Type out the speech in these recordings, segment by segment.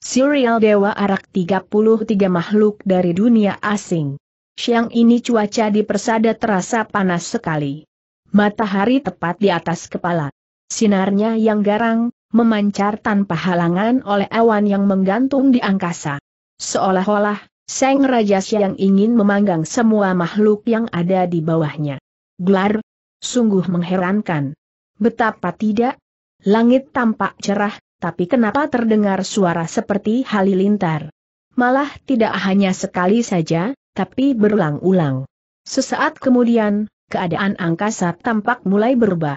Serial Dewa Arak 33 makhluk dari dunia asing. Siang ini cuaca di persada terasa panas sekali. Matahari tepat di atas kepala. Sinarnya yang garang, memancar tanpa halangan oleh awan yang menggantung di angkasa. Seolah-olah, Seng Raja Siang ingin memanggang semua makhluk yang ada di bawahnya. Gelar, sungguh mengherankan. Betapa tidak, langit tampak cerah, tapi kenapa terdengar suara seperti halilintar? Malah tidak hanya sekali saja, tapi berulang-ulang. Sesaat kemudian, keadaan angkasa tampak mulai berubah.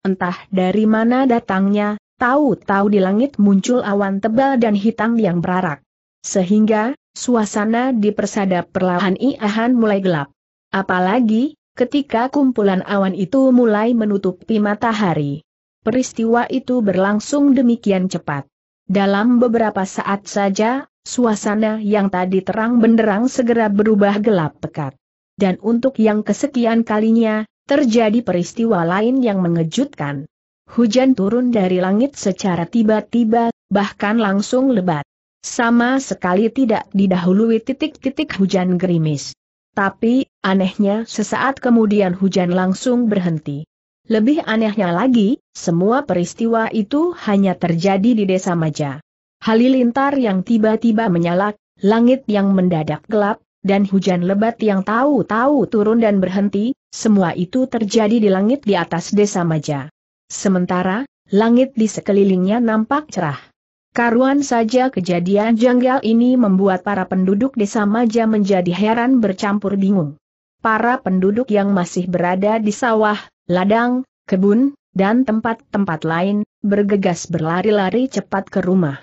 Entah dari mana datangnya, tahu-tahu di langit muncul awan tebal dan hitam yang berarak. Sehingga, suasana di persada perlahan iahan mulai gelap. Apalagi, ketika kumpulan awan itu mulai menutupi matahari. Peristiwa itu berlangsung demikian cepat. Dalam beberapa saat saja, suasana yang tadi terang benderang segera berubah gelap pekat. Dan untuk yang kesekian kalinya, terjadi peristiwa lain yang mengejutkan. Hujan turun dari langit secara tiba-tiba, bahkan langsung lebat. Sama sekali tidak didahului titik-titik hujan gerimis. Tapi, anehnya sesaat kemudian hujan langsung berhenti. Lebih anehnya lagi, semua peristiwa itu hanya terjadi di desa Maja. Halilintar yang tiba-tiba menyalak, langit yang mendadak gelap, dan hujan lebat yang tahu-tahu turun dan berhenti, semua itu terjadi di langit di atas desa Maja. Sementara, langit di sekelilingnya nampak cerah. Karuan saja kejadian janggal ini membuat para penduduk desa Maja menjadi heran bercampur bingung. Para penduduk yang masih berada di sawah, ladang, kebun, dan tempat-tempat lain, bergegas berlari-lari cepat ke rumah.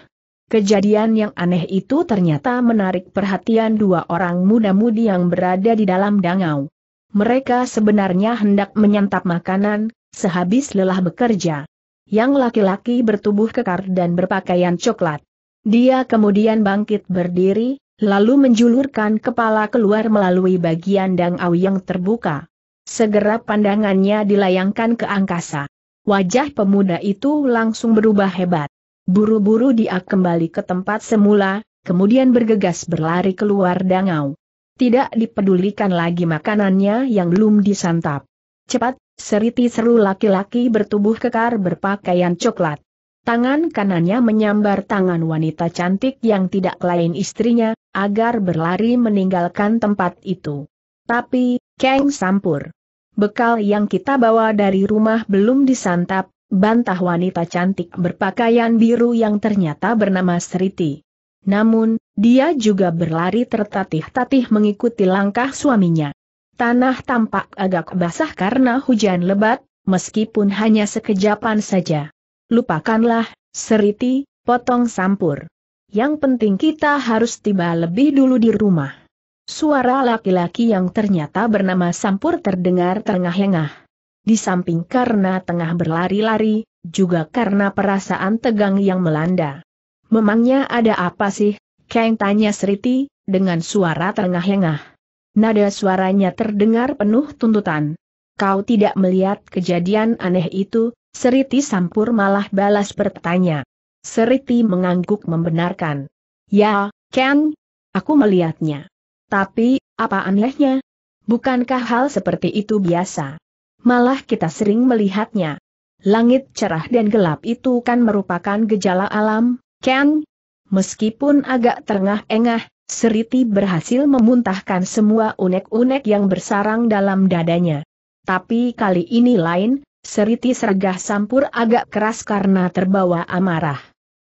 Kejadian yang aneh itu ternyata menarik perhatian dua orang muda-mudi yang berada di dalam dangau. Mereka sebenarnya hendak menyantap makanan, sehabis lelah bekerja. Yang laki-laki bertubuh kekar dan berpakaian coklat. Dia kemudian bangkit berdiri, lalu menjulurkan kepala keluar melalui bagian dangau yang terbuka. Segera pandangannya dilayangkan ke angkasa. Wajah pemuda itu langsung berubah hebat. Buru-buru dia kembali ke tempat semula, kemudian bergegas berlari keluar dangau. Tidak dipedulikan lagi makanannya yang belum disantap. Cepat, seriti seru laki-laki bertubuh kekar berpakaian coklat. Tangan kanannya menyambar tangan wanita cantik yang tidak lain istrinya, agar berlari meninggalkan tempat itu. Tapi, Kang Sampur bekal yang kita bawa dari rumah belum disantap, bantah wanita cantik berpakaian biru yang ternyata bernama Seriti. Namun, dia juga berlari tertatih-tatih mengikuti langkah suaminya. Tanah tampak agak basah karena hujan lebat, meskipun hanya sekejapan saja. Lupakanlah, Seriti, potong sampur. Yang penting kita harus tiba lebih dulu di rumah. Suara laki-laki yang ternyata bernama Sampur terdengar terengah-engah. Di samping karena tengah berlari-lari, juga karena perasaan tegang yang melanda. Memangnya ada apa sih? Kang tanya Sriti dengan suara terengah-engah. Nada suaranya terdengar penuh tuntutan. Kau tidak melihat kejadian aneh itu, Sriti Sampur malah balas bertanya. Sriti mengangguk membenarkan. Ya, Ken, aku melihatnya. Tapi, apa anehnya? Bukankah hal seperti itu biasa? Malah kita sering melihatnya. Langit cerah dan gelap itu kan merupakan gejala alam, kan? Meskipun agak terengah-engah, Seriti berhasil memuntahkan semua unek-unek yang bersarang dalam dadanya. Tapi kali ini lain, Seriti sergah sampur agak keras karena terbawa amarah.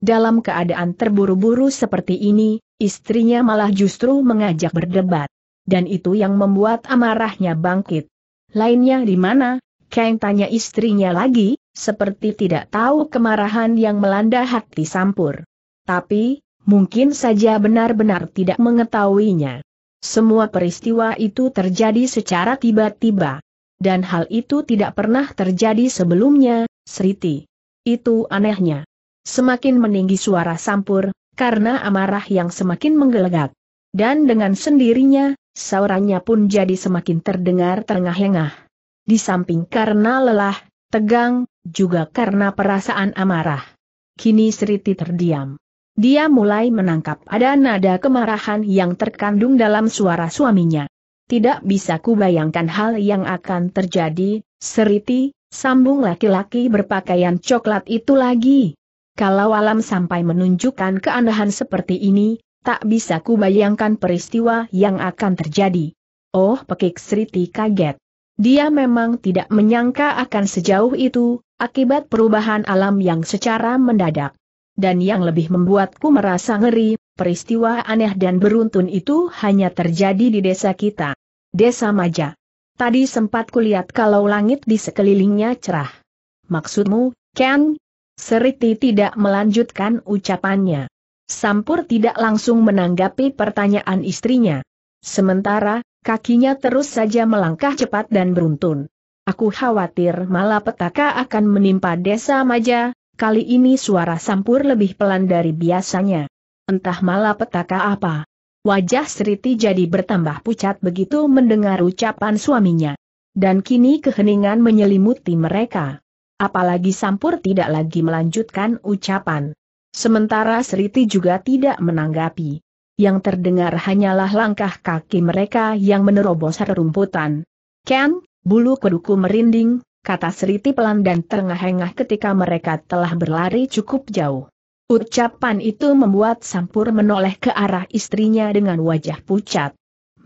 Dalam keadaan terburu-buru seperti ini, istrinya malah justru mengajak berdebat. Dan itu yang membuat amarahnya bangkit. Lainnya di mana? Kang tanya istrinya lagi, seperti tidak tahu kemarahan yang melanda hati Sampur. Tapi, mungkin saja benar-benar tidak mengetahuinya. Semua peristiwa itu terjadi secara tiba-tiba. Dan hal itu tidak pernah terjadi sebelumnya, Sriti. Itu anehnya. Semakin meninggi suara Sampur, karena amarah yang semakin menggelegak. Dan dengan sendirinya, saurannya pun jadi semakin terdengar terengah-engah. Di samping karena lelah, tegang, juga karena perasaan amarah. Kini Sriti terdiam. Dia mulai menangkap ada nada kemarahan yang terkandung dalam suara suaminya. Tidak bisa kubayangkan hal yang akan terjadi, Sriti, sambung laki-laki berpakaian coklat itu lagi. Kalau alam sampai menunjukkan keanehan seperti ini, tak bisa kubayangkan peristiwa yang akan terjadi. Oh pekik Sriti kaget. Dia memang tidak menyangka akan sejauh itu, akibat perubahan alam yang secara mendadak. Dan yang lebih membuatku merasa ngeri, peristiwa aneh dan beruntun itu hanya terjadi di desa kita. Desa Maja. Tadi sempat kulihat kalau langit di sekelilingnya cerah. Maksudmu, Ken, Seriti tidak melanjutkan ucapannya. Sampur tidak langsung menanggapi pertanyaan istrinya. Sementara, kakinya terus saja melangkah cepat dan beruntun. Aku khawatir malapetaka akan menimpa desa Maja, kali ini suara Sampur lebih pelan dari biasanya. Entah malapetaka apa. Wajah Sriti jadi bertambah pucat begitu mendengar ucapan suaminya. Dan kini keheningan menyelimuti mereka. Apalagi Sampur tidak lagi melanjutkan ucapan. Sementara Seriti juga tidak menanggapi. Yang terdengar hanyalah langkah kaki mereka yang menerobos rerumputan. Ken, bulu keduku merinding, kata Seriti pelan dan terengah-engah ketika mereka telah berlari cukup jauh. Ucapan itu membuat Sampur menoleh ke arah istrinya dengan wajah pucat.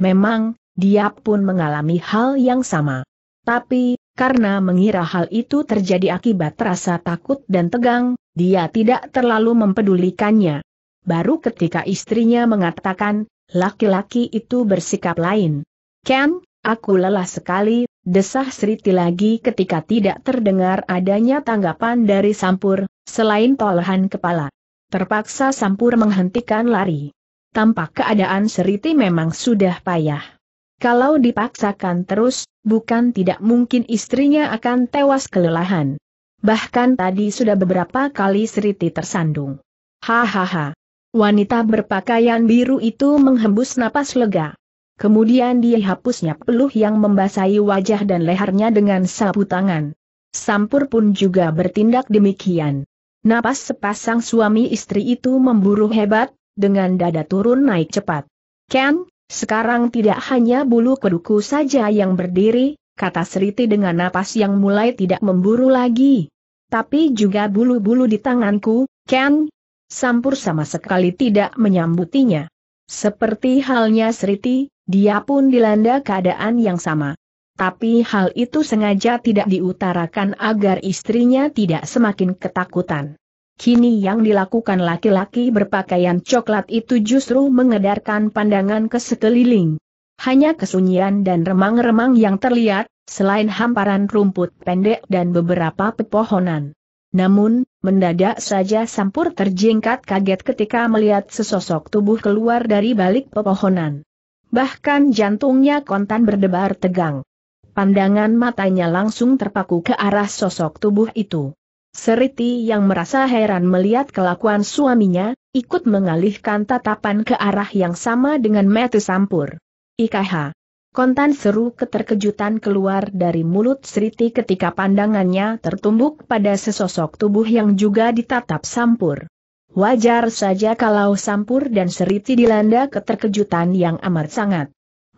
Memang, dia pun mengalami hal yang sama. Tapi, karena mengira hal itu terjadi akibat rasa takut dan tegang, dia tidak terlalu mempedulikannya. Baru ketika istrinya mengatakan, laki-laki itu bersikap lain. Ken, aku lelah sekali, desah Sriti lagi ketika tidak terdengar adanya tanggapan dari Sampur, selain tolahan kepala. Terpaksa Sampur menghentikan lari. Tampak keadaan Sriti memang sudah payah. Kalau dipaksakan terus, bukan tidak mungkin istrinya akan tewas kelelahan. Bahkan tadi sudah beberapa kali sriti tersandung. Hahaha. Wanita berpakaian biru itu menghembus napas lega. Kemudian dia hapusnya peluh yang membasahi wajah dan lehernya dengan sapu tangan. Sampur pun juga bertindak demikian. Napas sepasang suami istri itu memburu hebat, dengan dada turun naik cepat. Ken, sekarang tidak hanya bulu kuduku saja yang berdiri, kata Seriti dengan napas yang mulai tidak memburu lagi. Tapi juga bulu-bulu di tanganku, Ken. Sampur sama sekali tidak menyambutinya. Seperti halnya Seriti, dia pun dilanda keadaan yang sama. Tapi hal itu sengaja tidak diutarakan agar istrinya tidak semakin ketakutan. Kini yang dilakukan laki-laki berpakaian coklat itu justru mengedarkan pandangan ke sekeliling. Hanya kesunyian dan remang-remang yang terlihat, selain hamparan rumput pendek dan beberapa pepohonan. Namun, mendadak saja Sampur terjingkat kaget ketika melihat sesosok tubuh keluar dari balik pepohonan. Bahkan jantungnya kontan berdebar tegang. Pandangan matanya langsung terpaku ke arah sosok tubuh itu. Seriti yang merasa heran melihat kelakuan suaminya, ikut mengalihkan tatapan ke arah yang sama dengan Metu Sampur. IKH. Kontan seru keterkejutan keluar dari mulut Seriti ketika pandangannya tertumbuk pada sesosok tubuh yang juga ditatap Sampur. Wajar saja kalau Sampur dan Seriti dilanda keterkejutan yang amat sangat.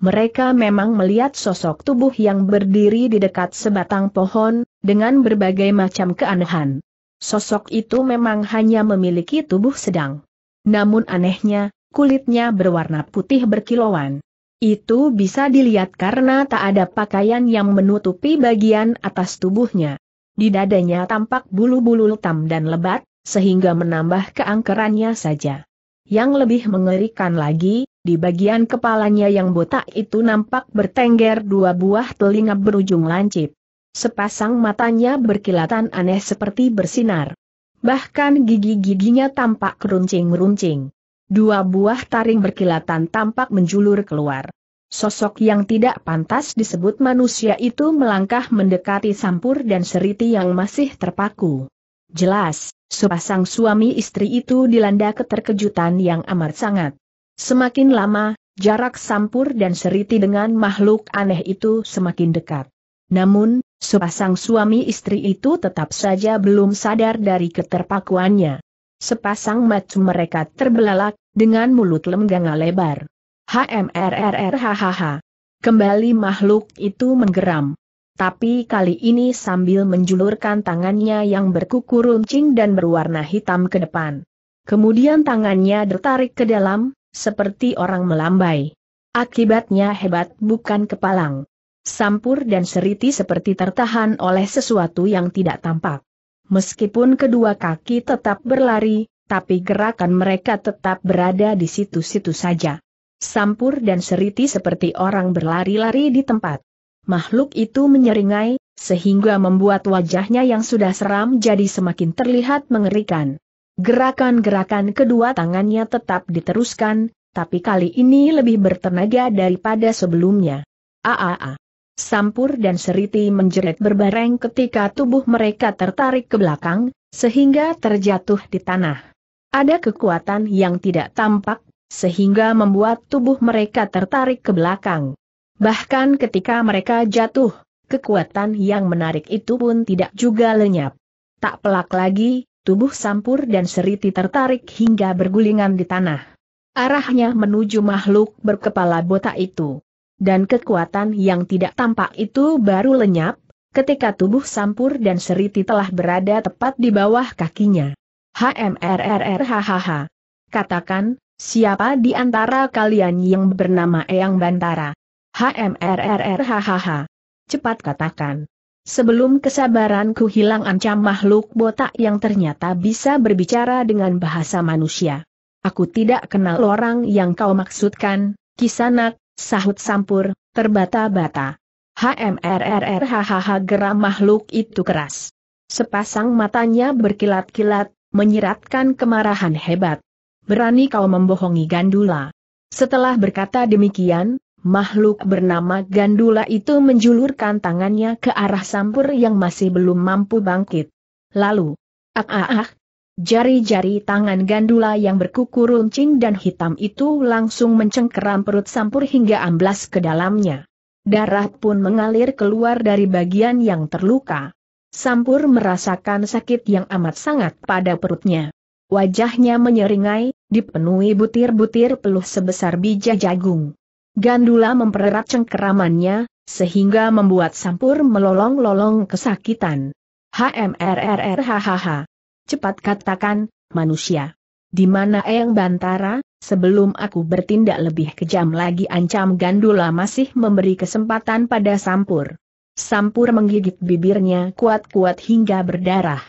Mereka memang melihat sosok tubuh yang berdiri di dekat sebatang pohon, dengan berbagai macam keanehan. Sosok itu memang hanya memiliki tubuh sedang. Namun anehnya, kulitnya berwarna putih berkilauan. Itu bisa dilihat karena tak ada pakaian yang menutupi bagian atas tubuhnya. Di dadanya tampak bulu-bulu hitam dan lebat, sehingga menambah keangkerannya saja. Yang lebih mengerikan lagi, di bagian kepalanya yang botak itu nampak bertengger dua buah telinga berujung lancip. Sepasang matanya berkilatan aneh seperti bersinar. Bahkan gigi-giginya tampak keruncing-runcing. Dua buah taring berkilatan tampak menjulur keluar. Sosok yang tidak pantas disebut manusia itu melangkah mendekati Sampur dan Seriti yang masih terpaku. Jelas, sepasang suami istri itu dilanda keterkejutan yang amat sangat. Semakin lama, jarak Sampur dan Seriti dengan makhluk aneh itu semakin dekat. Namun, sepasang suami istri itu tetap saja belum sadar dari keterpakuannya. Sepasang mata mereka terbelalak, dengan mulut lemganga lebar. hahaha. Kembali makhluk itu menggeram. Tapi kali ini sambil menjulurkan tangannya yang berkuku runcing dan berwarna hitam ke depan. Kemudian tangannya tertarik ke dalam, seperti orang melambai. Akibatnya hebat bukan kepalang. Sampur dan Seriti seperti tertahan oleh sesuatu yang tidak tampak. Meskipun kedua kaki tetap berlari, tapi gerakan mereka tetap berada di situ-situ saja. Sampur dan Seriti seperti orang berlari-lari di tempat. Makhluk itu menyeringai, sehingga membuat wajahnya yang sudah seram jadi semakin terlihat mengerikan. Gerakan-gerakan kedua tangannya tetap diteruskan, tapi kali ini lebih bertenaga daripada sebelumnya. Aaa. Sampur dan Seriti menjerit berbareng ketika tubuh mereka tertarik ke belakang, sehingga terjatuh di tanah. Ada kekuatan yang tidak tampak, sehingga membuat tubuh mereka tertarik ke belakang. Bahkan ketika mereka jatuh, kekuatan yang menarik itu pun tidak juga lenyap. Tak pelak lagi, tubuh Sampur dan Seriti tertarik hingga bergulingan di tanah. Arahnya menuju makhluk berkepala botak itu. Dan kekuatan yang tidak tampak itu baru lenyap, ketika tubuh Sampur dan Seriti telah berada tepat di bawah kakinya. Hmrrrhhhh, Katakan, siapa di antara kalian yang bernama Eyang Bantara? HMRRRHHH. Cepat katakan. Sebelum kesabaranku hilang ancam makhluk botak yang ternyata bisa berbicara dengan bahasa manusia. Aku tidak kenal orang yang kau maksudkan, kisanak, sahut sampur, terbata-bata. HMRRRHHH geram makhluk itu keras. Sepasang matanya berkilat-kilat, menyiratkan kemarahan hebat. Berani kau membohongi Gandula. Setelah berkata demikian, Makhluk bernama Gandula itu menjulurkan tangannya ke arah Sampur yang masih belum mampu bangkit. Lalu, ak ah, ah, ah, jari-jari tangan Gandula yang berkuku runcing dan hitam itu langsung mencengkeram perut Sampur hingga amblas ke dalamnya. Darah pun mengalir keluar dari bagian yang terluka. Sampur merasakan sakit yang amat sangat pada perutnya. Wajahnya menyeringai, dipenuhi butir-butir peluh sebesar biji jagung. Gandula mempererat cengkeramannya, sehingga membuat Sampur melolong-lolong kesakitan. Hahaha. Cepat katakan, manusia. Di mana Eyang Bantara, sebelum aku bertindak lebih kejam lagi ancam Gandula masih memberi kesempatan pada Sampur. Sampur menggigit bibirnya kuat-kuat hingga berdarah.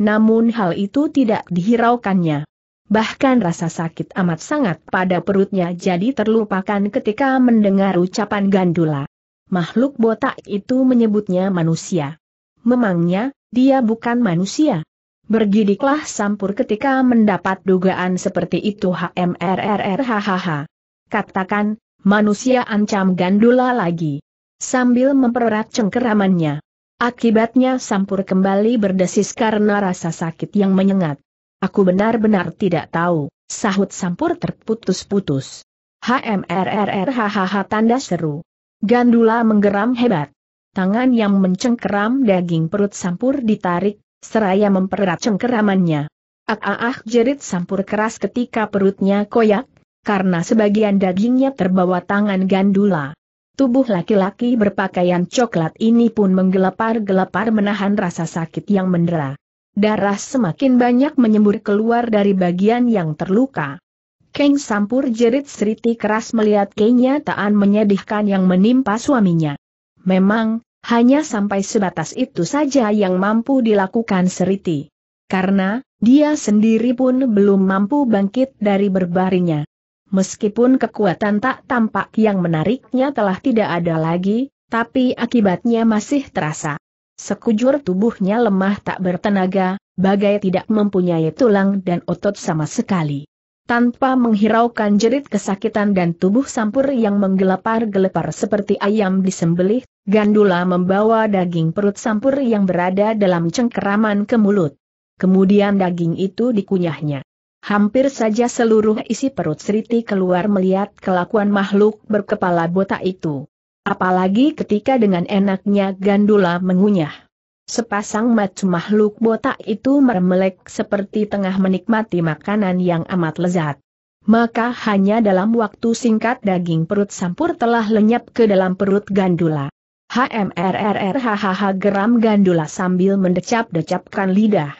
Namun hal itu tidak dihiraukannya. Bahkan rasa sakit amat sangat pada perutnya jadi terlupakan ketika mendengar ucapan Gandula. Makhluk botak itu menyebutnya manusia. Memangnya, dia bukan manusia. Bergidiklah Sampur ketika mendapat dugaan seperti itu HMRRRHHH. Katakan, manusia ancam Gandula lagi. Sambil mempererat cengkeramannya. Akibatnya Sampur kembali berdesis karena rasa sakit yang menyengat. Aku benar-benar tidak tahu, sahut sampur terputus-putus. hahaha, tanda seru. Gandula menggeram hebat. Tangan yang mencengkeram daging perut sampur ditarik, seraya mempererat cengkeramannya. Ak ah, ah ah jerit sampur keras ketika perutnya koyak, karena sebagian dagingnya terbawa tangan gandula. Tubuh laki-laki berpakaian coklat ini pun menggelepar-gelepar menahan rasa sakit yang mendera. Darah semakin banyak menyembur keluar dari bagian yang terluka. Keng Sampur jerit seriti keras melihat kenyataan menyedihkan yang menimpa suaminya. Memang, hanya sampai sebatas itu saja yang mampu dilakukan seriti. Karena, dia sendiri pun belum mampu bangkit dari berbaringnya. Meskipun kekuatan tak tampak yang menariknya telah tidak ada lagi, tapi akibatnya masih terasa. Sekujur tubuhnya lemah tak bertenaga, bagai tidak mempunyai tulang dan otot sama sekali. Tanpa menghiraukan jerit kesakitan dan tubuh sampur yang menggelepar-gelepar seperti ayam disembelih, Gandula membawa daging perut sampur yang berada dalam cengkeraman ke mulut. Kemudian daging itu dikunyahnya. Hampir saja seluruh isi perut Sriti keluar melihat kelakuan makhluk berkepala botak itu. Apalagi ketika dengan enaknya Gandula mengunyah. Sepasang macam makhluk botak itu mermelek seperti tengah menikmati makanan yang amat lezat. Maka hanya dalam waktu singkat daging perut sampur telah lenyap ke dalam perut Gandula. HMRRRHHH geram Gandula sambil mendecap-decapkan lidah.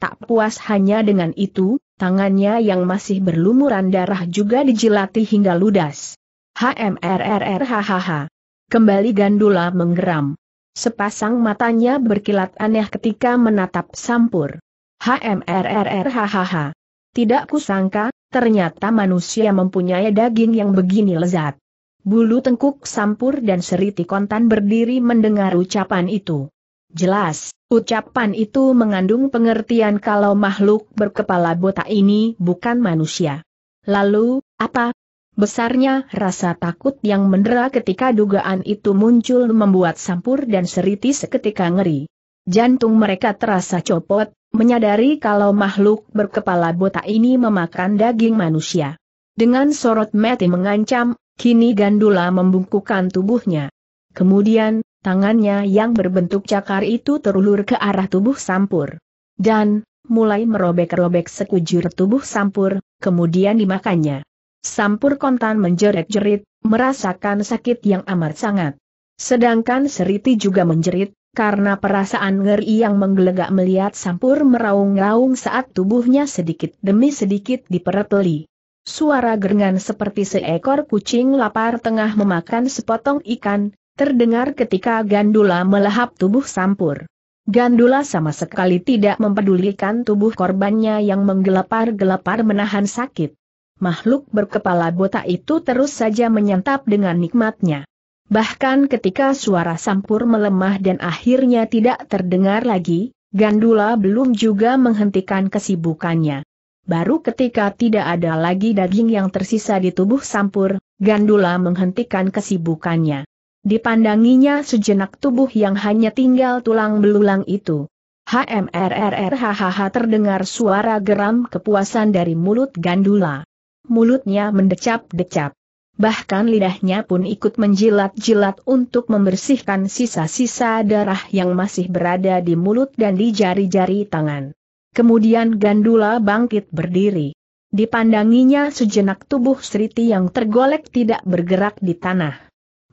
Tak puas hanya dengan itu, tangannya yang masih berlumuran darah juga dijilati hingga ludas. HMRRRHHH. Kembali Gandula menggeram. Sepasang matanya berkilat aneh ketika menatap Sampur. Hmrrr, hahaha. Tidak kusangka, ternyata manusia mempunyai daging yang begini lezat. Bulu tengkuk Sampur dan Seriti Kontan berdiri mendengar ucapan itu. Jelas, ucapan itu mengandung pengertian kalau makhluk berkepala botak ini bukan manusia. Lalu, apa, Besarnya rasa takut yang mendera ketika dugaan itu muncul membuat Sampur dan seritis ketika ngeri. Jantung mereka terasa copot, menyadari kalau makhluk berkepala botak ini memakan daging manusia. Dengan sorot mati mengancam, kini Gandula membungkukan tubuhnya. Kemudian, tangannya yang berbentuk cakar itu terulur ke arah tubuh Sampur. Dan, mulai merobek-robek sekujur tubuh Sampur, kemudian dimakannya. Sampur kontan menjerit-jerit, merasakan sakit yang amat sangat. Sedangkan Seriti juga menjerit, karena perasaan ngeri yang menggelegak melihat Sampur meraung-raung saat tubuhnya sedikit demi sedikit diperetli. Suara gerengan seperti seekor kucing lapar tengah memakan sepotong ikan, terdengar ketika Gandula melahap tubuh Sampur. Gandula sama sekali tidak mempedulikan tubuh korbannya yang menggelepar-gelepar menahan sakit makhluk berkepala botak itu terus saja menyantap dengan nikmatnya. Bahkan ketika suara sampur melemah dan akhirnya tidak terdengar lagi, Gandula belum juga menghentikan kesibukannya. Baru ketika tidak ada lagi daging yang tersisa di tubuh sampur, Gandula menghentikan kesibukannya. Dipandanginya sejenak tubuh yang hanya tinggal tulang belulang itu. HMRRRHHH terdengar suara geram kepuasan dari mulut Gandula mulutnya mendecap-decap. Bahkan lidahnya pun ikut menjilat-jilat untuk membersihkan sisa-sisa darah yang masih berada di mulut dan di jari-jari tangan. Kemudian Gandula bangkit berdiri. Dipandanginya sejenak tubuh Sriti yang tergolek tidak bergerak di tanah.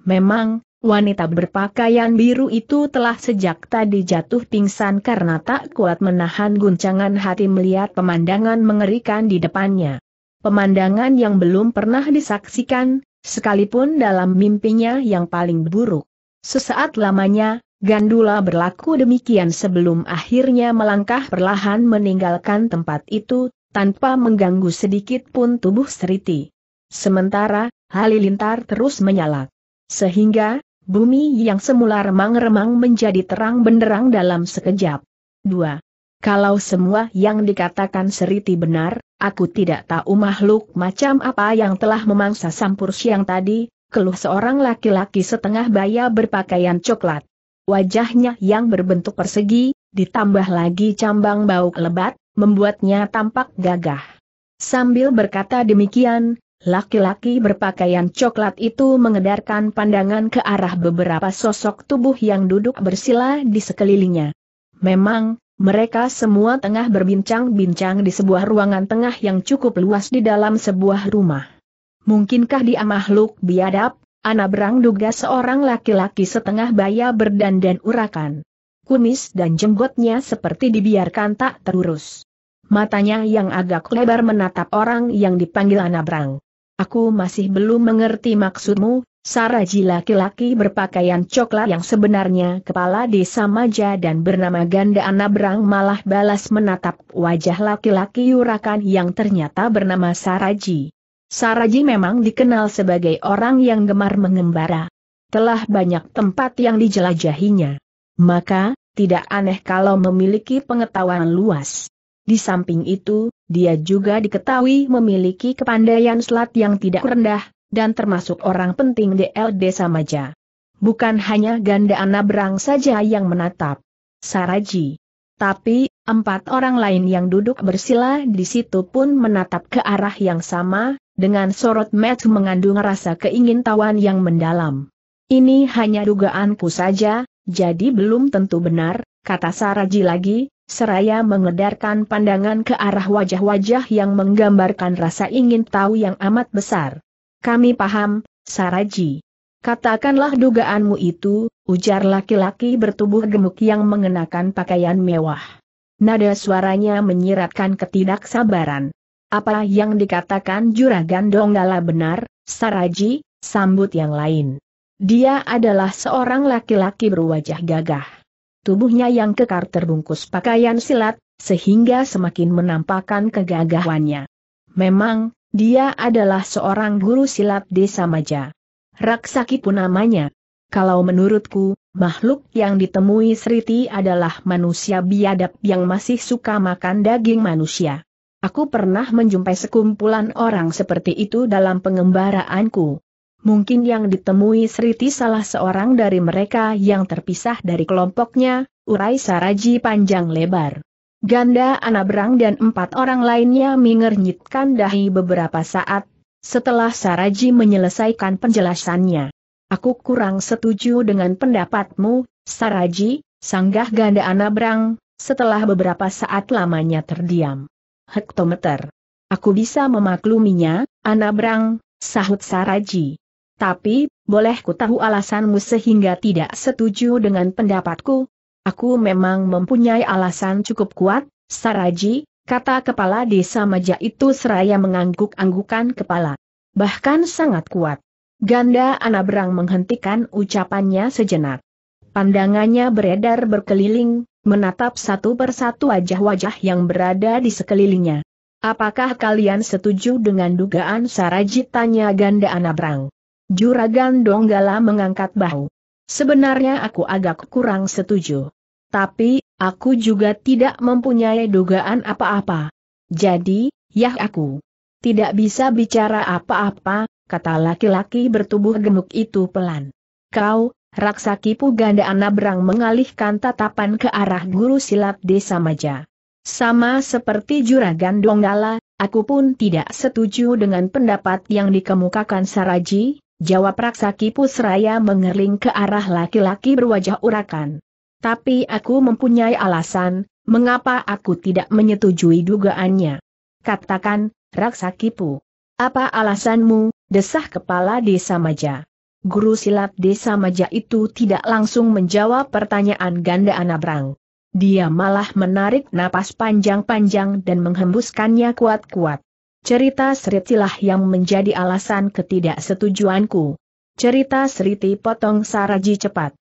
Memang, wanita berpakaian biru itu telah sejak tadi jatuh pingsan karena tak kuat menahan guncangan hati melihat pemandangan mengerikan di depannya pemandangan yang belum pernah disaksikan, sekalipun dalam mimpinya yang paling buruk. Sesaat lamanya, Gandula berlaku demikian sebelum akhirnya melangkah perlahan meninggalkan tempat itu, tanpa mengganggu sedikit pun tubuh Seriti. Sementara, halilintar terus menyala, Sehingga, bumi yang semula remang-remang menjadi terang benderang dalam sekejap. 2. Kalau semua yang dikatakan Seriti benar, Aku tidak tahu makhluk macam apa yang telah memangsa sampur siang tadi, keluh seorang laki-laki setengah baya berpakaian coklat. Wajahnya yang berbentuk persegi, ditambah lagi cambang bau lebat, membuatnya tampak gagah. Sambil berkata demikian, laki-laki berpakaian coklat itu mengedarkan pandangan ke arah beberapa sosok tubuh yang duduk bersila di sekelilingnya. Memang, mereka semua tengah berbincang-bincang di sebuah ruangan tengah yang cukup luas di dalam sebuah rumah. Mungkinkah dia makhluk biadab? Ana berang duga seorang laki-laki setengah baya berdandan urakan. Kumis dan jenggotnya seperti dibiarkan tak terurus. Matanya yang agak lebar menatap orang yang dipanggil Anabrang. Aku masih belum mengerti maksudmu, Saraji laki-laki berpakaian coklat yang sebenarnya kepala desa Maja dan bernama Ganda Anabrang malah balas menatap wajah laki-laki Yurakan yang ternyata bernama Saraji. Saraji memang dikenal sebagai orang yang gemar mengembara. Telah banyak tempat yang dijelajahinya. Maka, tidak aneh kalau memiliki pengetahuan luas. Di samping itu, dia juga diketahui memiliki kepandaian selat yang tidak rendah, dan termasuk orang penting DL Desa Maja. Bukan hanya ganda Anabrang saja yang menatap. Saraji. Tapi, empat orang lain yang duduk bersila di situ pun menatap ke arah yang sama, dengan sorot mata mengandung rasa keingintahuan yang mendalam. Ini hanya dugaanku saja, jadi belum tentu benar, kata Saraji lagi, seraya mengedarkan pandangan ke arah wajah-wajah yang menggambarkan rasa ingin tahu yang amat besar. Kami paham, Saraji. Katakanlah dugaanmu itu, ujar laki-laki bertubuh gemuk yang mengenakan pakaian mewah. Nada suaranya menyiratkan ketidaksabaran. Apa yang dikatakan Juragan Donggala benar, Saraji, sambut yang lain. Dia adalah seorang laki-laki berwajah gagah. Tubuhnya yang kekar terbungkus pakaian silat, sehingga semakin menampakkan kegagahannya. Memang, dia adalah seorang guru silat desa Maja. Raksaki pun namanya. Kalau menurutku, makhluk yang ditemui Sriti adalah manusia biadab yang masih suka makan daging manusia. Aku pernah menjumpai sekumpulan orang seperti itu dalam pengembaraanku. Mungkin yang ditemui Sriti salah seorang dari mereka yang terpisah dari kelompoknya, urai Saraji panjang lebar. Ganda Anabrang dan empat orang lainnya mengernyitkan dahi beberapa saat, setelah Saraji menyelesaikan penjelasannya. Aku kurang setuju dengan pendapatmu, Saraji, sanggah Ganda Anabrang, setelah beberapa saat lamanya terdiam. Hektometer. Aku bisa memakluminya, Anabrang, sahut Saraji. Tapi, boleh ku tahu alasanmu sehingga tidak setuju dengan pendapatku? Aku memang mempunyai alasan cukup kuat, Saraji, kata kepala desa Maja itu seraya mengangguk-anggukan kepala. Bahkan sangat kuat. Ganda Anabrang menghentikan ucapannya sejenak. Pandangannya beredar berkeliling, menatap satu persatu wajah-wajah yang berada di sekelilingnya. Apakah kalian setuju dengan dugaan Saraji tanya Ganda Anabrang? Juragan Donggala mengangkat bahu. Sebenarnya aku agak kurang setuju. Tapi, aku juga tidak mempunyai dugaan apa-apa. Jadi, yah aku. Tidak bisa bicara apa-apa, kata laki-laki bertubuh gemuk itu pelan. Kau, Raksa Kipu Ganda Anabrang mengalihkan tatapan ke arah guru silat desa Maja. Sama seperti juragan Donggala, aku pun tidak setuju dengan pendapat yang dikemukakan Saraji, jawab Raksa Kipu seraya mengerling ke arah laki-laki berwajah urakan. Tapi aku mempunyai alasan, mengapa aku tidak menyetujui dugaannya. Katakan, Raksakipu. Apa alasanmu, desah kepala desa Maja. Guru silat desa Maja itu tidak langsung menjawab pertanyaan ganda Anabrang. Dia malah menarik napas panjang-panjang dan menghembuskannya kuat-kuat. Cerita seritilah yang menjadi alasan ketidaksetujuanku. Cerita seriti potong Saraji cepat.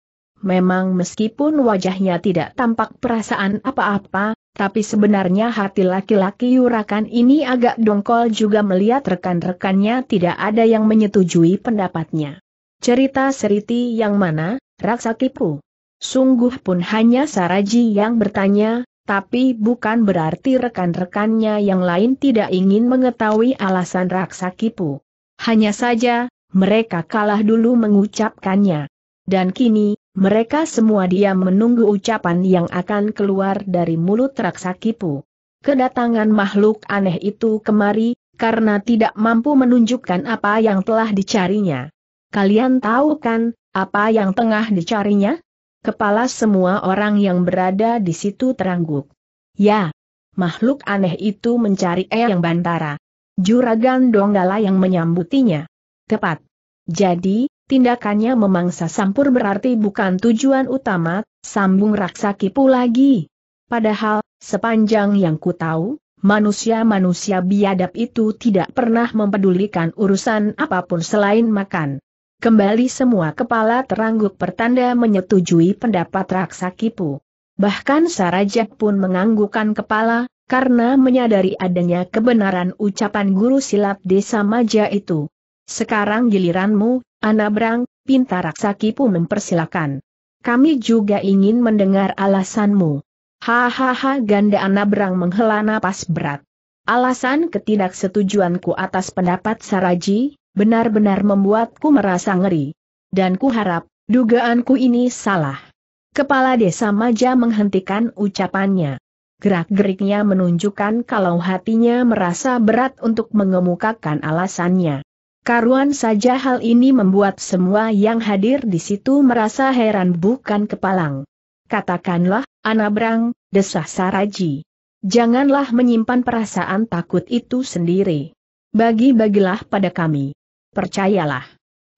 Memang meskipun wajahnya tidak tampak perasaan apa-apa, tapi sebenarnya hati laki-laki Yurakan ini agak dongkol juga melihat rekan-rekannya tidak ada yang menyetujui pendapatnya. Cerita Seriti yang mana, Raksakipu? Sungguh pun hanya Saraji yang bertanya, tapi bukan berarti rekan-rekannya yang lain tidak ingin mengetahui alasan Raksakipu. Hanya saja, mereka kalah dulu mengucapkannya. Dan kini, mereka semua diam menunggu ucapan yang akan keluar dari mulut Raksakipu. Kedatangan makhluk aneh itu kemari, karena tidak mampu menunjukkan apa yang telah dicarinya. Kalian tahu kan, apa yang tengah dicarinya? Kepala semua orang yang berada di situ terangguk. Ya, makhluk aneh itu mencari Eyang Bantara. Juragan Donggala yang menyambutinya. Tepat. Jadi, Tindakannya memangsa Sampur berarti bukan tujuan utama, sambung raksa kipu lagi. Padahal, sepanjang yang ku tahu, manusia-manusia biadab itu tidak pernah mempedulikan urusan apapun selain makan. Kembali semua kepala terangguk pertanda menyetujui pendapat raksa kipu. Bahkan Sarajak pun menganggukkan kepala, karena menyadari adanya kebenaran ucapan guru silap desa Maja itu. Sekarang giliranmu, Anabrang, pinta raksa kipu mempersilakan. Kami juga ingin mendengar alasanmu. Hahaha ganda Anabrang menghela napas berat. Alasan ketidaksetujuanku atas pendapat Saraji, benar-benar membuatku merasa ngeri. Dan ku harap, dugaanku ini salah. Kepala desa Maja menghentikan ucapannya. Gerak-geriknya menunjukkan kalau hatinya merasa berat untuk mengemukakan alasannya. Karuan saja hal ini membuat semua yang hadir di situ merasa heran bukan kepalang. Katakanlah, Anabrang, desah Saraji. Janganlah menyimpan perasaan takut itu sendiri. Bagi-bagilah pada kami. Percayalah.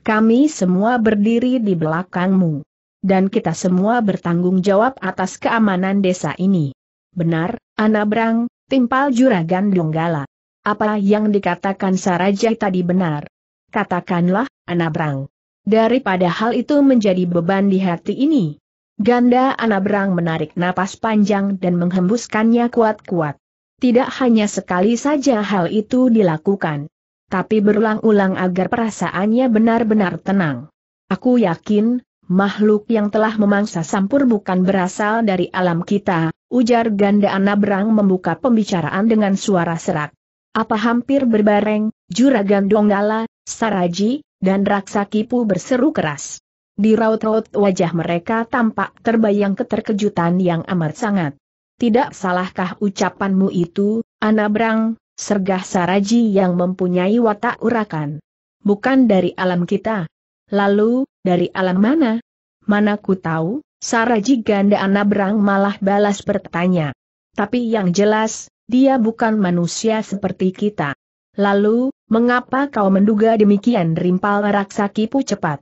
Kami semua berdiri di belakangmu. Dan kita semua bertanggung jawab atas keamanan desa ini. Benar, Anabrang, timpal juragan Donggala. Apa yang dikatakan Saraja tadi benar katakanlah, Anabrang. Daripada hal itu menjadi beban di hati ini. Ganda Anabrang menarik napas panjang dan menghembuskannya kuat-kuat. Tidak hanya sekali saja hal itu dilakukan. Tapi berulang-ulang agar perasaannya benar-benar tenang. Aku yakin, makhluk yang telah memangsa Sampur bukan berasal dari alam kita, ujar Ganda Anabrang membuka pembicaraan dengan suara serak. Apa hampir berbareng, Juragan Donggala, Saraji, dan Raksa Kipu berseru keras. Di raut-raut wajah mereka tampak terbayang keterkejutan yang amat sangat. Tidak salahkah ucapanmu itu, Anabrang, sergah Saraji yang mempunyai watak urakan. Bukan dari alam kita. Lalu, dari alam mana? Mana ku tahu, Saraji ganda Anabrang malah balas bertanya. Tapi yang jelas, dia bukan manusia seperti kita. Lalu, mengapa kau menduga demikian rimpal Raksakipu cepat?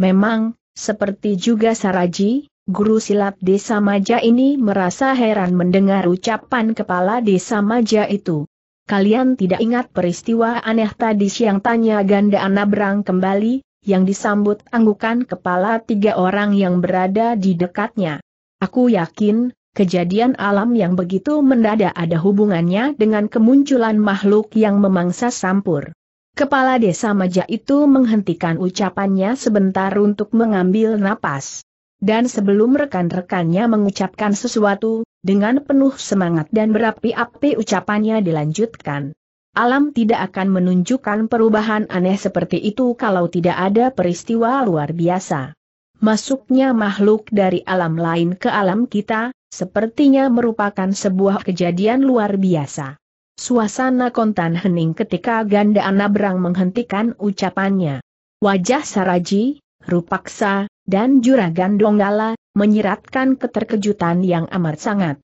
Memang, seperti juga Saraji, guru silat desa Maja ini merasa heran mendengar ucapan kepala desa Maja itu. Kalian tidak ingat peristiwa aneh tadi siang tanya ganda Anabrang kembali, yang disambut anggukan kepala tiga orang yang berada di dekatnya. Aku yakin, Kejadian alam yang begitu mendadak ada hubungannya dengan kemunculan makhluk yang memangsa Sampur. Kepala desa Maja itu menghentikan ucapannya sebentar untuk mengambil napas. Dan sebelum rekan-rekannya mengucapkan sesuatu, dengan penuh semangat dan berapi-api ucapannya dilanjutkan. Alam tidak akan menunjukkan perubahan aneh seperti itu kalau tidak ada peristiwa luar biasa. Masuknya makhluk dari alam lain ke alam kita, Sepertinya merupakan sebuah kejadian luar biasa. Suasana kontan hening ketika ganda Anabrang menghentikan ucapannya. Wajah Saraji, Rupaksa, dan Juragan Donggala, menyiratkan keterkejutan yang amat sangat.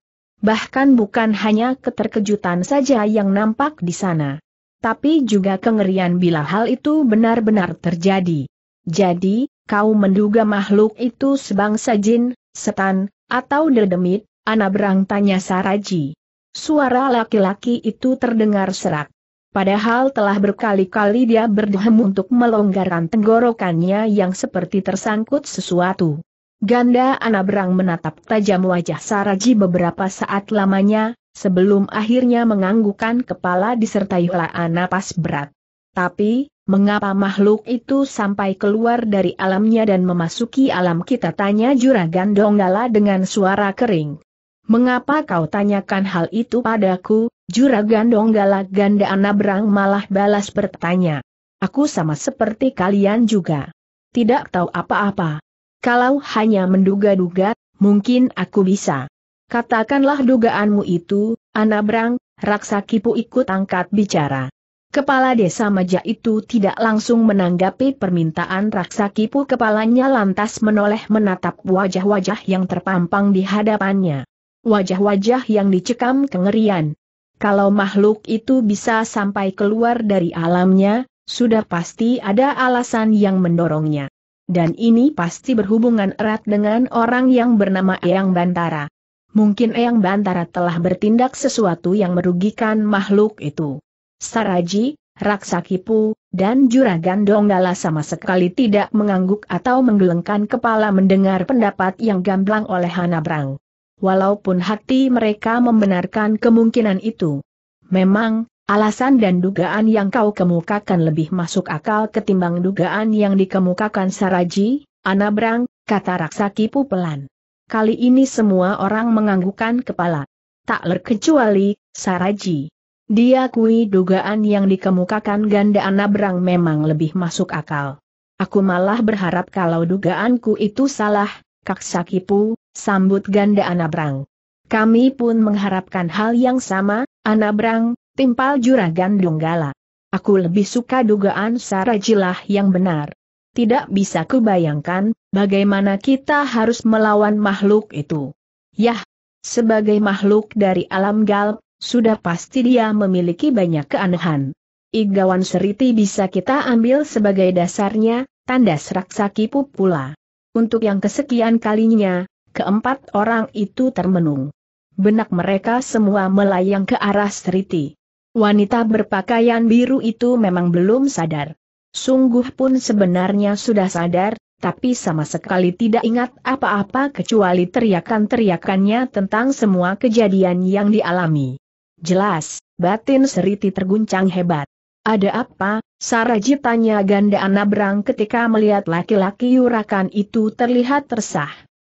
Bahkan bukan hanya keterkejutan saja yang nampak di sana. Tapi juga kengerian bila hal itu benar-benar terjadi. Jadi, kau menduga makhluk itu sebangsa jin, setan, atau dedemit, anak berang tanya Saraji. Suara laki-laki itu terdengar serak. Padahal telah berkali-kali dia berdehem untuk melonggarkan tenggorokannya yang seperti tersangkut sesuatu. Ganda Anabrang menatap tajam wajah Saraji beberapa saat lamanya, sebelum akhirnya menganggukkan kepala disertai helaan napas berat. Tapi, Mengapa makhluk itu sampai keluar dari alamnya dan memasuki alam kita tanya juragan Donggala dengan suara kering. Mengapa kau tanyakan hal itu padaku, juragan Donggala ganda Anabrang malah balas bertanya. Aku sama seperti kalian juga. Tidak tahu apa-apa. Kalau hanya menduga-duga, mungkin aku bisa. Katakanlah dugaanmu itu, Anabrang, Raksa Kipu ikut angkat bicara. Kepala desa Maja itu tidak langsung menanggapi permintaan raksa kipu kepalanya lantas menoleh menatap wajah-wajah yang terpampang di hadapannya. Wajah-wajah yang dicekam kengerian. Kalau makhluk itu bisa sampai keluar dari alamnya, sudah pasti ada alasan yang mendorongnya. Dan ini pasti berhubungan erat dengan orang yang bernama Eyang Bantara. Mungkin Eyang Bantara telah bertindak sesuatu yang merugikan makhluk itu. Saraji, Raksakipu, dan Juragan Donggala sama sekali tidak mengangguk atau menggelengkan kepala mendengar pendapat yang gamblang oleh Hanabrang. Walaupun hati mereka membenarkan kemungkinan itu. Memang, alasan dan dugaan yang kau kemukakan lebih masuk akal ketimbang dugaan yang dikemukakan Saraji, Anabrang, kata Raksakipu pelan. Kali ini semua orang menganggukkan kepala. Tak terkecuali, Saraji. Diakui dugaan yang dikemukakan ganda Anabrang memang lebih masuk akal. Aku malah berharap kalau dugaanku itu salah, Kak Sakipu, sambut ganda Anabrang. Kami pun mengharapkan hal yang sama, Anabrang, timpal juragan Donggala. Aku lebih suka dugaan Sarajilah yang benar. Tidak bisa kubayangkan, bagaimana kita harus melawan makhluk itu. Yah, sebagai makhluk dari alam galp, sudah pasti dia memiliki banyak keanehan. Igawan Seriti bisa kita ambil sebagai dasarnya, tanda raksa kipu pula. Untuk yang kesekian kalinya, keempat orang itu termenung. Benak mereka semua melayang ke arah Seriti. Wanita berpakaian biru itu memang belum sadar. Sungguh pun sebenarnya sudah sadar, tapi sama sekali tidak ingat apa-apa kecuali teriakan-teriakannya tentang semua kejadian yang dialami. Jelas, batin Seriti terguncang hebat. Ada apa? Saraji tanya ganda Anabrang ketika melihat laki-laki yurakan itu terlihat tersah.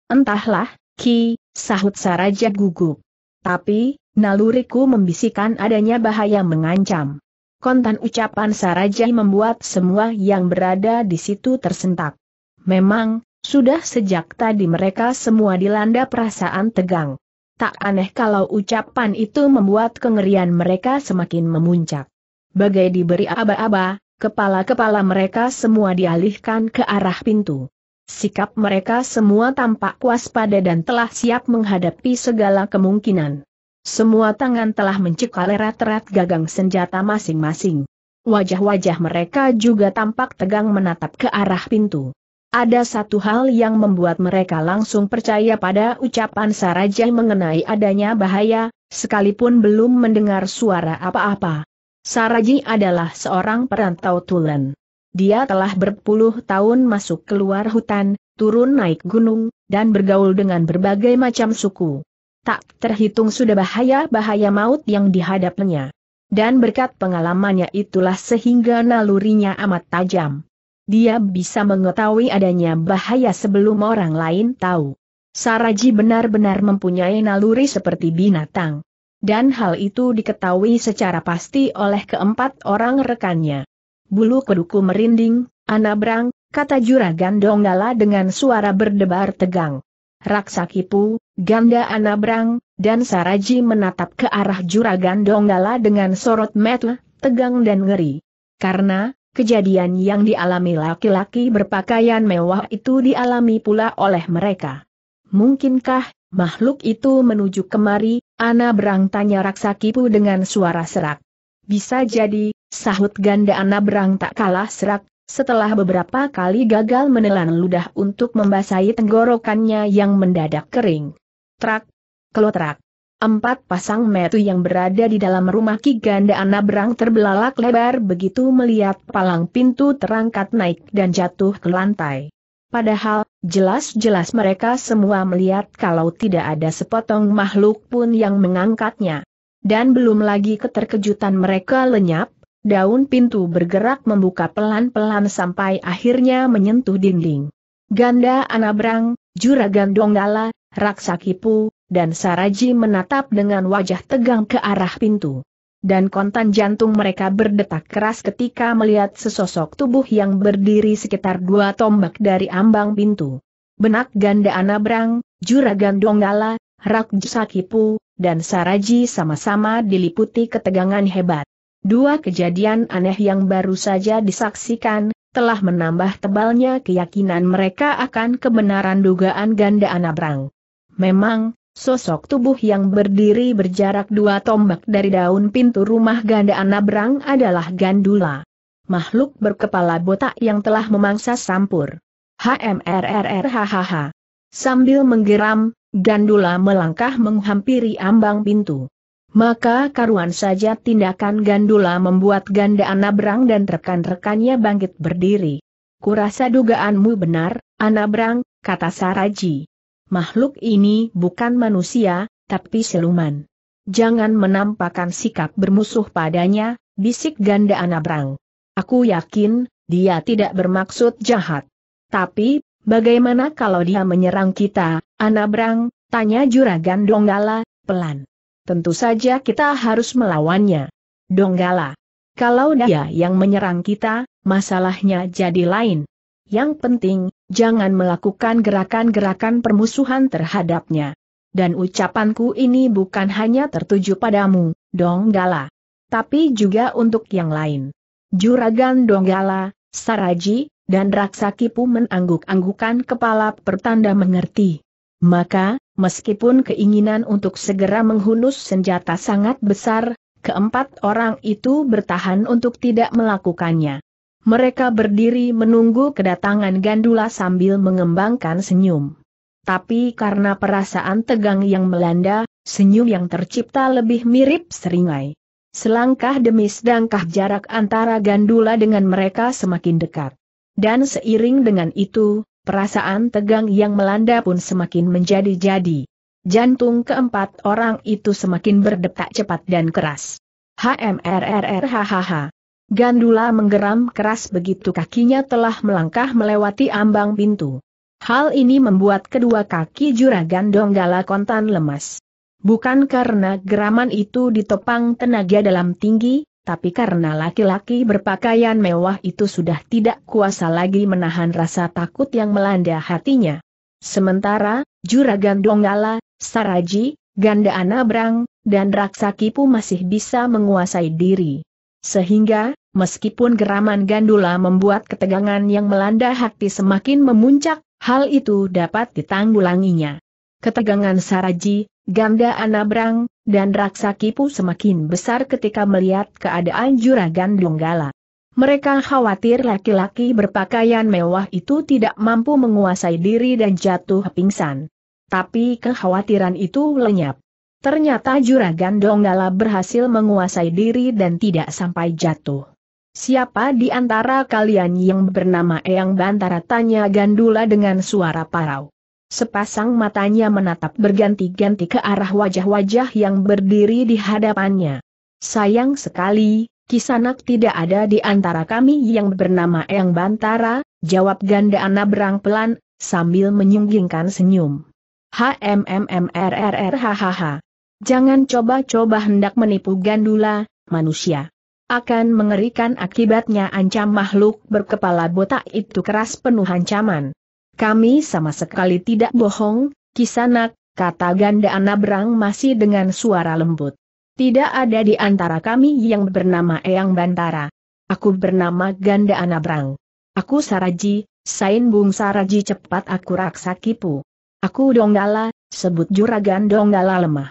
Entahlah, Ki, sahut Saraja gugup. Tapi, naluriku membisikkan adanya bahaya mengancam. Kontan ucapan Saraja membuat semua yang berada di situ tersentak. Memang, sudah sejak tadi mereka semua dilanda perasaan tegang. Tak aneh kalau ucapan itu membuat kengerian mereka semakin memuncak. Bagai diberi aba-aba, kepala-kepala mereka semua dialihkan ke arah pintu. Sikap mereka semua tampak waspada dan telah siap menghadapi segala kemungkinan. Semua tangan telah mencekal erat-erat gagang senjata masing-masing. Wajah-wajah mereka juga tampak tegang menatap ke arah pintu. Ada satu hal yang membuat mereka langsung percaya pada ucapan Saraja mengenai adanya bahaya, sekalipun belum mendengar suara apa-apa. Saraji adalah seorang perantau tulen. Dia telah berpuluh tahun masuk keluar hutan, turun naik gunung, dan bergaul dengan berbagai macam suku. Tak terhitung sudah bahaya-bahaya maut yang dihadapinya. Dan berkat pengalamannya itulah sehingga nalurinya amat tajam. Dia bisa mengetahui adanya bahaya sebelum orang lain tahu. Saraji benar-benar mempunyai naluri seperti binatang. Dan hal itu diketahui secara pasti oleh keempat orang rekannya. Bulu keduku merinding, anabrang, kata juragan Donggala dengan suara berdebar tegang. Raksa Kipu, Ganda Anabrang, dan Saraji menatap ke arah juragan Donggala dengan sorot mata, tegang dan ngeri. Karena, Kejadian yang dialami laki-laki berpakaian mewah itu dialami pula oleh mereka. Mungkinkah makhluk itu menuju kemari? Ana berang tanya Raksakipu dengan suara serak. Bisa jadi, sahut ganda Ana berang tak kalah serak, setelah beberapa kali gagal menelan ludah untuk membasahi tenggorokannya yang mendadak kering. Trak, kelotrak. Empat pasang metu yang berada di dalam rumah Ki Ganda Anabrang terbelalak lebar begitu melihat palang pintu terangkat naik dan jatuh ke lantai. Padahal, jelas-jelas mereka semua melihat kalau tidak ada sepotong makhluk pun yang mengangkatnya. Dan belum lagi keterkejutan mereka lenyap, daun pintu bergerak membuka pelan-pelan sampai akhirnya menyentuh dinding. Ganda Anabrang, Juragan Donggala, Raksakipu, dan Saraji menatap dengan wajah tegang ke arah pintu. Dan kontan jantung mereka berdetak keras ketika melihat sesosok tubuh yang berdiri sekitar dua tombak dari ambang pintu. Benak ganda Anabrang, Juragan Donggala, Rakjusakipu, dan Saraji sama-sama diliputi ketegangan hebat. Dua kejadian aneh yang baru saja disaksikan, telah menambah tebalnya keyakinan mereka akan kebenaran dugaan ganda Anabrang. Memang, Sosok tubuh yang berdiri berjarak dua tombak dari daun pintu rumah ganda Anabrang adalah Gandula. Makhluk berkepala botak yang telah memangsa Sampur. HMRRRHHH. Sambil menggeram, Gandula melangkah menghampiri ambang pintu. Maka karuan saja tindakan Gandula membuat ganda Anabrang dan rekan-rekannya bangkit berdiri. Kurasa dugaanmu benar, Anabrang, kata Saraji makhluk ini bukan manusia, tapi siluman. Jangan menampakkan sikap bermusuh padanya, bisik ganda Anabrang. Aku yakin, dia tidak bermaksud jahat. Tapi, bagaimana kalau dia menyerang kita, Anabrang, tanya juragan Donggala, pelan. Tentu saja kita harus melawannya. Donggala. Kalau dia yang menyerang kita, masalahnya jadi lain. Yang penting, jangan melakukan gerakan-gerakan permusuhan terhadapnya. Dan ucapanku ini bukan hanya tertuju padamu, Donggala, tapi juga untuk yang lain. Juragan Donggala, Saraji, dan Raksakipu pun menangguk-anggukan kepala pertanda mengerti. Maka, meskipun keinginan untuk segera menghunus senjata sangat besar, keempat orang itu bertahan untuk tidak melakukannya. Mereka berdiri menunggu kedatangan Gandula sambil mengembangkan senyum. Tapi karena perasaan tegang yang melanda, senyum yang tercipta lebih mirip seringai. Selangkah demi sedangkah jarak antara Gandula dengan mereka semakin dekat. Dan seiring dengan itu, perasaan tegang yang melanda pun semakin menjadi-jadi. Jantung keempat orang itu semakin berdetak cepat dan keras. HMRRRHHH. Gandula menggeram keras begitu kakinya telah melangkah melewati ambang pintu. Hal ini membuat kedua kaki juragan Donggala kontan lemas. Bukan karena geraman itu ditopang tenaga dalam tinggi, tapi karena laki-laki berpakaian mewah itu sudah tidak kuasa lagi menahan rasa takut yang melanda hatinya. Sementara, Juragan Donggala, Saraji, Ganda Brang, dan Raksakipu masih bisa menguasai diri. Sehingga, Meskipun geraman Gandula membuat ketegangan yang melanda hati semakin memuncak, hal itu dapat ditanggulanginya. Ketegangan Saraji, Ganda Anabrang, dan Raksa Kipu semakin besar ketika melihat keadaan Juragan Donggala. Mereka khawatir laki-laki berpakaian mewah itu tidak mampu menguasai diri dan jatuh pingsan. Tapi kekhawatiran itu lenyap. Ternyata Juragan Donggala berhasil menguasai diri dan tidak sampai jatuh. Siapa di antara kalian yang bernama Eyang Bantara? Tanya Gandula dengan suara parau. Sepasang matanya menatap berganti-ganti ke arah wajah-wajah yang berdiri di hadapannya. Sayang sekali, Kisanak tidak ada di antara kami yang bernama Eyang Bantara, jawab Ganda berang pelan, sambil menyunggingkan senyum. HMMMRRRHHH. Jangan coba-coba hendak menipu Gandula, manusia. Akan mengerikan akibatnya ancam makhluk berkepala botak itu keras penuh ancaman. Kami sama sekali tidak bohong, kisanak, kata ganda Anabrang masih dengan suara lembut. Tidak ada di antara kami yang bernama Eyang Bantara. Aku bernama Ganda Anabrang. Aku Saraji, Sain Bung Saraji cepat aku raksa kipu. Aku Donggala, sebut juragan Donggala lemah.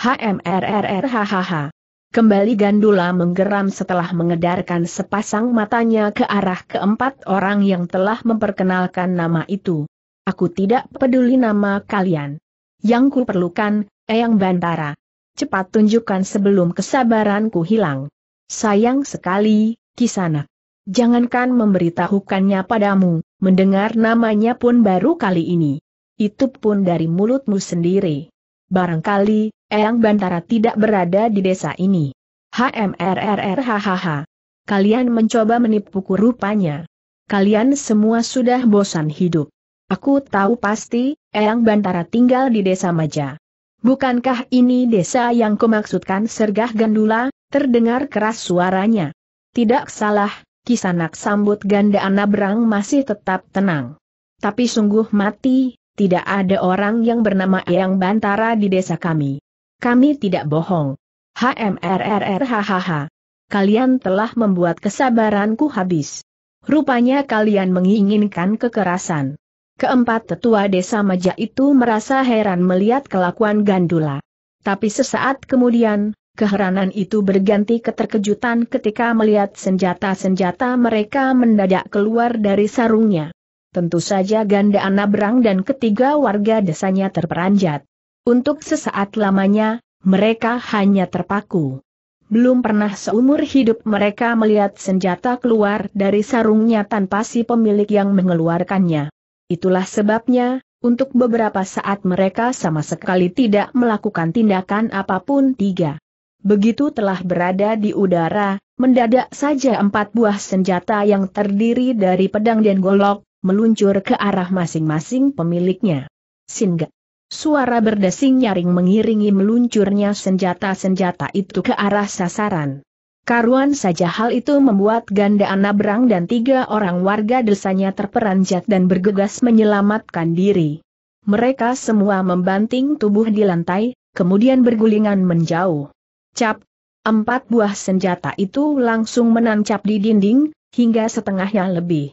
HMRRR hahaha. Kembali Gandula menggeram setelah mengedarkan sepasang matanya ke arah keempat orang yang telah memperkenalkan nama itu. Aku tidak peduli nama kalian. Yang ku perlukan, Eyang Bantara. Cepat tunjukkan sebelum kesabaranku hilang. Sayang sekali, Kisana. Jangankan memberitahukannya padamu, mendengar namanya pun baru kali ini. Itu pun dari mulutmu sendiri. Barangkali, Eyang Bantara tidak berada di desa ini. Hmrrr, hahaha. Kalian mencoba menipuku rupanya. Kalian semua sudah bosan hidup. Aku tahu pasti, Eyang Bantara tinggal di desa Maja. Bukankah ini desa yang kumaksudkan Sergah Gandula? Terdengar keras suaranya. Tidak salah, kisanak sambut ganda Anabrang masih tetap tenang. Tapi sungguh mati, tidak ada orang yang bernama Eyang Bantara di desa kami. Kami tidak bohong. Hmrrr, hahaha. Kalian telah membuat kesabaranku habis. Rupanya kalian menginginkan kekerasan. Keempat tetua desa Maja itu merasa heran melihat kelakuan Gandula. Tapi sesaat kemudian, keheranan itu berganti keterkejutan ketika melihat senjata-senjata mereka mendadak keluar dari sarungnya. Tentu saja ganda Anabrang dan ketiga warga desanya terperanjat. Untuk sesaat lamanya, mereka hanya terpaku. Belum pernah seumur hidup mereka melihat senjata keluar dari sarungnya tanpa si pemilik yang mengeluarkannya. Itulah sebabnya, untuk beberapa saat mereka sama sekali tidak melakukan tindakan apapun tiga. Begitu telah berada di udara, mendadak saja empat buah senjata yang terdiri dari pedang dan golok, meluncur ke arah masing-masing pemiliknya. Singa. Suara berdesing nyaring mengiringi meluncurnya senjata-senjata itu ke arah sasaran. Karuan saja hal itu membuat Ganda berang dan tiga orang warga desanya terperanjat dan bergegas menyelamatkan diri. Mereka semua membanting tubuh di lantai, kemudian bergulingan menjauh. Cap, empat buah senjata itu langsung menancap di dinding, hingga setengahnya lebih.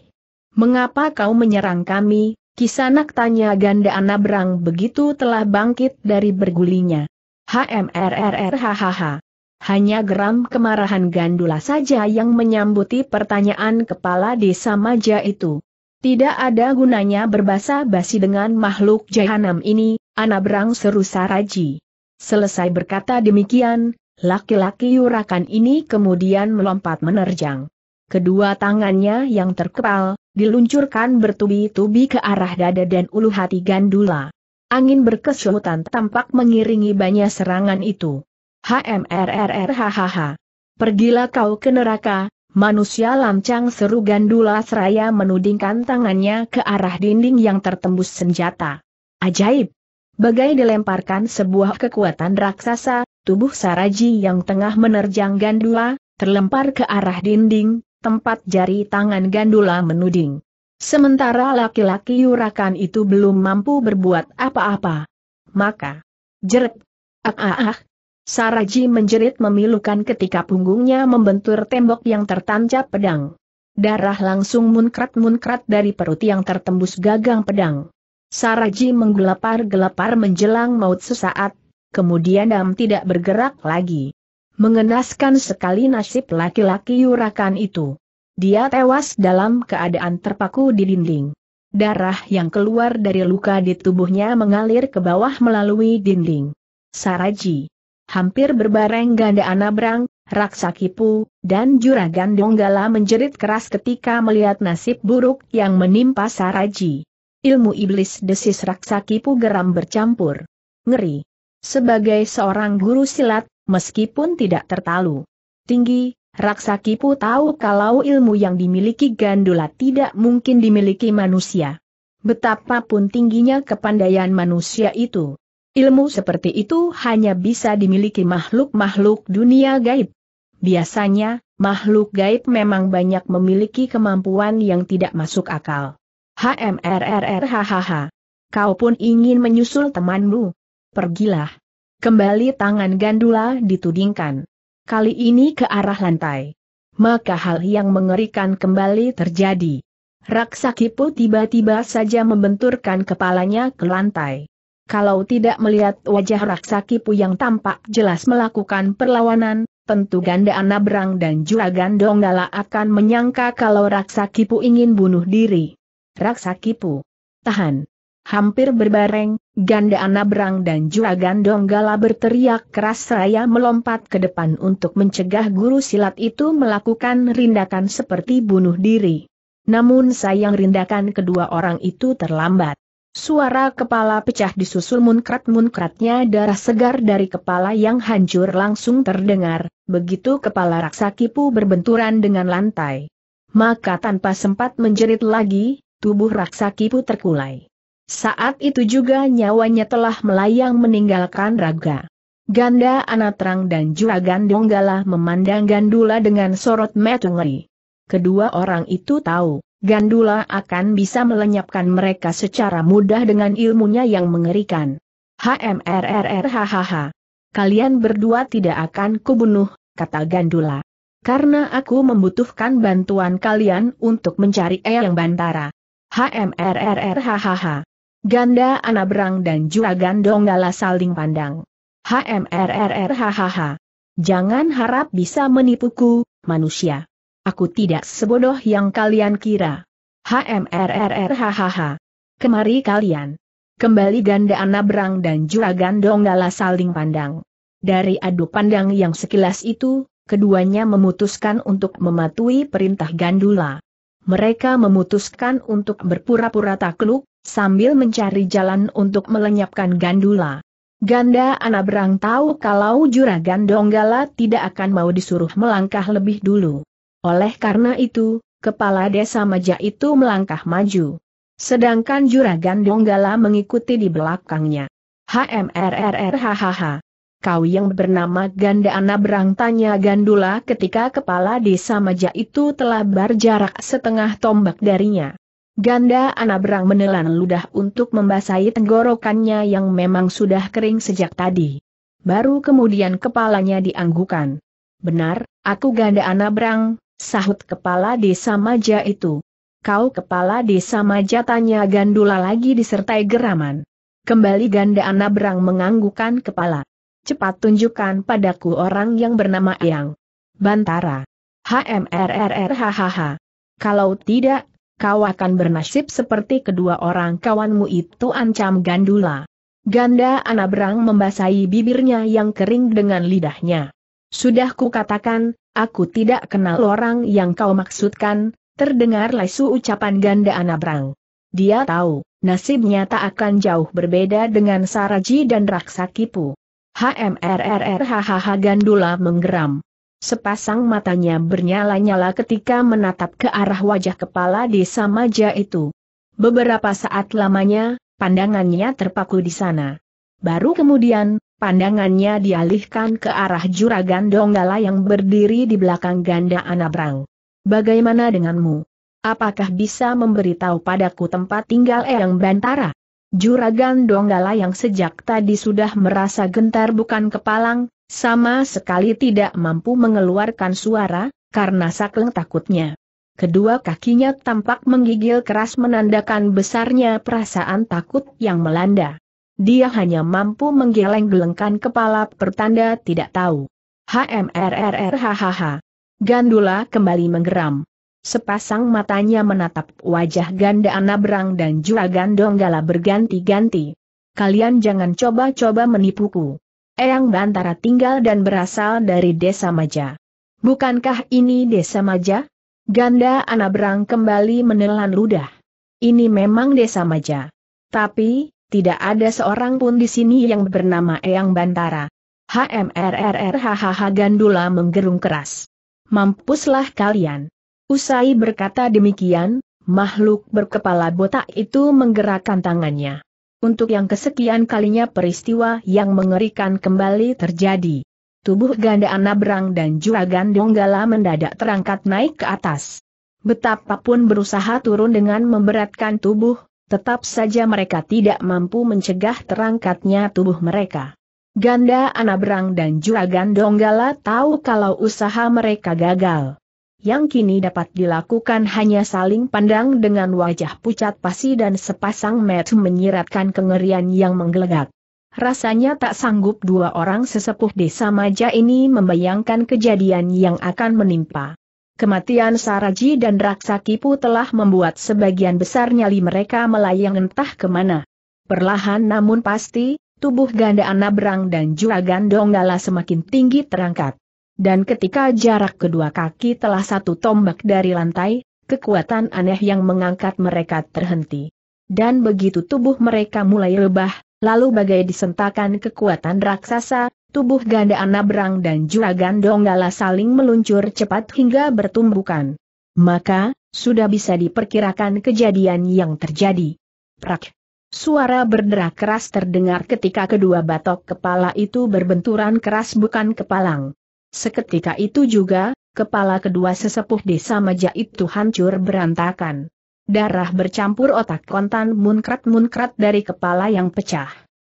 Mengapa kau menyerang kami? Kisanak tanya ganda Anabrang begitu telah bangkit dari bergulinya. Hmrrr hahaha. Hanya geram kemarahan Gandula saja yang menyambuti pertanyaan kepala desa Maja itu. Tidak ada gunanya berbasa basi dengan makhluk jahanam ini, Anabrang seru Saraji. Selesai berkata demikian, laki-laki urakan ini kemudian melompat menerjang. Kedua tangannya yang terkepal, diluncurkan bertubi-tubi ke arah dada dan ulu hati Gandula. Angin berkesyutan tampak mengiringi banyak serangan itu. HMRRR hahaha. Pergilah kau ke neraka, manusia lancang seru Gandula seraya menudingkan tangannya ke arah dinding yang tertembus senjata. Ajaib! Bagai dilemparkan sebuah kekuatan raksasa, tubuh Saraji yang tengah menerjang Gandula, terlempar ke arah dinding, tempat jari tangan Gandula menuding. Sementara laki-laki Yurakan itu belum mampu berbuat apa-apa. Maka, jerit, ah ah ah, Saraji menjerit memilukan ketika punggungnya membentur tembok yang tertancap pedang. Darah langsung munkrat-munkrat dari perut yang tertembus gagang pedang. Saraji menggelepar-gelepar menjelang maut sesaat, kemudian dam tidak bergerak lagi. Mengenaskan sekali nasib laki-laki yurakan itu. Dia tewas dalam keadaan terpaku di dinding. Darah yang keluar dari luka di tubuhnya mengalir ke bawah melalui dinding. Saraji. Hampir berbareng ganda anabrang, raksa kipu, dan juragan donggala menjerit keras ketika melihat nasib buruk yang menimpa Saraji. Ilmu iblis desis raksa kipu geram bercampur. Ngeri. Sebagai seorang guru silat, meskipun tidak tertalu. Tinggi, Raksa Kipu tahu kalau ilmu yang dimiliki Gandula tidak mungkin dimiliki manusia. Betapapun tingginya kepandaian manusia itu. Ilmu seperti itu hanya bisa dimiliki makhluk-makhluk dunia gaib. Biasanya, makhluk gaib memang banyak memiliki kemampuan yang tidak masuk akal. HMRRRHHH. Kau pun ingin menyusul temanmu. Pergilah. Kembali tangan Gandula ditudingkan. Kali ini ke arah lantai. Maka hal yang mengerikan kembali terjadi. Raksakipu tiba-tiba saja membenturkan kepalanya ke lantai. Kalau tidak melihat wajah Raksakipu yang tampak jelas melakukan perlawanan, tentu Ganda Anabrang dan Juragan Donggala akan menyangka kalau Raksakipu ingin bunuh diri. Raksakipu. Tahan. Hampir berbareng, ganda Anabrang dan Juragan Donggala berteriak keras seraya melompat ke depan untuk mencegah guru silat itu melakukan rindakan seperti bunuh diri. Namun sayang rindakan kedua orang itu terlambat. Suara kepala pecah disusul munkrat-munkratnya darah segar dari kepala yang hancur langsung terdengar, begitu kepala raksa kipu berbenturan dengan lantai. Maka tanpa sempat menjerit lagi, tubuh raksa kipu terkulai. Saat itu juga nyawanya telah melayang meninggalkan raga. Ganda Anatrang dan Juragan Donggala memandang Gandula dengan sorot mata ngeri. Kedua orang itu tahu, Gandula akan bisa melenyapkan mereka secara mudah dengan ilmunya yang mengerikan. HMRRRHHH. Kalian berdua tidak akan kubunuh, kata Gandula. Karena aku membutuhkan bantuan kalian untuk mencari Eyang Bantara. hahaha. Ganda Anabrang dan Juragan Donggala saling pandang. HMRRR hahaha. Jangan harap bisa menipuku, manusia. Aku tidak sebodoh yang kalian kira. HMRRR hahaha. Kemari kalian. Kembali ganda Anabrang dan Juragan Donggala saling pandang. Dari adu pandang yang sekilas itu, keduanya memutuskan untuk mematuhi perintah Gandula mereka memutuskan untuk berpura-pura takluk, sambil mencari jalan untuk melenyapkan Gandula. Ganda Anabrang tahu kalau juragan Donggala tidak akan mau disuruh melangkah lebih dulu. Oleh karena itu, kepala desa Maja itu melangkah maju. Sedangkan juragan Donggala mengikuti di belakangnya. HMRRRHHH kau yang bernama Ganda Anabrang tanya Gandula ketika kepala desa Maja itu telah berjarak setengah tombak darinya. Ganda Anabrang menelan ludah untuk membasahi tenggorokannya yang memang sudah kering sejak tadi. Baru kemudian kepalanya dianggukan. Benar, aku Ganda Anabrang, sahut kepala desa Maja itu. Kau kepala desa Maja tanya Gandula lagi disertai geraman. Kembali Ganda Anabrang menganggukan kepala cepat tunjukkan padaku orang yang bernama Yang Bantara. hahaha. Kalau tidak, kau akan bernasib seperti kedua orang kawanmu itu ancam Gandula. Ganda Anabrang membasahi bibirnya yang kering dengan lidahnya. Sudah kukatakan, aku tidak kenal orang yang kau maksudkan, terdengar lesu ucapan Ganda Anabrang. Dia tahu, nasibnya tak akan jauh berbeda dengan Saraji dan Raksakipu hahaha Gandula menggeram. Sepasang matanya bernyala-nyala ketika menatap ke arah wajah kepala desa Maja itu. Beberapa saat lamanya, pandangannya terpaku di sana. Baru kemudian, pandangannya dialihkan ke arah juragan Donggala yang berdiri di belakang ganda Anabrang. Bagaimana denganmu? Apakah bisa memberitahu padaku tempat tinggal Eyang Bantara? Juragan Donggala yang sejak tadi sudah merasa gentar bukan kepalang, sama sekali tidak mampu mengeluarkan suara, karena sakleng takutnya. Kedua kakinya tampak menggigil keras menandakan besarnya perasaan takut yang melanda. Dia hanya mampu menggeleng-gelengkan kepala pertanda tidak tahu. HMRRRHHH. Gandula kembali menggeram. Sepasang matanya menatap wajah ganda Anabrang dan Juragan Donggala berganti-ganti. Kalian jangan coba-coba menipuku. Eyang Bantara tinggal dan berasal dari desa Maja. Bukankah ini desa Maja? Ganda Anabrang kembali menelan ludah. Ini memang desa Maja. Tapi, tidak ada seorang pun di sini yang bernama Eyang Bantara. HMRRRHHH Gandula menggerung keras. Mampuslah kalian. Usai berkata demikian, makhluk berkepala botak itu menggerakkan tangannya. Untuk yang kesekian kalinya peristiwa yang mengerikan kembali terjadi. Tubuh ganda Anabrang dan Juragan Donggala mendadak terangkat naik ke atas. Betapapun berusaha turun dengan memberatkan tubuh, tetap saja mereka tidak mampu mencegah terangkatnya tubuh mereka. Ganda Anabrang dan Juragan Donggala tahu kalau usaha mereka gagal yang kini dapat dilakukan hanya saling pandang dengan wajah pucat pasi dan sepasang mata menyiratkan kengerian yang menggelegak. Rasanya tak sanggup dua orang sesepuh desa Maja ini membayangkan kejadian yang akan menimpa. Kematian Saraji dan Raksa Kipu telah membuat sebagian besar nyali mereka melayang entah kemana. Perlahan namun pasti, tubuh ganda Anabrang dan Juragan Donggala semakin tinggi terangkat. Dan ketika jarak kedua kaki telah satu tombak dari lantai, kekuatan aneh yang mengangkat mereka terhenti. Dan begitu tubuh mereka mulai rebah, lalu bagai disentakan kekuatan raksasa, tubuh ganda Anabrang dan juragan Donggala saling meluncur cepat hingga bertumbukan. Maka, sudah bisa diperkirakan kejadian yang terjadi. Prak! Suara berderak keras terdengar ketika kedua batok kepala itu berbenturan keras bukan kepalang. Seketika itu juga, kepala kedua sesepuh desa Meja itu hancur berantakan. Darah bercampur otak kontan munkrat-munkrat dari kepala yang pecah.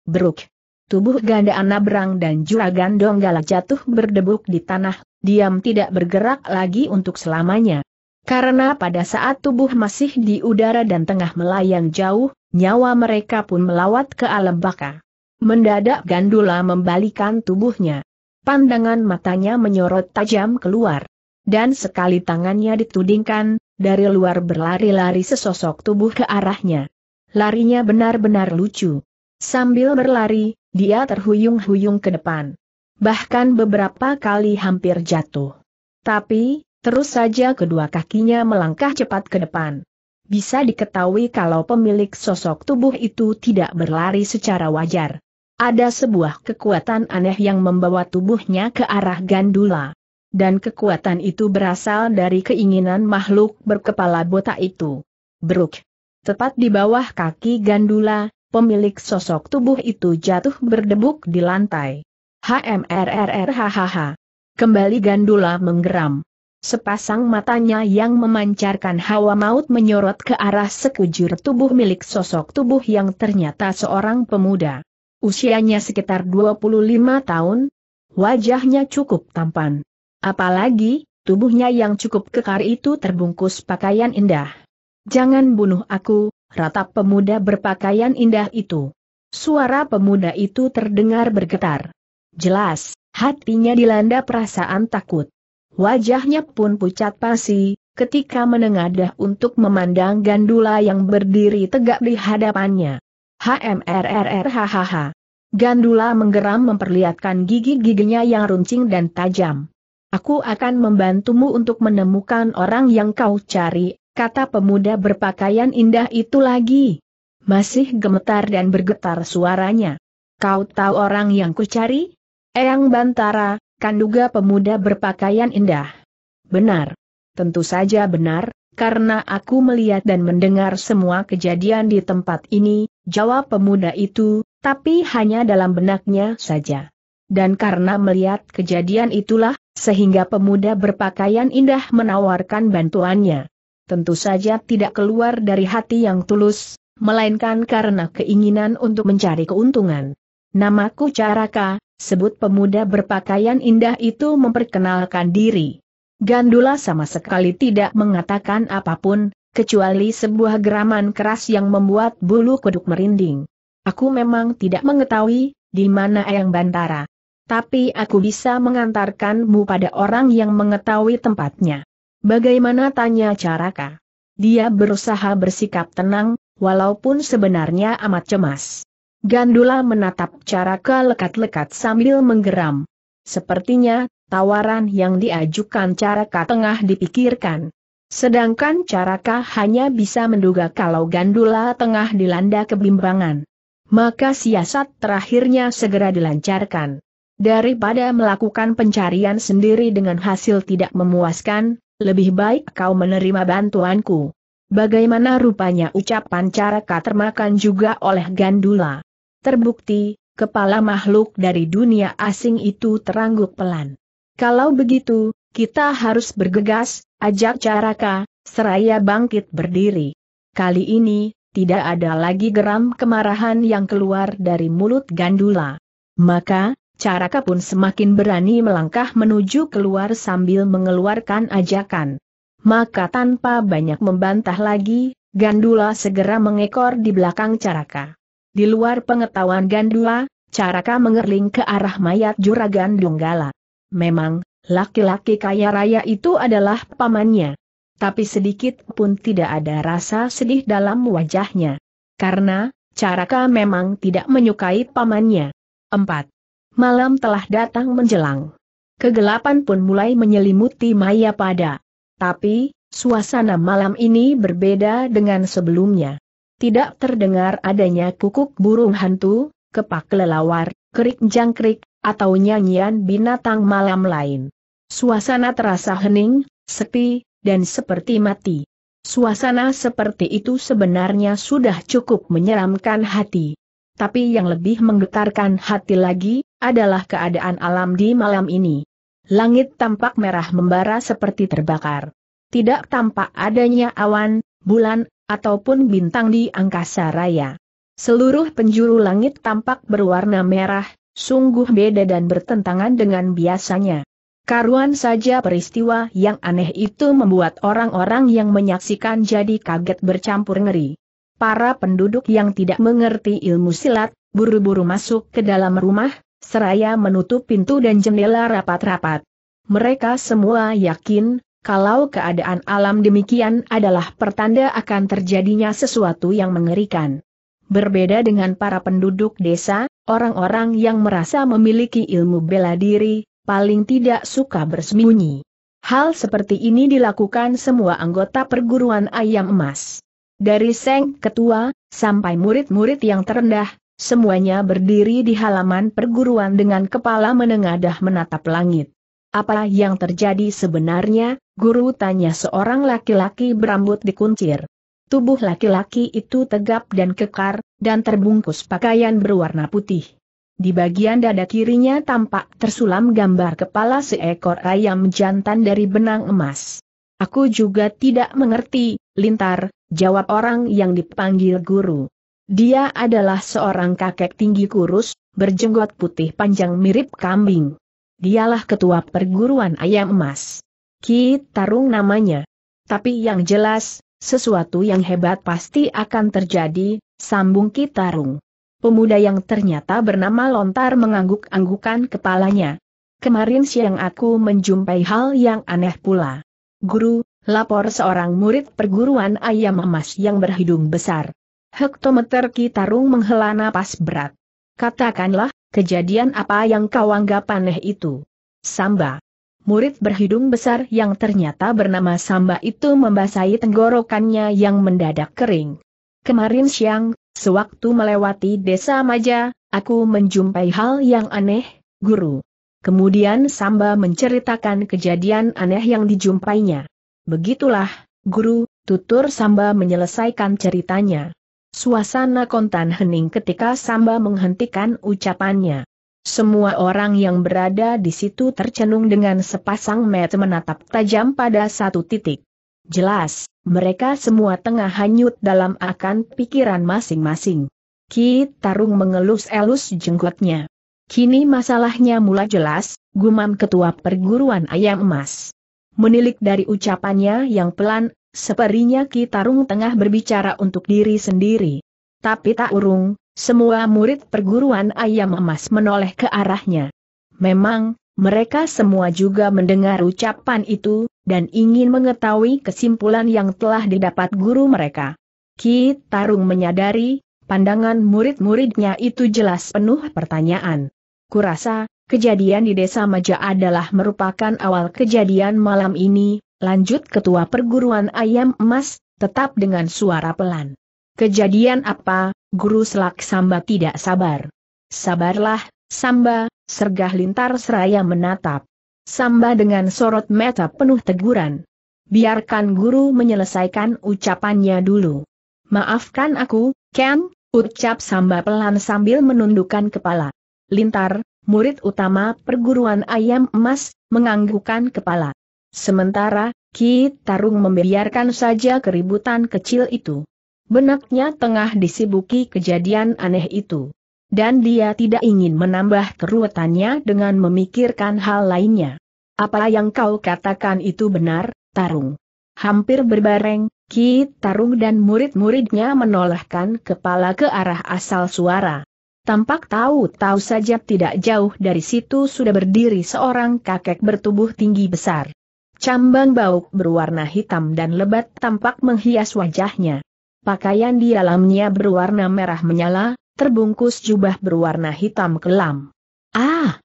Beruk. Tubuh ganda berang dan Juragan Donggala jatuh berdebuk di tanah, diam tidak bergerak lagi untuk selamanya. Karena pada saat tubuh masih di udara dan tengah melayang jauh, nyawa mereka pun melawat ke alam baka. Mendadak Gandula membalikan tubuhnya. Pandangan matanya menyorot tajam keluar. Dan sekali tangannya ditudingkan, dari luar berlari-lari sesosok tubuh ke arahnya. Larinya benar-benar lucu. Sambil berlari, dia terhuyung-huyung ke depan. Bahkan beberapa kali hampir jatuh. Tapi, terus saja kedua kakinya melangkah cepat ke depan. Bisa diketahui kalau pemilik sosok tubuh itu tidak berlari secara wajar. Ada sebuah kekuatan aneh yang membawa tubuhnya ke arah Gandula. Dan kekuatan itu berasal dari keinginan makhluk berkepala botak itu. Bruk. Tepat di bawah kaki Gandula, pemilik sosok tubuh itu jatuh berdebuk di lantai. hahaha. Kembali Gandula menggeram. Sepasang matanya yang memancarkan hawa maut menyorot ke arah sekujur tubuh milik sosok tubuh yang ternyata seorang pemuda. Usianya sekitar 25 tahun, wajahnya cukup tampan. Apalagi, tubuhnya yang cukup kekar itu terbungkus pakaian indah. Jangan bunuh aku, ratap pemuda berpakaian indah itu. Suara pemuda itu terdengar bergetar. Jelas, hatinya dilanda perasaan takut. Wajahnya pun pucat pasi, ketika menengadah untuk memandang gandula yang berdiri tegak di hadapannya hahaha. Gandula menggeram memperlihatkan gigi-giginya yang runcing dan tajam. Aku akan membantumu untuk menemukan orang yang kau cari, kata pemuda berpakaian indah itu lagi. Masih gemetar dan bergetar suaranya. Kau tahu orang yang ku cari? Eyang Bantara, kanduga pemuda berpakaian indah. Benar. Tentu saja benar, karena aku melihat dan mendengar semua kejadian di tempat ini, jawab pemuda itu, tapi hanya dalam benaknya saja. Dan karena melihat kejadian itulah, sehingga pemuda berpakaian indah menawarkan bantuannya. Tentu saja tidak keluar dari hati yang tulus, melainkan karena keinginan untuk mencari keuntungan. Namaku Caraka, sebut pemuda berpakaian indah itu memperkenalkan diri. Gandula sama sekali tidak mengatakan apapun, kecuali sebuah geraman keras yang membuat bulu kuduk merinding. Aku memang tidak mengetahui di mana Eyang Bantara. Tapi aku bisa mengantarkanmu pada orang yang mengetahui tempatnya. Bagaimana tanya caraka? Dia berusaha bersikap tenang, walaupun sebenarnya amat cemas. Gandula menatap caraka lekat-lekat sambil menggeram. Sepertinya, tawaran yang diajukan caraka tengah dipikirkan. Sedangkan Caraka hanya bisa menduga kalau Gandula tengah dilanda kebimbangan. Maka siasat terakhirnya segera dilancarkan. Daripada melakukan pencarian sendiri dengan hasil tidak memuaskan, lebih baik kau menerima bantuanku. Bagaimana rupanya ucapan Caraka termakan juga oleh Gandula. Terbukti, kepala makhluk dari dunia asing itu terangguk pelan. Kalau begitu, kita harus bergegas, ajak Caraka, seraya bangkit berdiri. Kali ini, tidak ada lagi geram kemarahan yang keluar dari mulut Gandula. Maka, Caraka pun semakin berani melangkah menuju keluar sambil mengeluarkan ajakan. Maka tanpa banyak membantah lagi, Gandula segera mengekor di belakang Caraka. Di luar pengetahuan Gandula, Caraka mengerling ke arah mayat juragan Donggala. Memang, Laki-laki kaya raya itu adalah pamannya. Tapi sedikit pun tidak ada rasa sedih dalam wajahnya. Karena, Caraka memang tidak menyukai pamannya. 4. Malam telah datang menjelang. Kegelapan pun mulai menyelimuti Maya pada. Tapi, suasana malam ini berbeda dengan sebelumnya. Tidak terdengar adanya kukuk burung hantu, kepak kelelawar, kerik jangkrik, atau nyanyian binatang malam lain. Suasana terasa hening, sepi, dan seperti mati. Suasana seperti itu sebenarnya sudah cukup menyeramkan hati. Tapi yang lebih menggetarkan hati lagi, adalah keadaan alam di malam ini. Langit tampak merah membara seperti terbakar. Tidak tampak adanya awan, bulan, ataupun bintang di angkasa raya. Seluruh penjuru langit tampak berwarna merah, sungguh beda dan bertentangan dengan biasanya. Karuan saja peristiwa yang aneh itu membuat orang-orang yang menyaksikan jadi kaget bercampur ngeri. Para penduduk yang tidak mengerti ilmu silat, buru-buru masuk ke dalam rumah, seraya menutup pintu dan jendela rapat-rapat. Mereka semua yakin, kalau keadaan alam demikian adalah pertanda akan terjadinya sesuatu yang mengerikan. Berbeda dengan para penduduk desa, Orang-orang yang merasa memiliki ilmu bela diri, paling tidak suka bersembunyi. Hal seperti ini dilakukan semua anggota perguruan ayam emas. Dari Seng Ketua, sampai murid-murid yang terendah, semuanya berdiri di halaman perguruan dengan kepala menengadah menatap langit. Apa yang terjadi sebenarnya, guru tanya seorang laki-laki berambut dikuncir. Tubuh laki-laki itu tegap dan kekar, dan terbungkus pakaian berwarna putih. Di bagian dada kirinya tampak tersulam gambar kepala seekor ayam jantan dari benang emas. Aku juga tidak mengerti, Lintar, jawab orang yang dipanggil guru. Dia adalah seorang kakek tinggi kurus, berjenggot putih panjang mirip kambing. Dialah ketua perguruan ayam emas. Ki Tarung namanya. Tapi yang jelas, sesuatu yang hebat pasti akan terjadi, sambung Kitarung. Pemuda yang ternyata bernama Lontar mengangguk-anggukan kepalanya. Kemarin siang aku menjumpai hal yang aneh pula. Guru, lapor seorang murid perguruan ayam emas yang berhidung besar. Hektometer Kitarung menghela napas berat. Katakanlah, kejadian apa yang kau anggap aneh itu? Samba murid berhidung besar yang ternyata bernama Samba itu membasahi tenggorokannya yang mendadak kering. Kemarin siang, sewaktu melewati desa Maja, aku menjumpai hal yang aneh, guru. Kemudian Samba menceritakan kejadian aneh yang dijumpainya. Begitulah, guru, tutur Samba menyelesaikan ceritanya. Suasana kontan hening ketika Samba menghentikan ucapannya. Semua orang yang berada di situ tercenung dengan sepasang mata menatap tajam pada satu titik. Jelas, mereka semua tengah hanyut dalam akan pikiran masing-masing. Ki Tarung mengelus-elus jenggotnya. Kini masalahnya mulai jelas, gumam ketua perguruan ayam emas. Menilik dari ucapannya yang pelan, sepertinya Ki Tarung tengah berbicara untuk diri sendiri. Tapi tak urung, semua murid perguruan ayam emas menoleh ke arahnya. Memang, mereka semua juga mendengar ucapan itu, dan ingin mengetahui kesimpulan yang telah didapat guru mereka. Ki Tarung menyadari, pandangan murid-muridnya itu jelas penuh pertanyaan. Kurasa, kejadian di desa Maja adalah merupakan awal kejadian malam ini, lanjut ketua perguruan ayam emas, tetap dengan suara pelan. Kejadian apa, Guru Selak Samba tidak sabar. Sabarlah, Samba, sergah lintar seraya menatap. Samba dengan sorot mata penuh teguran. Biarkan guru menyelesaikan ucapannya dulu. Maafkan aku, Ken, ucap Samba pelan sambil menundukkan kepala. Lintar, murid utama perguruan ayam emas, menganggukkan kepala. Sementara, Ki Tarung membiarkan saja keributan kecil itu. Benaknya tengah disibuki kejadian aneh itu. Dan dia tidak ingin menambah keruwetannya dengan memikirkan hal lainnya. Apa yang kau katakan itu benar, Tarung? Hampir berbareng, Ki Tarung dan murid-muridnya menolehkan kepala ke arah asal suara. Tampak tahu-tahu saja tidak jauh dari situ sudah berdiri seorang kakek bertubuh tinggi besar. Cambang bauk berwarna hitam dan lebat tampak menghias wajahnya. Pakaian di dalamnya berwarna merah menyala, terbungkus jubah berwarna hitam kelam. Ah!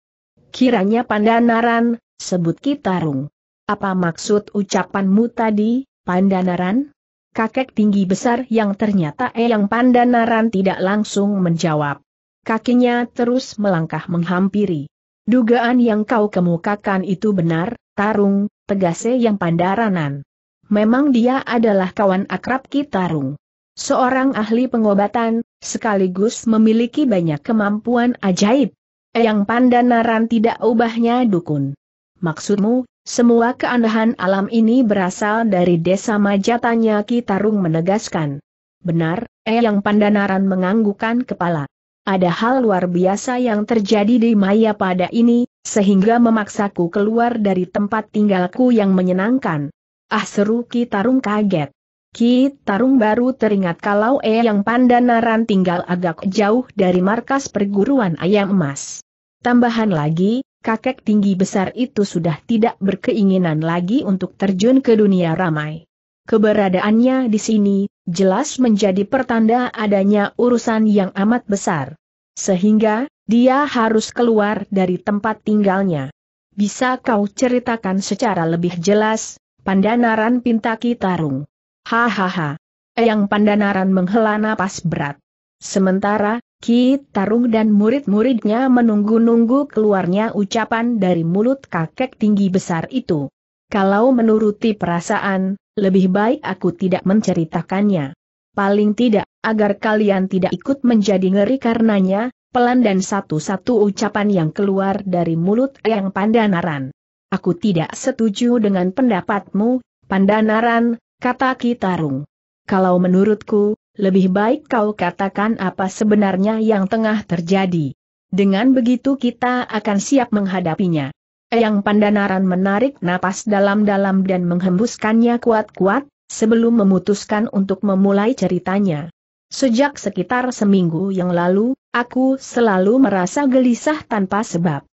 Kiranya Pandanaran, sebut Kitarung. Apa maksud ucapanmu tadi, Pandanaran? Kakek tinggi besar yang ternyata Eyang Pandanaran tidak langsung menjawab. Kakinya terus melangkah menghampiri. Dugaan yang kau kemukakan itu benar, Tarung, tegase yang Pandaranan. Memang dia adalah kawan akrab Kitarung. Seorang ahli pengobatan, sekaligus memiliki banyak kemampuan ajaib. Eyang Pandanaran tidak ubahnya dukun. Maksudmu, semua keanehan alam ini berasal dari desa Majatanya Kitarung menegaskan. Benar, Eyang Pandanaran menganggukan kepala. Ada hal luar biasa yang terjadi di Maya pada ini, sehingga memaksaku keluar dari tempat tinggalku yang menyenangkan. Ah seru Kitarung kaget. Ki Tarung baru teringat kalau Eyang Pandanaran tinggal agak jauh dari markas perguruan Ayam Emas. Tambahan lagi, kakek tinggi besar itu sudah tidak berkeinginan lagi untuk terjun ke dunia ramai. Keberadaannya di sini, jelas menjadi pertanda adanya urusan yang amat besar. Sehingga, dia harus keluar dari tempat tinggalnya. Bisa kau ceritakan secara lebih jelas, Pandanaran pinta Ki Tarung. Hahaha. Eyang Pandanaran menghela napas berat. Sementara, Ki Tarung dan murid-muridnya menunggu-nunggu keluarnya ucapan dari mulut kakek tinggi besar itu. Kalau menuruti perasaan, lebih baik aku tidak menceritakannya. Paling tidak, agar kalian tidak ikut menjadi ngeri karenanya, pelan dan satu-satu ucapan yang keluar dari mulut Eyang Pandanaran. Aku tidak setuju dengan pendapatmu, Pandanaran, kata Kitarung. Kalau menurutku, lebih baik kau katakan apa sebenarnya yang tengah terjadi. Dengan begitu kita akan siap menghadapinya. Yang Pandanaran menarik napas dalam-dalam dan menghembuskannya kuat-kuat, sebelum memutuskan untuk memulai ceritanya. Sejak sekitar seminggu yang lalu, aku selalu merasa gelisah tanpa sebab.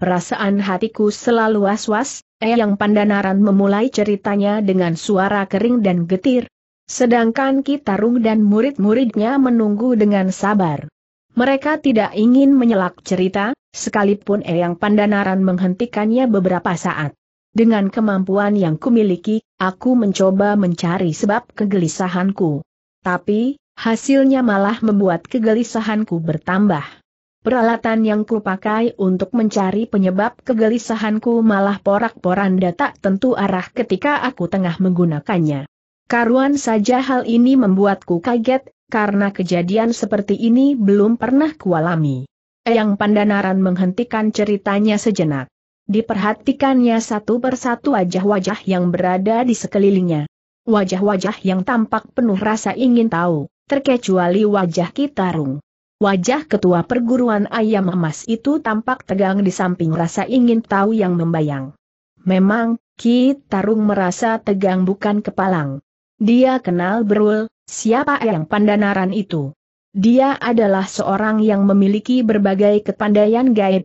Perasaan hatiku selalu was-was, Eyang eh, Pandanaran memulai ceritanya dengan suara kering dan getir. Sedangkan Kitarung dan murid-muridnya menunggu dengan sabar. Mereka tidak ingin menyelak cerita, sekalipun Eyang eh, Pandanaran menghentikannya beberapa saat. Dengan kemampuan yang kumiliki, aku mencoba mencari sebab kegelisahanku. Tapi, hasilnya malah membuat kegelisahanku bertambah. Peralatan yang kupakai untuk mencari penyebab kegelisahanku malah porak-poranda tak tentu arah ketika aku tengah menggunakannya. Karuan saja hal ini membuatku kaget, karena kejadian seperti ini belum pernah kualami. Yang Pandanaran menghentikan ceritanya sejenak. Diperhatikannya satu persatu wajah-wajah yang berada di sekelilingnya. Wajah-wajah yang tampak penuh rasa ingin tahu, terkecuali wajah Kitarung. Wajah ketua perguruan ayam emas itu tampak tegang di samping rasa ingin tahu yang membayang. Memang, Ki Tarung merasa tegang bukan kepalang. Dia kenal Berul, siapa yang pandanaran itu. Dia adalah seorang yang memiliki berbagai kepandaian gaib.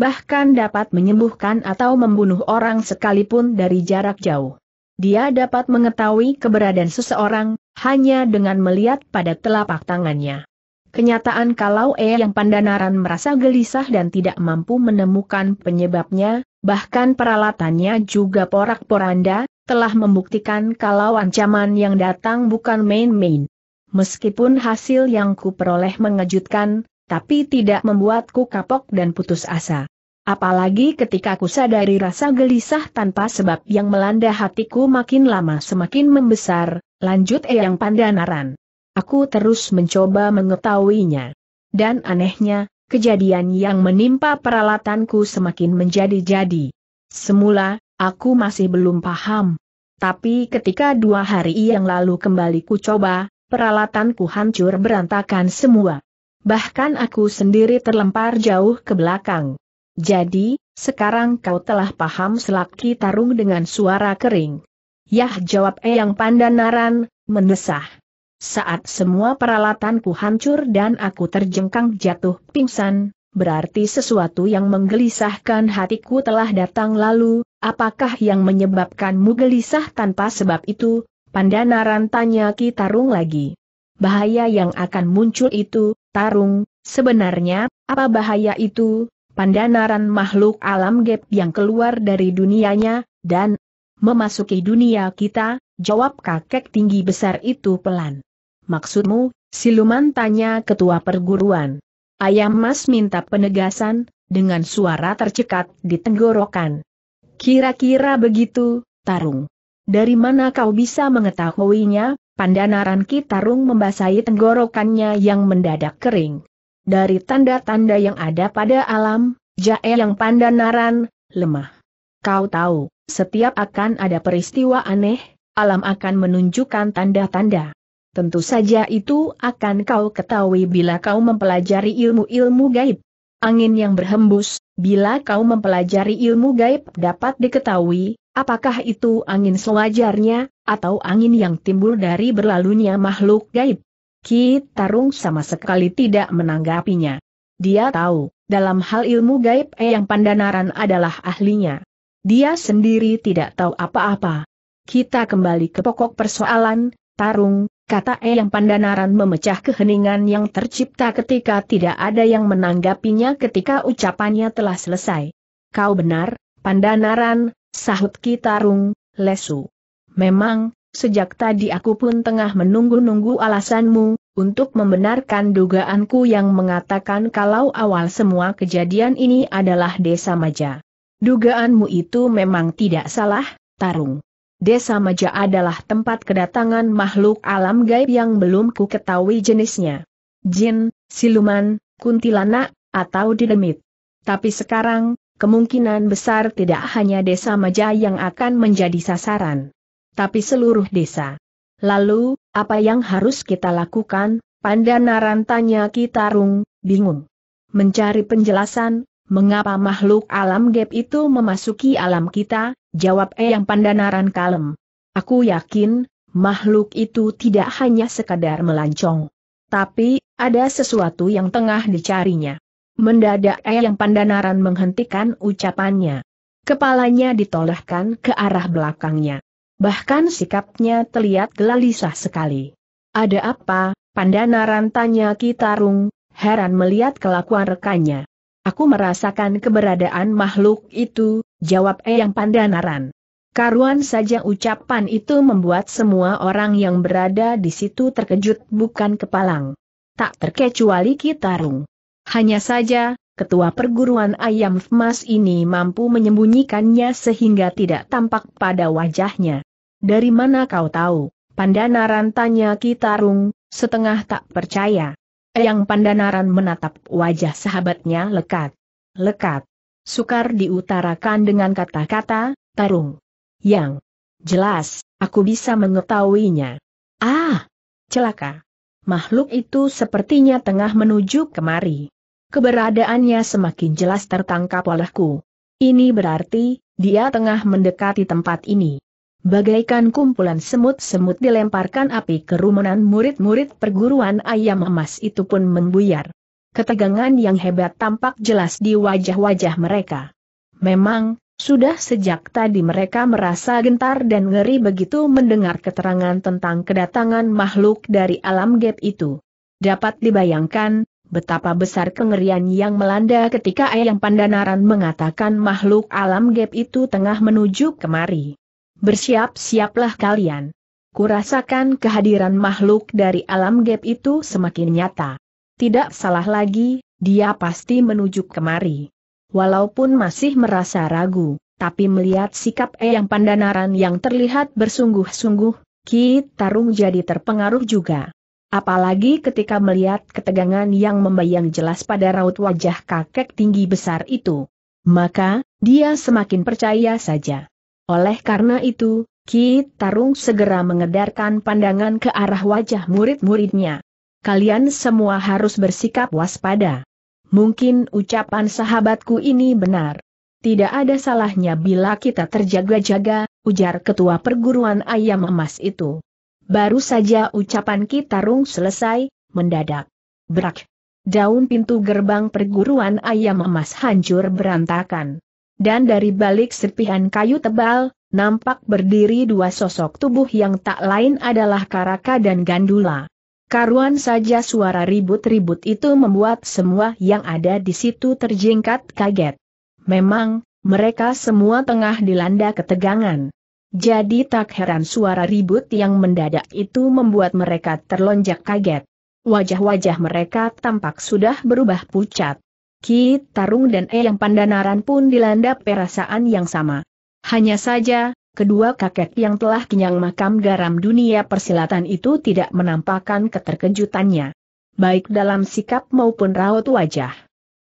Bahkan dapat menyembuhkan atau membunuh orang sekalipun dari jarak jauh. Dia dapat mengetahui keberadaan seseorang, hanya dengan melihat pada telapak tangannya. Kenyataan kalau E yang Pandanaran merasa gelisah dan tidak mampu menemukan penyebabnya, bahkan peralatannya juga porak-poranda, telah membuktikan kalau ancaman yang datang bukan main-main. Meskipun hasil yang kuperoleh mengejutkan, tapi tidak membuatku kapok dan putus asa. Apalagi ketika ku sadari rasa gelisah tanpa sebab yang melanda hatiku makin lama semakin membesar, lanjut Eyang Pandanaran aku terus mencoba mengetahuinya. Dan anehnya, kejadian yang menimpa peralatanku semakin menjadi-jadi. Semula, aku masih belum paham. Tapi ketika dua hari yang lalu kembali ku coba, peralatanku hancur berantakan semua. Bahkan aku sendiri terlempar jauh ke belakang. Jadi, sekarang kau telah paham selaki tarung dengan suara kering. Yah jawab Eyang Pandanaran, mendesah. Saat semua peralatanku hancur dan aku terjengkang jatuh pingsan, berarti sesuatu yang menggelisahkan hatiku telah datang lalu, apakah yang menyebabkanmu gelisah tanpa sebab itu? Pandanaran tanya Ki Tarung lagi. Bahaya yang akan muncul itu, Tarung, sebenarnya, apa bahaya itu? Pandanaran makhluk alam gap yang keluar dari dunianya, dan memasuki dunia kita, jawab kakek tinggi besar itu pelan. Maksudmu, siluman tanya ketua perguruan. Ayam Mas minta penegasan, dengan suara tercekat di tenggorokan. Kira-kira begitu, Tarung. Dari mana kau bisa mengetahuinya, pandanaran Ki Tarung membasahi tenggorokannya yang mendadak kering. Dari tanda-tanda yang ada pada alam, jae yang pandanaran, lemah. Kau tahu, setiap akan ada peristiwa aneh, alam akan menunjukkan tanda-tanda. Tentu saja itu akan kau ketahui bila kau mempelajari ilmu-ilmu gaib. Angin yang berhembus, bila kau mempelajari ilmu gaib dapat diketahui, apakah itu angin sewajarnya, atau angin yang timbul dari berlalunya makhluk gaib. Ki Tarung sama sekali tidak menanggapinya. Dia tahu, dalam hal ilmu gaib yang Pandanaran adalah ahlinya. Dia sendiri tidak tahu apa-apa. Kita kembali ke pokok persoalan, Tarung, Kata Eyang Pandanaran memecah keheningan yang tercipta ketika tidak ada yang menanggapinya ketika ucapannya telah selesai. Kau benar, Pandanaran, sahut Kitarung, lesu. Memang, sejak tadi aku pun tengah menunggu-nunggu alasanmu, untuk membenarkan dugaanku yang mengatakan kalau awal semua kejadian ini adalah desa maja. Dugaanmu itu memang tidak salah, Tarung. Desa Maja adalah tempat kedatangan makhluk alam gaib yang belum ku ketahui jenisnya. Jin, siluman, kuntilanak, atau didemit. Tapi sekarang, kemungkinan besar tidak hanya desa Maja yang akan menjadi sasaran. Tapi seluruh desa. Lalu, apa yang harus kita lakukan? Pandanaran tanya Kitarung, bingung. Mencari penjelasan, mengapa makhluk alam gaib itu memasuki alam kita, Jawab Eyang Pandanaran kalem. Aku yakin, makhluk itu tidak hanya sekadar melancong. Tapi, ada sesuatu yang tengah dicarinya. Mendadak Eyang Pandanaran menghentikan ucapannya. Kepalanya ditolehkan ke arah belakangnya. Bahkan sikapnya terlihat gelisah sekali. Ada apa, Pandanaran tanya Kitarung, heran melihat kelakuan rekannya. Aku merasakan keberadaan makhluk itu, Jawab Eyang Pandanaran. Karuan saja ucapan itu membuat semua orang yang berada di situ terkejut bukan kepalang. Tak terkecuali Kitarung. Hanya saja, ketua perguruan Ayam Mas ini mampu menyembunyikannya sehingga tidak tampak pada wajahnya. Dari mana kau tahu? Pandanaran tanya Kitarung, setengah tak percaya. Eyang Pandanaran menatap wajah sahabatnya lekat. Lekat sukar diutarakan dengan kata-kata, tarung. Yang jelas, aku bisa mengetahuinya. Ah, celaka. Makhluk itu sepertinya tengah menuju kemari. Keberadaannya semakin jelas tertangkap olehku. Ini berarti, dia tengah mendekati tempat ini. Bagaikan kumpulan semut-semut dilemparkan api kerumunan murid-murid perguruan ayam emas itu pun membuyar. Ketegangan yang hebat tampak jelas di wajah-wajah mereka. Memang, sudah sejak tadi mereka merasa gentar dan ngeri begitu mendengar keterangan tentang kedatangan makhluk dari alam gap itu. Dapat dibayangkan, betapa besar kengerian yang melanda ketika Ayang Pandanaran mengatakan makhluk alam gap itu tengah menuju kemari. Bersiap-siaplah kalian. Kurasakan kehadiran makhluk dari alam gap itu semakin nyata. Tidak salah lagi, dia pasti menuju kemari. Walaupun masih merasa ragu, tapi melihat sikap Eyang Pandanaran yang terlihat bersungguh-sungguh, Ki Tarung jadi terpengaruh juga. Apalagi ketika melihat ketegangan yang membayang jelas pada raut wajah kakek tinggi besar itu. Maka, dia semakin percaya saja. Oleh karena itu, Ki Tarung segera mengedarkan pandangan ke arah wajah murid-muridnya kalian semua harus bersikap waspada. Mungkin ucapan sahabatku ini benar. Tidak ada salahnya bila kita terjaga-jaga, ujar ketua perguruan ayam emas itu. Baru saja ucapan kita rung selesai, mendadak. Berak. Daun pintu gerbang perguruan ayam emas hancur berantakan. Dan dari balik serpihan kayu tebal, nampak berdiri dua sosok tubuh yang tak lain adalah Karaka dan Gandula. Karuan saja suara ribut-ribut itu membuat semua yang ada di situ terjingkat kaget. Memang, mereka semua tengah dilanda ketegangan. Jadi tak heran suara ribut yang mendadak itu membuat mereka terlonjak kaget. Wajah-wajah mereka tampak sudah berubah pucat. Ki Tarung dan Eyang Pandanaran pun dilanda perasaan yang sama. Hanya saja, kedua kakek yang telah kenyang makam garam dunia persilatan itu tidak menampakkan keterkejutannya. Baik dalam sikap maupun raut wajah.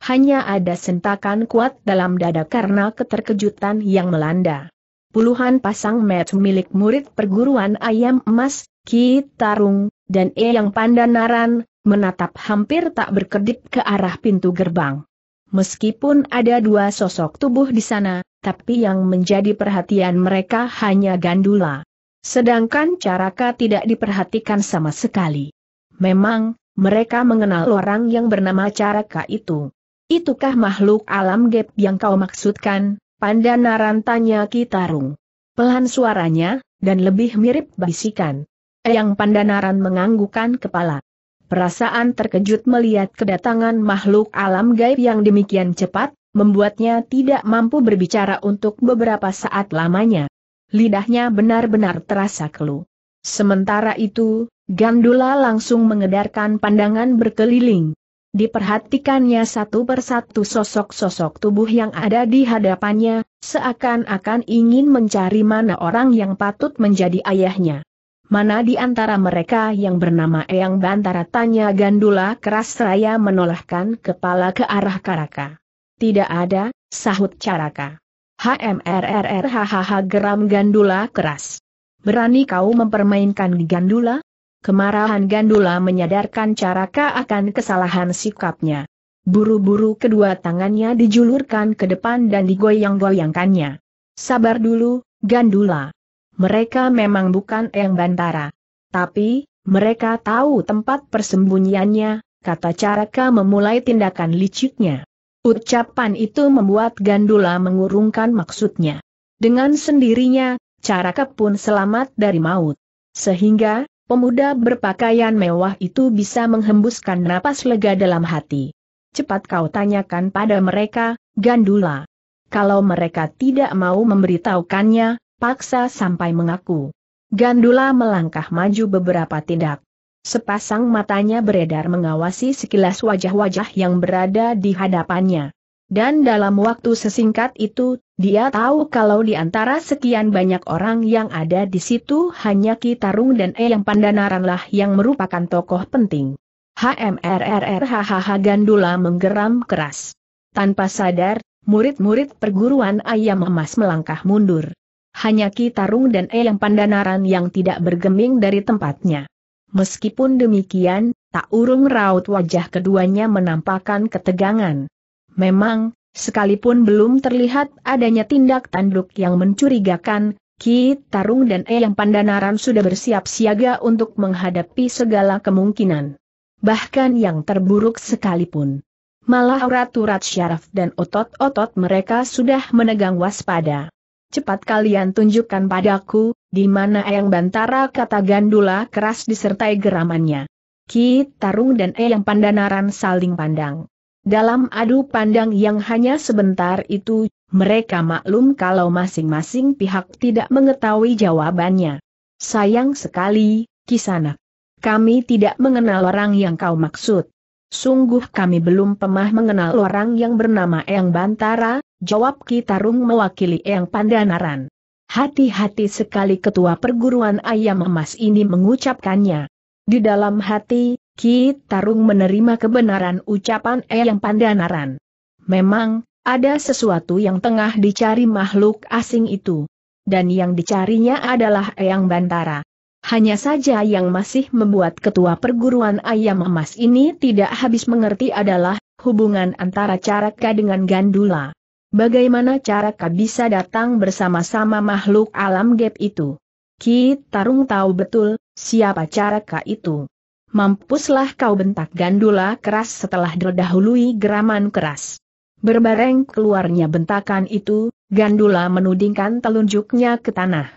Hanya ada sentakan kuat dalam dada karena keterkejutan yang melanda. Puluhan pasang match milik murid perguruan ayam emas, Ki Tarung, dan E yang Pandanaran, menatap hampir tak berkedip ke arah pintu gerbang. Meskipun ada dua sosok tubuh di sana, tapi yang menjadi perhatian mereka hanya Gandula. Sedangkan Caraka tidak diperhatikan sama sekali. Memang, mereka mengenal orang yang bernama Caraka itu. Itukah makhluk alam gap yang kau maksudkan, Pandanaran tanya Kitarung. Pelan suaranya, dan lebih mirip bisikan. yang Pandanaran menganggukan kepala. Perasaan terkejut melihat kedatangan makhluk alam gaib yang demikian cepat, membuatnya tidak mampu berbicara untuk beberapa saat lamanya. Lidahnya benar-benar terasa keluh. Sementara itu, Gandula langsung mengedarkan pandangan berkeliling. Diperhatikannya satu persatu sosok-sosok tubuh yang ada di hadapannya, seakan-akan ingin mencari mana orang yang patut menjadi ayahnya. Mana di antara mereka yang bernama Eyang Bantara tanya Gandula keras Raya menolakkan kepala ke arah Karaka. Tidak ada, sahut Caraka. HMRRR hahaha geram Gandula keras. Berani kau mempermainkan Gandula? Kemarahan Gandula menyadarkan Caraka akan kesalahan sikapnya. Buru-buru kedua tangannya dijulurkan ke depan dan digoyang-goyangkannya. Sabar dulu, Gandula. Mereka memang bukan yang Bantara. Tapi, mereka tahu tempat persembunyiannya, kata Caraka memulai tindakan liciknya. Ucapan itu membuat Gandula mengurungkan maksudnya. Dengan sendirinya, Caraka pun selamat dari maut. Sehingga, pemuda berpakaian mewah itu bisa menghembuskan napas lega dalam hati. Cepat kau tanyakan pada mereka, Gandula. Kalau mereka tidak mau memberitahukannya, paksa sampai mengaku. Gandula melangkah maju beberapa tindak. Sepasang matanya beredar mengawasi sekilas wajah-wajah yang berada di hadapannya. Dan dalam waktu sesingkat itu, dia tahu kalau di antara sekian banyak orang yang ada di situ hanya Kitarung dan Eyang Pandanaranlah yang merupakan tokoh penting. HMRRRHHH Gandula menggeram keras. Tanpa sadar, murid-murid perguruan Ayam Emas melangkah mundur hanya Ki Tarung dan Eyang Pandanaran yang tidak bergeming dari tempatnya. Meskipun demikian, tak urung raut wajah keduanya menampakkan ketegangan. Memang, sekalipun belum terlihat adanya tindak tanduk yang mencurigakan, Ki Tarung dan Eyang Pandanaran sudah bersiap siaga untuk menghadapi segala kemungkinan. Bahkan yang terburuk sekalipun. Malah urat-urat syaraf dan otot-otot mereka sudah menegang waspada cepat kalian tunjukkan padaku, di mana Eyang Bantara kata Gandula keras disertai geramannya. Ki Tarung dan Eyang Pandanaran saling pandang. Dalam adu pandang yang hanya sebentar itu, mereka maklum kalau masing-masing pihak tidak mengetahui jawabannya. Sayang sekali, Kisana, Kami tidak mengenal orang yang kau maksud. Sungguh kami belum pemah mengenal orang yang bernama Eyang Bantara, jawab Ki Tarung mewakili Eyang Pandanaran. Hati-hati sekali ketua perguruan ayam emas ini mengucapkannya. Di dalam hati, Ki Tarung menerima kebenaran ucapan Eyang Pandanaran. Memang, ada sesuatu yang tengah dicari makhluk asing itu. Dan yang dicarinya adalah Eyang Bantara. Hanya saja yang masih membuat ketua perguruan ayam emas ini tidak habis mengerti adalah hubungan antara Caraka dengan Gandula. Bagaimana cara kau bisa datang bersama-sama makhluk alam gap itu? Ki Tarung tahu betul, siapa cara kau itu. Mampuslah kau bentak gandula keras setelah dahului geraman keras. Berbareng keluarnya bentakan itu, gandula menudingkan telunjuknya ke tanah.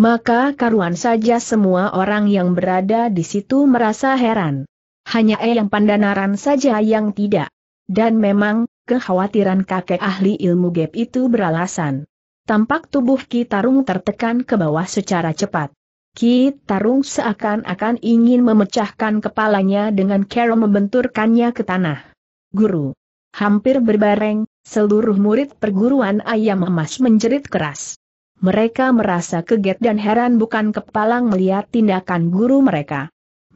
Maka karuan saja semua orang yang berada di situ merasa heran. Hanya Eyang Pandanaran saja yang tidak. Dan memang, kekhawatiran kakek ahli ilmu gap itu beralasan. Tampak tubuh Ki Tarung tertekan ke bawah secara cepat. Ki Tarung seakan-akan ingin memecahkan kepalanya dengan cara membenturkannya ke tanah. Guru. Hampir berbareng, seluruh murid perguruan ayam emas menjerit keras. Mereka merasa kaget dan heran bukan kepalang melihat tindakan guru mereka.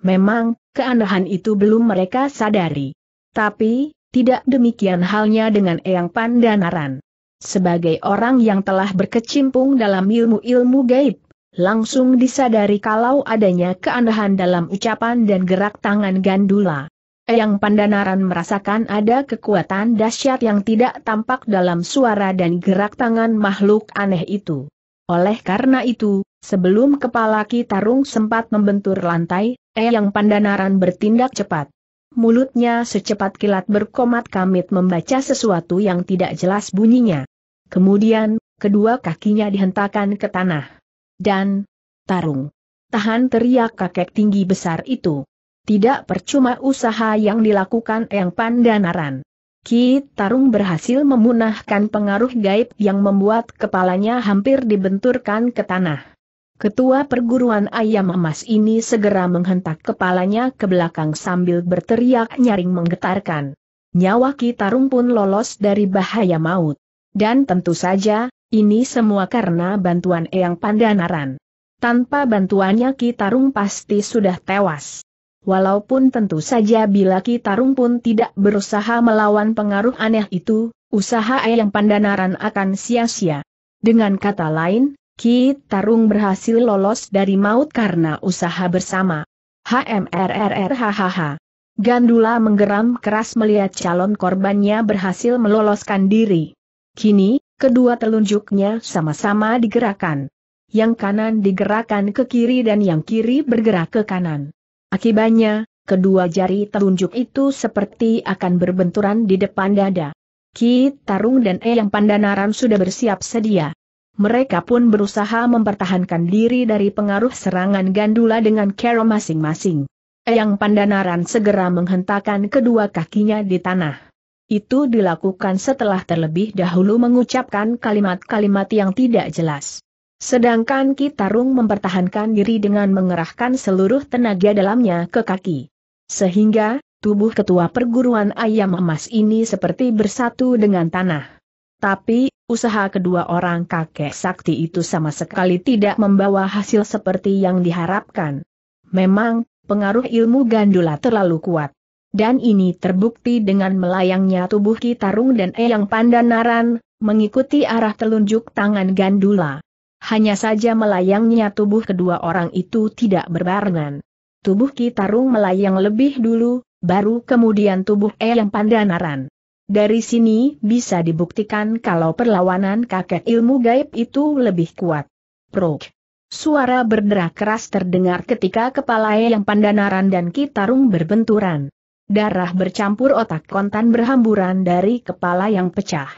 Memang, keanehan itu belum mereka sadari. Tapi, tidak demikian halnya dengan Eyang Pandanaran. Sebagai orang yang telah berkecimpung dalam ilmu-ilmu gaib, langsung disadari kalau adanya keanehan dalam ucapan dan gerak tangan Gandula. Eyang Pandanaran merasakan ada kekuatan dahsyat yang tidak tampak dalam suara dan gerak tangan makhluk aneh itu. Oleh karena itu, sebelum kepala Ki Tarung sempat membentur lantai, Eyang Pandanaran bertindak cepat mulutnya secepat kilat berkomat kamit membaca sesuatu yang tidak jelas bunyinya. Kemudian, kedua kakinya dihentakkan ke tanah. Dan, tarung. Tahan teriak kakek tinggi besar itu. Tidak percuma usaha yang dilakukan Yang Pandanaran. Ki Tarung berhasil memunahkan pengaruh gaib yang membuat kepalanya hampir dibenturkan ke tanah. Ketua perguruan ayam emas ini segera menghentak kepalanya ke belakang sambil berteriak nyaring menggetarkan. Nyawa Tarung pun lolos dari bahaya maut. Dan tentu saja, ini semua karena bantuan Eyang Pandanaran. Tanpa bantuannya Kitarung pasti sudah tewas. Walaupun tentu saja bila Kitarung pun tidak berusaha melawan pengaruh aneh itu, usaha Eyang Pandanaran akan sia-sia. Dengan kata lain, Ki Tarung berhasil lolos dari maut karena usaha bersama. HMRRRHHH. Gandula menggeram keras melihat calon korbannya berhasil meloloskan diri. Kini, kedua telunjuknya sama-sama digerakkan. Yang kanan digerakkan ke kiri dan yang kiri bergerak ke kanan. Akibatnya, kedua jari telunjuk itu seperti akan berbenturan di depan dada. Ki Tarung dan Eyang Pandanaran sudah bersiap sedia mereka pun berusaha mempertahankan diri dari pengaruh serangan gandula dengan kero masing-masing. Eyang Pandanaran segera menghentakkan kedua kakinya di tanah. Itu dilakukan setelah terlebih dahulu mengucapkan kalimat-kalimat yang tidak jelas. Sedangkan Ki Tarung mempertahankan diri dengan mengerahkan seluruh tenaga dalamnya ke kaki. Sehingga, tubuh ketua perguruan ayam emas ini seperti bersatu dengan tanah. Tapi, Usaha kedua orang kakek sakti itu sama sekali tidak membawa hasil seperti yang diharapkan. Memang, pengaruh ilmu gandula terlalu kuat. Dan ini terbukti dengan melayangnya tubuh Kitarung dan Eyang Pandanaran, mengikuti arah telunjuk tangan gandula. Hanya saja melayangnya tubuh kedua orang itu tidak berbarengan. Tubuh Kitarung melayang lebih dulu, baru kemudian tubuh Eyang Pandanaran. Dari sini bisa dibuktikan kalau perlawanan kakek ilmu gaib itu lebih kuat. Prok. Suara berderak keras terdengar ketika kepala yang pandanaran dan kitarung berbenturan. Darah bercampur otak kontan berhamburan dari kepala yang pecah.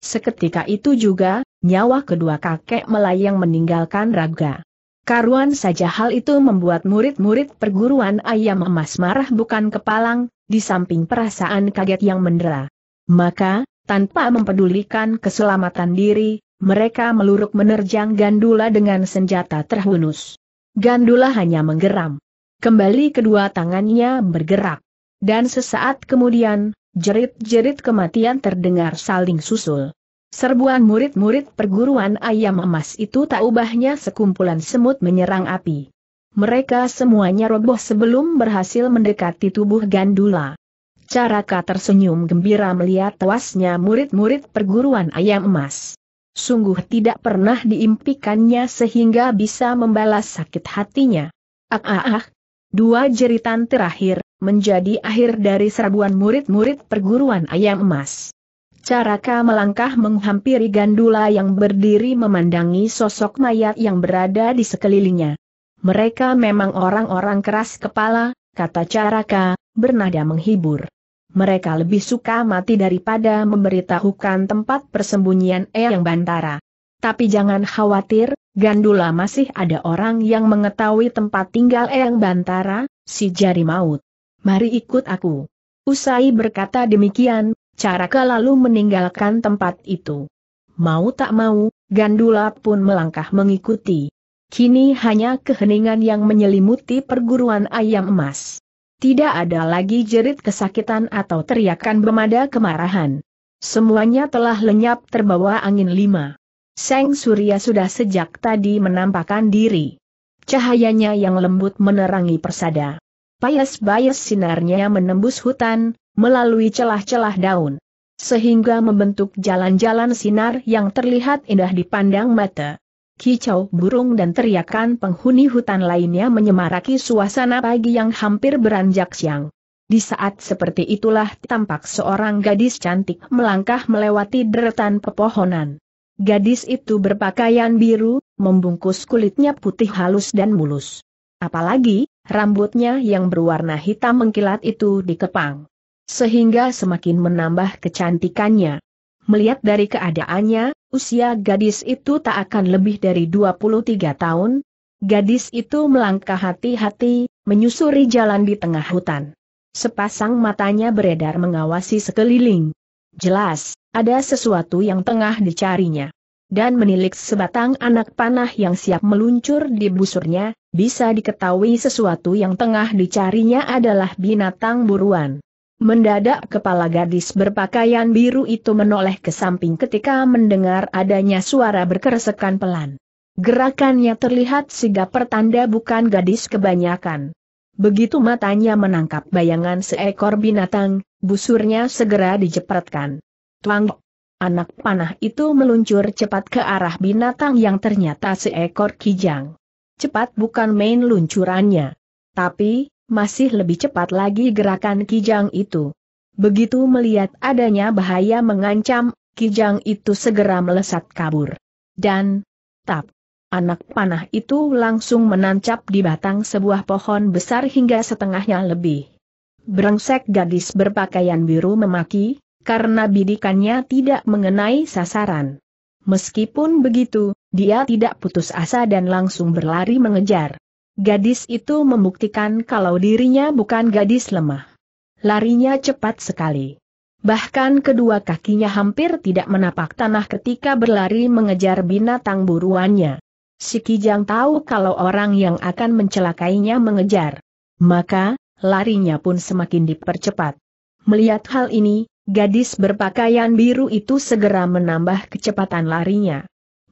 Seketika itu juga, nyawa kedua kakek melayang meninggalkan raga. Karuan saja hal itu membuat murid-murid perguruan ayam emas marah bukan kepalang, di samping perasaan kaget yang mendera. Maka, tanpa mempedulikan keselamatan diri, mereka meluruk menerjang Gandula dengan senjata terhunus. Gandula hanya menggeram. Kembali kedua tangannya bergerak. Dan sesaat kemudian, jerit-jerit kematian terdengar saling susul. Serbuan murid-murid perguruan ayam emas itu tak ubahnya sekumpulan semut menyerang api. Mereka semuanya roboh sebelum berhasil mendekati tubuh Gandula. Caraka tersenyum gembira melihat tewasnya murid-murid perguruan ayam emas. Sungguh tidak pernah diimpikannya sehingga bisa membalas sakit hatinya. Ah ah ah. Dua jeritan terakhir, menjadi akhir dari serbuan murid-murid perguruan ayam emas. Caraka melangkah menghampiri Gandula yang berdiri memandangi sosok mayat yang berada di sekelilingnya. Mereka memang orang-orang keras kepala, kata Caraka, bernada menghibur mereka lebih suka mati daripada memberitahukan tempat persembunyian Eyang Bantara. Tapi jangan khawatir, Gandula masih ada orang yang mengetahui tempat tinggal Eyang Bantara, si jari maut. Mari ikut aku. Usai berkata demikian, Caraka lalu meninggalkan tempat itu. Mau tak mau, Gandula pun melangkah mengikuti. Kini hanya keheningan yang menyelimuti perguruan ayam emas. Tidak ada lagi jerit kesakitan atau teriakan bermada kemarahan. Semuanya telah lenyap terbawa angin lima. Seng Surya sudah sejak tadi menampakkan diri. Cahayanya yang lembut menerangi persada. Payas-bayas sinarnya menembus hutan, melalui celah-celah daun. Sehingga membentuk jalan-jalan sinar yang terlihat indah dipandang mata. Kicau burung dan teriakan penghuni hutan lainnya menyemaraki suasana pagi yang hampir beranjak siang. Di saat seperti itulah tampak seorang gadis cantik melangkah melewati deretan pepohonan. Gadis itu berpakaian biru, membungkus kulitnya putih halus dan mulus. Apalagi, rambutnya yang berwarna hitam mengkilat itu dikepang. Sehingga semakin menambah kecantikannya. Melihat dari keadaannya, Usia gadis itu tak akan lebih dari 23 tahun. Gadis itu melangkah hati-hati, menyusuri jalan di tengah hutan. Sepasang matanya beredar mengawasi sekeliling. Jelas, ada sesuatu yang tengah dicarinya. Dan menilik sebatang anak panah yang siap meluncur di busurnya, bisa diketahui sesuatu yang tengah dicarinya adalah binatang buruan. Mendadak kepala gadis berpakaian biru itu menoleh ke samping ketika mendengar adanya suara berkeresekan pelan. Gerakannya terlihat sigap pertanda bukan gadis kebanyakan. Begitu matanya menangkap bayangan seekor binatang, busurnya segera dijepretkan. Tuang! Anak panah itu meluncur cepat ke arah binatang yang ternyata seekor kijang. Cepat bukan main luncurannya. Tapi, masih lebih cepat lagi gerakan Kijang itu. Begitu melihat adanya bahaya mengancam, Kijang itu segera melesat kabur. Dan, tap, anak panah itu langsung menancap di batang sebuah pohon besar hingga setengahnya lebih. Brengsek gadis berpakaian biru memaki, karena bidikannya tidak mengenai sasaran. Meskipun begitu, dia tidak putus asa dan langsung berlari mengejar. Gadis itu membuktikan kalau dirinya bukan gadis lemah. Larinya cepat sekali. Bahkan kedua kakinya hampir tidak menapak tanah ketika berlari mengejar binatang buruannya. Si Kijang tahu kalau orang yang akan mencelakainya mengejar. Maka, larinya pun semakin dipercepat. Melihat hal ini, gadis berpakaian biru itu segera menambah kecepatan larinya.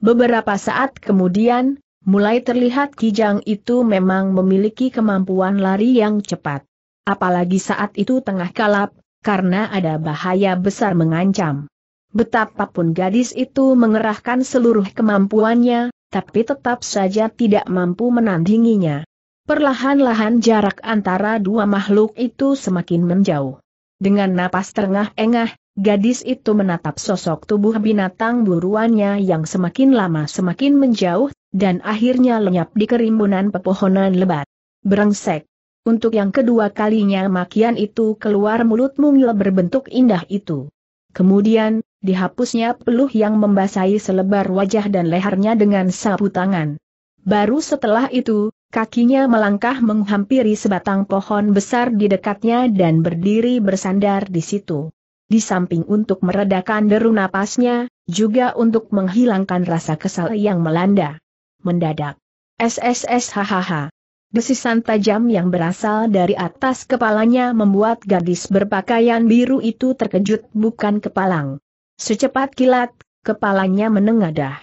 Beberapa saat kemudian, mulai terlihat Kijang itu memang memiliki kemampuan lari yang cepat. Apalagi saat itu tengah kalap, karena ada bahaya besar mengancam. Betapapun gadis itu mengerahkan seluruh kemampuannya, tapi tetap saja tidak mampu menandinginya. Perlahan-lahan jarak antara dua makhluk itu semakin menjauh. Dengan napas terengah-engah, Gadis itu menatap sosok tubuh binatang buruannya yang semakin lama semakin menjauh dan akhirnya lenyap di kerimbunan pepohonan lebat. Berengsek. Untuk yang kedua kalinya makian itu keluar mulut mungil berbentuk indah itu. Kemudian, dihapusnya peluh yang membasahi selebar wajah dan lehernya dengan sapu tangan. Baru setelah itu, kakinya melangkah menghampiri sebatang pohon besar di dekatnya dan berdiri bersandar di situ. Di samping untuk meredakan deru napasnya, juga untuk menghilangkan rasa kesal yang melanda mendadak. SSS hahaha. Desisan tajam yang berasal dari atas kepalanya membuat gadis berpakaian biru itu terkejut bukan kepalang. Secepat kilat, kepalanya menengadah.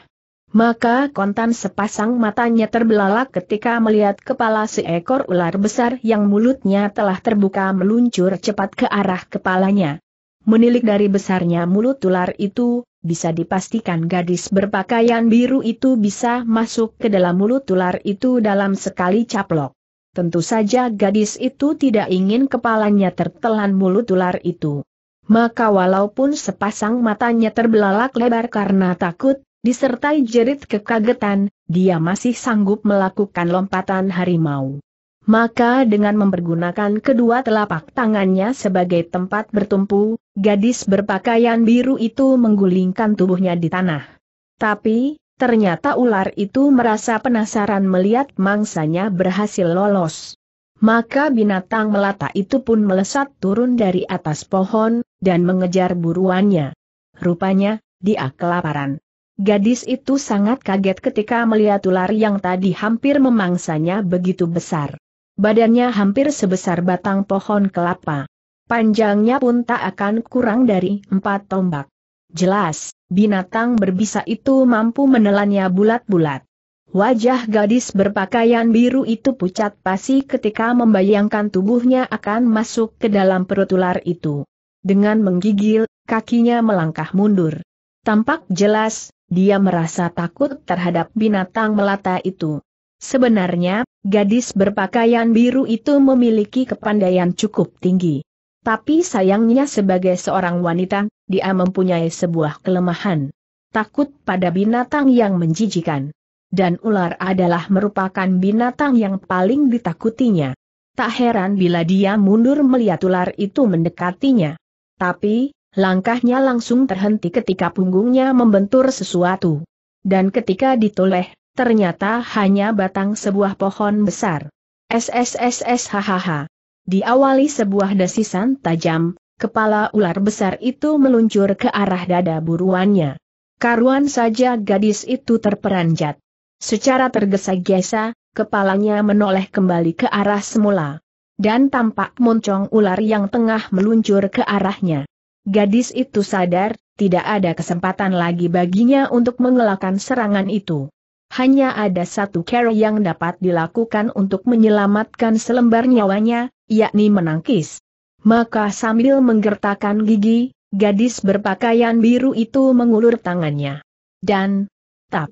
Maka kontan sepasang matanya terbelalak ketika melihat kepala seekor ular besar yang mulutnya telah terbuka meluncur cepat ke arah kepalanya. Menilik dari besarnya mulut ular itu, bisa dipastikan gadis berpakaian biru itu bisa masuk ke dalam mulut ular itu dalam sekali caplok. Tentu saja gadis itu tidak ingin kepalanya tertelan mulut ular itu. Maka walaupun sepasang matanya terbelalak lebar karena takut, disertai jerit kekagetan, dia masih sanggup melakukan lompatan harimau. Maka dengan mempergunakan kedua telapak tangannya sebagai tempat bertumpu, gadis berpakaian biru itu menggulingkan tubuhnya di tanah. Tapi, ternyata ular itu merasa penasaran melihat mangsanya berhasil lolos. Maka binatang melata itu pun melesat turun dari atas pohon, dan mengejar buruannya. Rupanya, dia kelaparan. Gadis itu sangat kaget ketika melihat ular yang tadi hampir memangsanya begitu besar badannya hampir sebesar batang pohon kelapa. Panjangnya pun tak akan kurang dari empat tombak. Jelas, binatang berbisa itu mampu menelannya bulat-bulat. Wajah gadis berpakaian biru itu pucat pasi ketika membayangkan tubuhnya akan masuk ke dalam perut ular itu. Dengan menggigil, kakinya melangkah mundur. Tampak jelas, dia merasa takut terhadap binatang melata itu. Sebenarnya, gadis berpakaian biru itu memiliki kepandaian cukup tinggi. Tapi sayangnya sebagai seorang wanita, dia mempunyai sebuah kelemahan. Takut pada binatang yang menjijikan. Dan ular adalah merupakan binatang yang paling ditakutinya. Tak heran bila dia mundur melihat ular itu mendekatinya. Tapi, langkahnya langsung terhenti ketika punggungnya membentur sesuatu. Dan ketika ditoleh, ternyata hanya batang sebuah pohon besar. SSSS hahaha. Diawali sebuah desisan tajam, kepala ular besar itu meluncur ke arah dada buruannya. Karuan saja gadis itu terperanjat. Secara tergesa-gesa, kepalanya menoleh kembali ke arah semula. Dan tampak moncong ular yang tengah meluncur ke arahnya. Gadis itu sadar, tidak ada kesempatan lagi baginya untuk mengelakkan serangan itu hanya ada satu cara yang dapat dilakukan untuk menyelamatkan selembar nyawanya, yakni menangkis. Maka sambil menggertakkan gigi, gadis berpakaian biru itu mengulur tangannya. Dan, tap,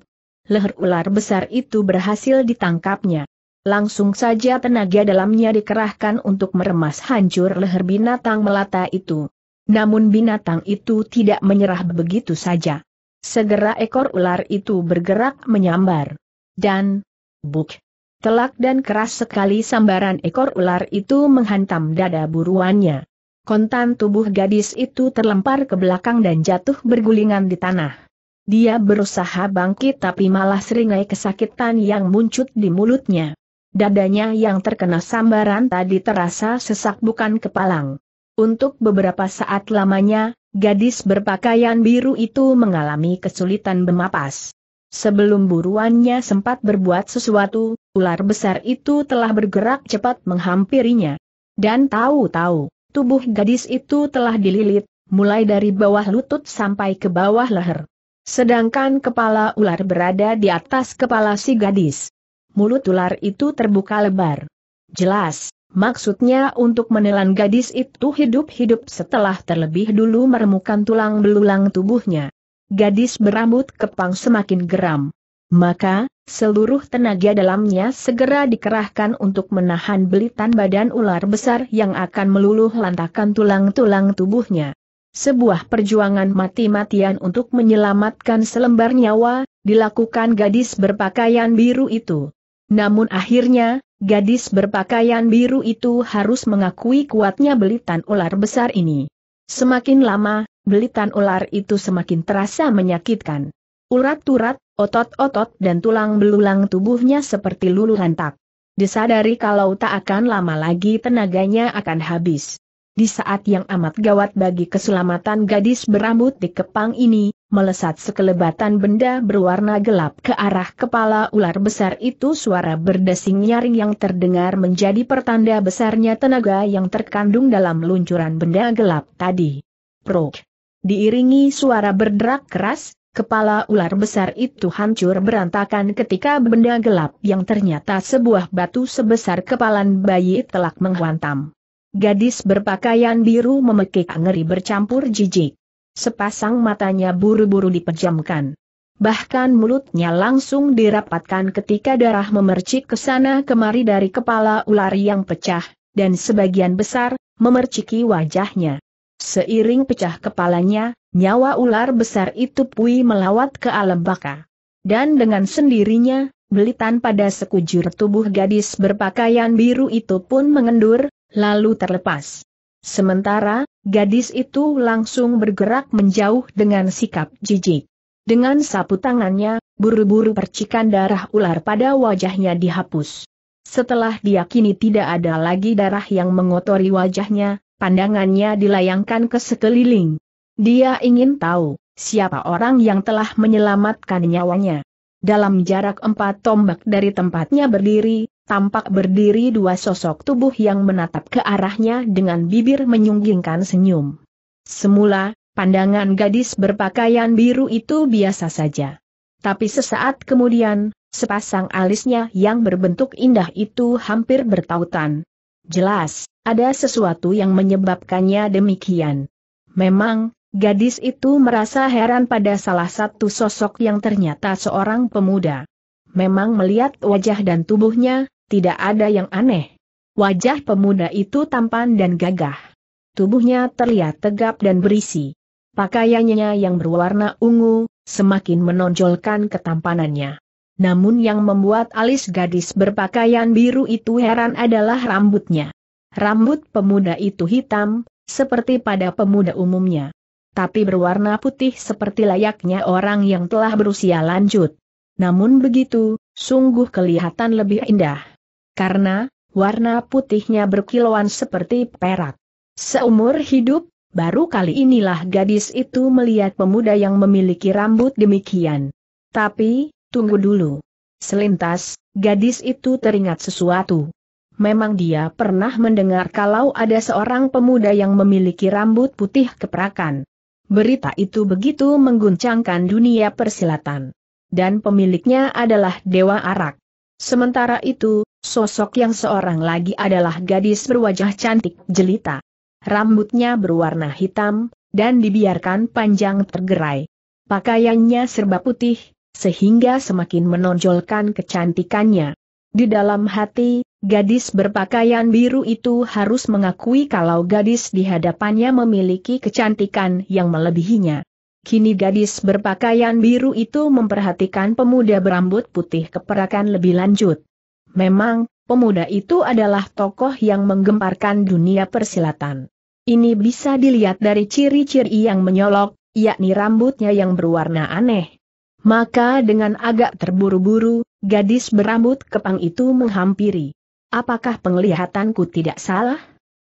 leher ular besar itu berhasil ditangkapnya. Langsung saja tenaga dalamnya dikerahkan untuk meremas hancur leher binatang melata itu. Namun binatang itu tidak menyerah begitu saja. Segera ekor ular itu bergerak menyambar. Dan, buk, telak dan keras sekali sambaran ekor ular itu menghantam dada buruannya. Kontan tubuh gadis itu terlempar ke belakang dan jatuh bergulingan di tanah. Dia berusaha bangkit tapi malah seringai kesakitan yang muncut di mulutnya. Dadanya yang terkena sambaran tadi terasa sesak bukan kepalang. Untuk beberapa saat lamanya, Gadis berpakaian biru itu mengalami kesulitan bernapas. Sebelum buruannya sempat berbuat sesuatu, ular besar itu telah bergerak cepat menghampirinya. Dan tahu-tahu, tubuh gadis itu telah dililit, mulai dari bawah lutut sampai ke bawah leher. Sedangkan kepala ular berada di atas kepala si gadis. Mulut ular itu terbuka lebar. Jelas, maksudnya untuk menelan gadis itu hidup-hidup setelah terlebih dulu meremukan tulang belulang tubuhnya. Gadis berambut kepang semakin geram. Maka, seluruh tenaga dalamnya segera dikerahkan untuk menahan belitan badan ular besar yang akan meluluh lantakan tulang-tulang tubuhnya. Sebuah perjuangan mati-matian untuk menyelamatkan selembar nyawa, dilakukan gadis berpakaian biru itu. Namun akhirnya, Gadis berpakaian biru itu harus mengakui kuatnya belitan ular besar ini. Semakin lama, belitan ular itu semakin terasa menyakitkan. Urat-urat, otot-otot dan tulang belulang tubuhnya seperti luluh hantak. Disadari kalau tak akan lama lagi tenaganya akan habis. Di saat yang amat gawat bagi keselamatan gadis berambut di kepang ini, melesat sekelebatan benda berwarna gelap ke arah kepala ular besar itu suara berdesing nyaring yang terdengar menjadi pertanda besarnya tenaga yang terkandung dalam luncuran benda gelap tadi. Prok. Diiringi suara berderak keras, kepala ular besar itu hancur berantakan ketika benda gelap yang ternyata sebuah batu sebesar kepalan bayi telak menghantam. Gadis berpakaian biru memekik ngeri bercampur jijik sepasang matanya buru-buru dipejamkan. Bahkan mulutnya langsung dirapatkan ketika darah memercik ke sana kemari dari kepala ular yang pecah, dan sebagian besar, memerciki wajahnya. Seiring pecah kepalanya, nyawa ular besar itu pui melawat ke alam baka. Dan dengan sendirinya, belitan pada sekujur tubuh gadis berpakaian biru itu pun mengendur, lalu terlepas. Sementara, Gadis itu langsung bergerak menjauh dengan sikap jijik. Dengan sapu tangannya, buru-buru percikan darah ular pada wajahnya dihapus. Setelah diyakini tidak ada lagi darah yang mengotori wajahnya, pandangannya dilayangkan ke sekeliling. Dia ingin tahu, siapa orang yang telah menyelamatkan nyawanya. Dalam jarak empat tombak dari tempatnya berdiri, tampak berdiri dua sosok tubuh yang menatap ke arahnya dengan bibir menyunggingkan senyum. Semula, pandangan gadis berpakaian biru itu biasa saja. Tapi sesaat kemudian, sepasang alisnya yang berbentuk indah itu hampir bertautan. Jelas, ada sesuatu yang menyebabkannya demikian. Memang, gadis itu merasa heran pada salah satu sosok yang ternyata seorang pemuda. Memang melihat wajah dan tubuhnya, tidak ada yang aneh. Wajah pemuda itu tampan dan gagah. Tubuhnya terlihat tegap dan berisi. Pakaiannya yang berwarna ungu, semakin menonjolkan ketampanannya. Namun yang membuat alis gadis berpakaian biru itu heran adalah rambutnya. Rambut pemuda itu hitam, seperti pada pemuda umumnya. Tapi berwarna putih seperti layaknya orang yang telah berusia lanjut. Namun begitu, sungguh kelihatan lebih indah. Karena, warna putihnya berkilauan seperti perak. Seumur hidup, baru kali inilah gadis itu melihat pemuda yang memiliki rambut demikian. Tapi, tunggu dulu. Selintas, gadis itu teringat sesuatu. Memang dia pernah mendengar kalau ada seorang pemuda yang memiliki rambut putih keperakan. Berita itu begitu mengguncangkan dunia persilatan. Dan pemiliknya adalah Dewa Arak. Sementara itu, sosok yang seorang lagi adalah gadis berwajah cantik jelita. Rambutnya berwarna hitam, dan dibiarkan panjang tergerai. Pakaiannya serba putih, sehingga semakin menonjolkan kecantikannya. Di dalam hati, gadis berpakaian biru itu harus mengakui kalau gadis di hadapannya memiliki kecantikan yang melebihinya. Kini gadis berpakaian biru itu memperhatikan pemuda berambut putih keperakan lebih lanjut. Memang, pemuda itu adalah tokoh yang menggemparkan dunia persilatan. Ini bisa dilihat dari ciri-ciri yang menyolok, yakni rambutnya yang berwarna aneh. Maka dengan agak terburu-buru, gadis berambut kepang itu menghampiri. Apakah penglihatanku tidak salah?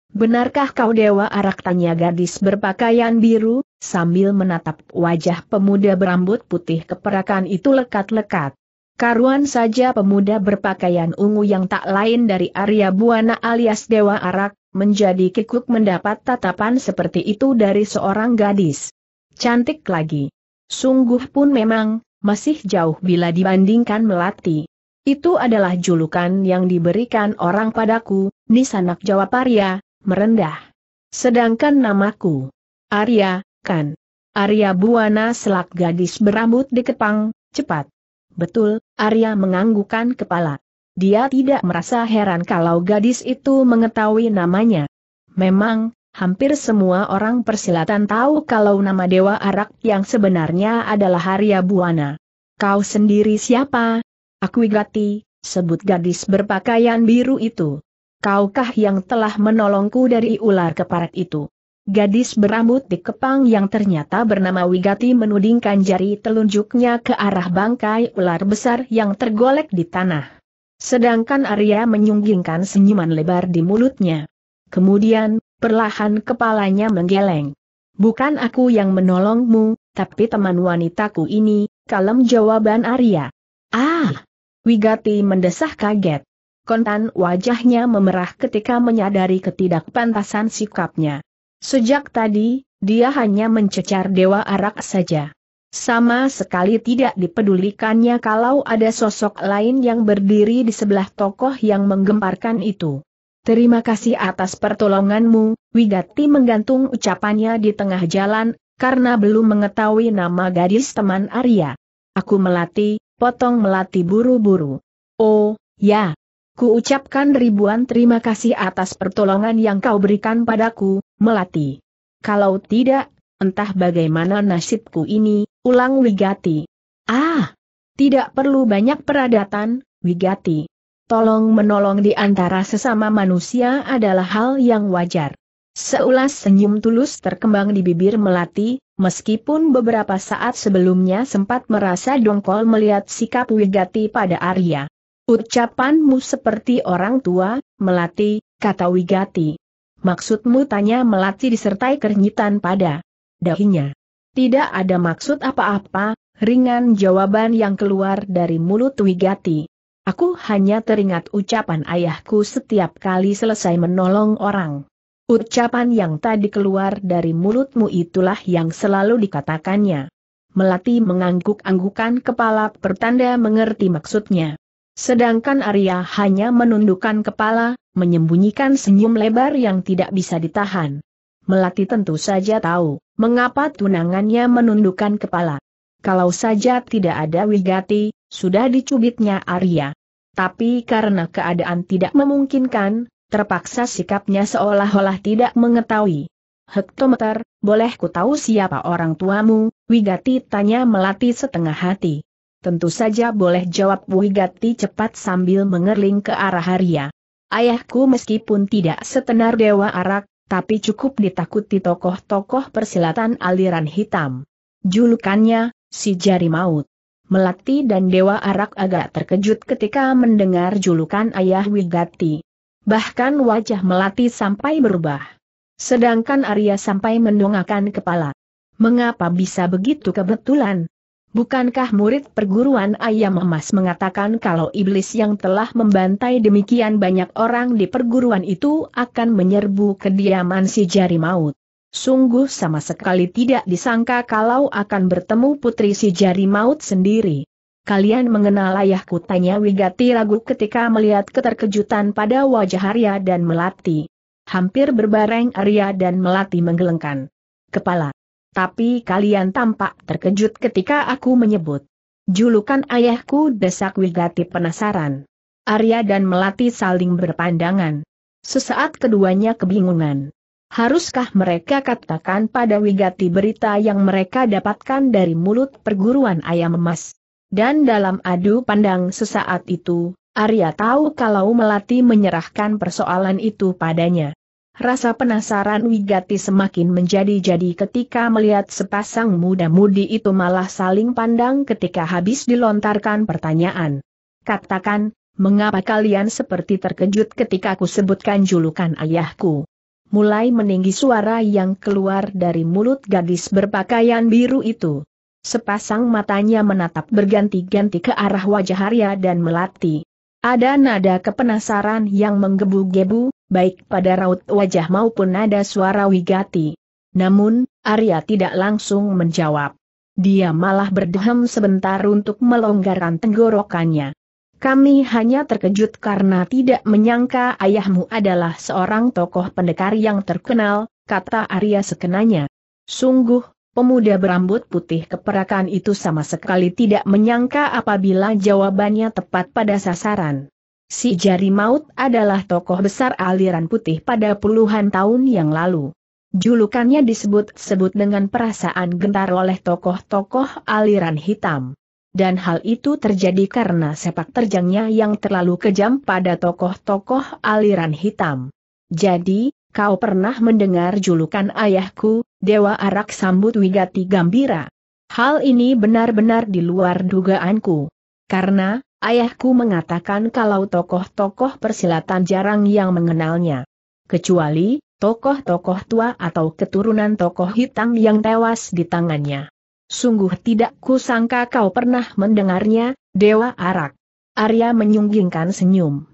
Benarkah kau Dewa Arak tanya gadis berpakaian biru, sambil menatap wajah pemuda berambut putih keperakan itu lekat-lekat. Karuan saja pemuda berpakaian ungu yang tak lain dari Arya Buana alias Dewa Arak, menjadi kikuk mendapat tatapan seperti itu dari seorang gadis. Cantik lagi. Sungguh pun memang, masih jauh bila dibandingkan Melati. Itu adalah julukan yang diberikan orang padaku, Nisanak jawab Arya, merendah. Sedangkan namaku, Arya, kan? Arya Buana selak gadis berambut di kepang. cepat. Betul, Arya menganggukan kepala. Dia tidak merasa heran kalau gadis itu mengetahui namanya. Memang, hampir semua orang persilatan tahu kalau nama Dewa Arak yang sebenarnya adalah Arya Buana. Kau sendiri siapa? Aku Gati, sebut gadis berpakaian biru itu kaukah yang telah menolongku dari ular keparat itu? Gadis berambut di kepang yang ternyata bernama Wigati menudingkan jari telunjuknya ke arah bangkai ular besar yang tergolek di tanah. Sedangkan Arya menyunggingkan senyuman lebar di mulutnya. Kemudian, perlahan kepalanya menggeleng. Bukan aku yang menolongmu, tapi teman wanitaku ini, kalem jawaban Arya. Ah! Wigati mendesah kaget kontan wajahnya memerah ketika menyadari ketidakpantasan sikapnya. Sejak tadi, dia hanya mencecar dewa arak saja. Sama sekali tidak dipedulikannya kalau ada sosok lain yang berdiri di sebelah tokoh yang menggemparkan itu. Terima kasih atas pertolonganmu, Wigati menggantung ucapannya di tengah jalan, karena belum mengetahui nama gadis teman Arya. Aku melatih, potong melati buru-buru. Oh, ya, Ku ucapkan ribuan terima kasih atas pertolongan yang kau berikan padaku, Melati. Kalau tidak, entah bagaimana nasibku ini, ulang Wigati. Ah! Tidak perlu banyak peradatan, Wigati. Tolong menolong di antara sesama manusia adalah hal yang wajar. Seulas senyum tulus terkembang di bibir Melati, meskipun beberapa saat sebelumnya sempat merasa dongkol melihat sikap Wigati pada Arya. Ucapanmu seperti orang tua, Melati, kata Wigati. Maksudmu tanya Melati disertai kernyitan pada dahinya. Tidak ada maksud apa-apa, ringan jawaban yang keluar dari mulut Wigati. Aku hanya teringat ucapan ayahku setiap kali selesai menolong orang. Ucapan yang tadi keluar dari mulutmu itulah yang selalu dikatakannya. Melati mengangguk-anggukan kepala pertanda mengerti maksudnya. Sedangkan Arya hanya menundukkan kepala, menyembunyikan senyum lebar yang tidak bisa ditahan. Melati tentu saja tahu, mengapa tunangannya menundukkan kepala. Kalau saja tidak ada Wigati, sudah dicubitnya Arya. Tapi karena keadaan tidak memungkinkan, terpaksa sikapnya seolah-olah tidak mengetahui. Hektometer, boleh ku tahu siapa orang tuamu, Wigati tanya Melati setengah hati. Tentu saja boleh jawab Wuhigati cepat sambil mengerling ke arah Arya. Ayahku meskipun tidak setenar Dewa Arak, tapi cukup ditakuti tokoh-tokoh persilatan aliran hitam. Julukannya, si jari maut. Melati dan Dewa Arak agak terkejut ketika mendengar julukan ayah Wigati. Bahkan wajah Melati sampai berubah. Sedangkan Arya sampai mendongakkan kepala. Mengapa bisa begitu kebetulan? Bukankah murid perguruan Ayam Emas mengatakan kalau iblis yang telah membantai demikian banyak orang di perguruan itu akan menyerbu kediaman si jari maut? Sungguh sama sekali tidak disangka kalau akan bertemu putri si jari maut sendiri. Kalian mengenal ayahku tanya Wigati ragu ketika melihat keterkejutan pada wajah Arya dan Melati. Hampir berbareng Arya dan Melati menggelengkan kepala tapi kalian tampak terkejut ketika aku menyebut. Julukan ayahku desak Wigati penasaran. Arya dan Melati saling berpandangan. Sesaat keduanya kebingungan. Haruskah mereka katakan pada Wigati berita yang mereka dapatkan dari mulut perguruan ayam emas? Dan dalam adu pandang sesaat itu, Arya tahu kalau Melati menyerahkan persoalan itu padanya. Rasa penasaran Wigati semakin menjadi-jadi ketika melihat sepasang muda-mudi itu malah saling pandang ketika habis dilontarkan pertanyaan. Katakan, mengapa kalian seperti terkejut ketika aku sebutkan julukan ayahku? Mulai meninggi suara yang keluar dari mulut gadis berpakaian biru itu. Sepasang matanya menatap berganti-ganti ke arah wajah Arya dan Melati. Ada nada kepenasaran yang menggebu-gebu, baik pada raut wajah maupun nada suara Wigati. Namun, Arya tidak langsung menjawab. Dia malah berdehem sebentar untuk melonggarkan tenggorokannya. Kami hanya terkejut karena tidak menyangka ayahmu adalah seorang tokoh pendekar yang terkenal, kata Arya sekenanya. Sungguh, Pemuda berambut putih keperakan itu sama sekali tidak menyangka apabila jawabannya tepat pada sasaran. Si jari maut adalah tokoh besar aliran putih pada puluhan tahun yang lalu. Julukannya disebut-sebut dengan perasaan gentar oleh tokoh-tokoh aliran hitam. Dan hal itu terjadi karena sepak terjangnya yang terlalu kejam pada tokoh-tokoh aliran hitam. Jadi, kau pernah mendengar julukan ayahku, Dewa Arak sambut Wigati gembira. Hal ini benar-benar di luar dugaanku. Karena, ayahku mengatakan kalau tokoh-tokoh persilatan jarang yang mengenalnya. Kecuali, tokoh-tokoh tua atau keturunan tokoh hitam yang tewas di tangannya. Sungguh tidak kusangka kau pernah mendengarnya, Dewa Arak. Arya menyunggingkan senyum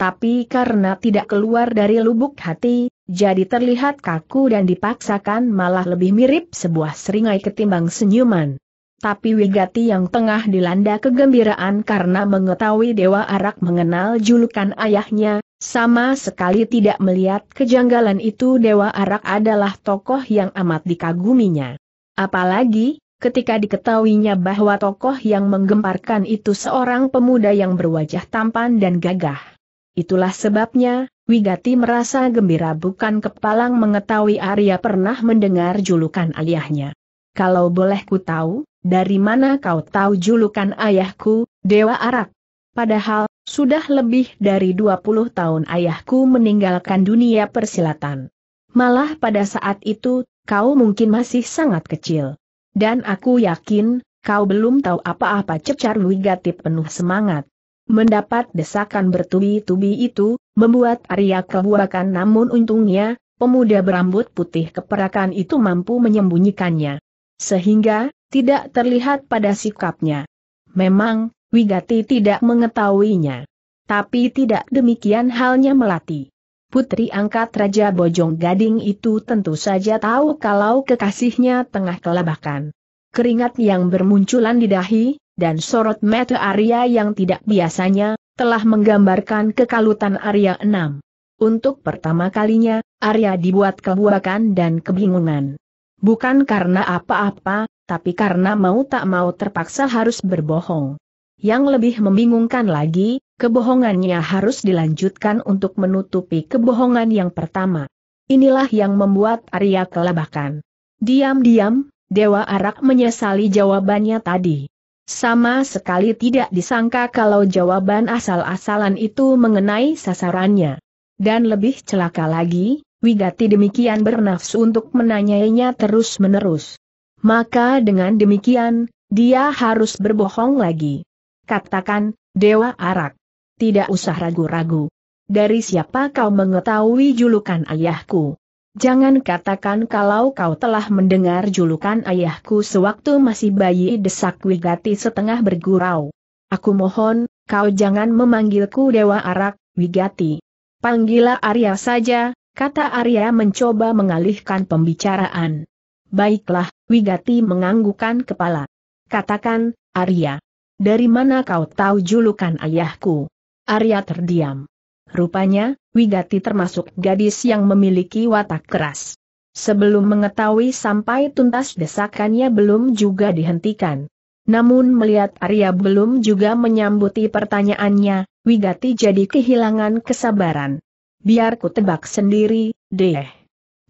tapi karena tidak keluar dari lubuk hati, jadi terlihat kaku dan dipaksakan malah lebih mirip sebuah seringai ketimbang senyuman. Tapi Wigati yang tengah dilanda kegembiraan karena mengetahui Dewa Arak mengenal julukan ayahnya, sama sekali tidak melihat kejanggalan itu Dewa Arak adalah tokoh yang amat dikaguminya. Apalagi, ketika diketahuinya bahwa tokoh yang menggemparkan itu seorang pemuda yang berwajah tampan dan gagah. Itulah sebabnya, Wigati merasa gembira bukan kepalang mengetahui Arya pernah mendengar julukan ayahnya. Kalau boleh ku tahu, dari mana kau tahu julukan ayahku, Dewa Arak? Padahal, sudah lebih dari 20 tahun ayahku meninggalkan dunia persilatan. Malah pada saat itu, kau mungkin masih sangat kecil. Dan aku yakin, kau belum tahu apa-apa cecar Wigati penuh semangat. Mendapat desakan bertubi-tubi itu, membuat Arya kebuakan namun untungnya, pemuda berambut putih keperakan itu mampu menyembunyikannya. Sehingga, tidak terlihat pada sikapnya. Memang, Wigati tidak mengetahuinya. Tapi tidak demikian halnya Melati. Putri angkat Raja Bojong Gading itu tentu saja tahu kalau kekasihnya tengah kelabakan. Keringat yang bermunculan di dahi, dan sorot mata Arya yang tidak biasanya, telah menggambarkan kekalutan Arya 6. Untuk pertama kalinya, Arya dibuat kebuakan dan kebingungan. Bukan karena apa-apa, tapi karena mau tak mau terpaksa harus berbohong. Yang lebih membingungkan lagi, kebohongannya harus dilanjutkan untuk menutupi kebohongan yang pertama. Inilah yang membuat Arya kelabakan. Diam-diam, Dewa Arak menyesali jawabannya tadi. Sama sekali tidak disangka kalau jawaban asal-asalan itu mengenai sasarannya. Dan lebih celaka lagi, Wigati demikian bernafsu untuk menanyainya terus-menerus. Maka dengan demikian, dia harus berbohong lagi. Katakan, Dewa Arak. Tidak usah ragu-ragu. Dari siapa kau mengetahui julukan ayahku? Jangan katakan kalau kau telah mendengar julukan ayahku sewaktu masih bayi desak Wigati setengah bergurau. Aku mohon, kau jangan memanggilku Dewa Arak, Wigati. Panggillah Arya saja, kata Arya mencoba mengalihkan pembicaraan. Baiklah, Wigati menganggukan kepala. Katakan, Arya. Dari mana kau tahu julukan ayahku? Arya terdiam. Rupanya, Wigati termasuk gadis yang memiliki watak keras. Sebelum mengetahui sampai tuntas desakannya belum juga dihentikan. Namun melihat Arya belum juga menyambuti pertanyaannya, Wigati jadi kehilangan kesabaran. Biar ku tebak sendiri, deh.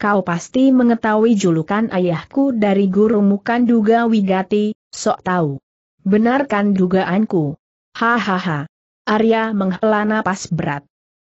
Kau pasti mengetahui julukan ayahku dari gurumu kan duga Wigati, sok tahu. Benarkan dugaanku. Hahaha. Arya menghela napas berat.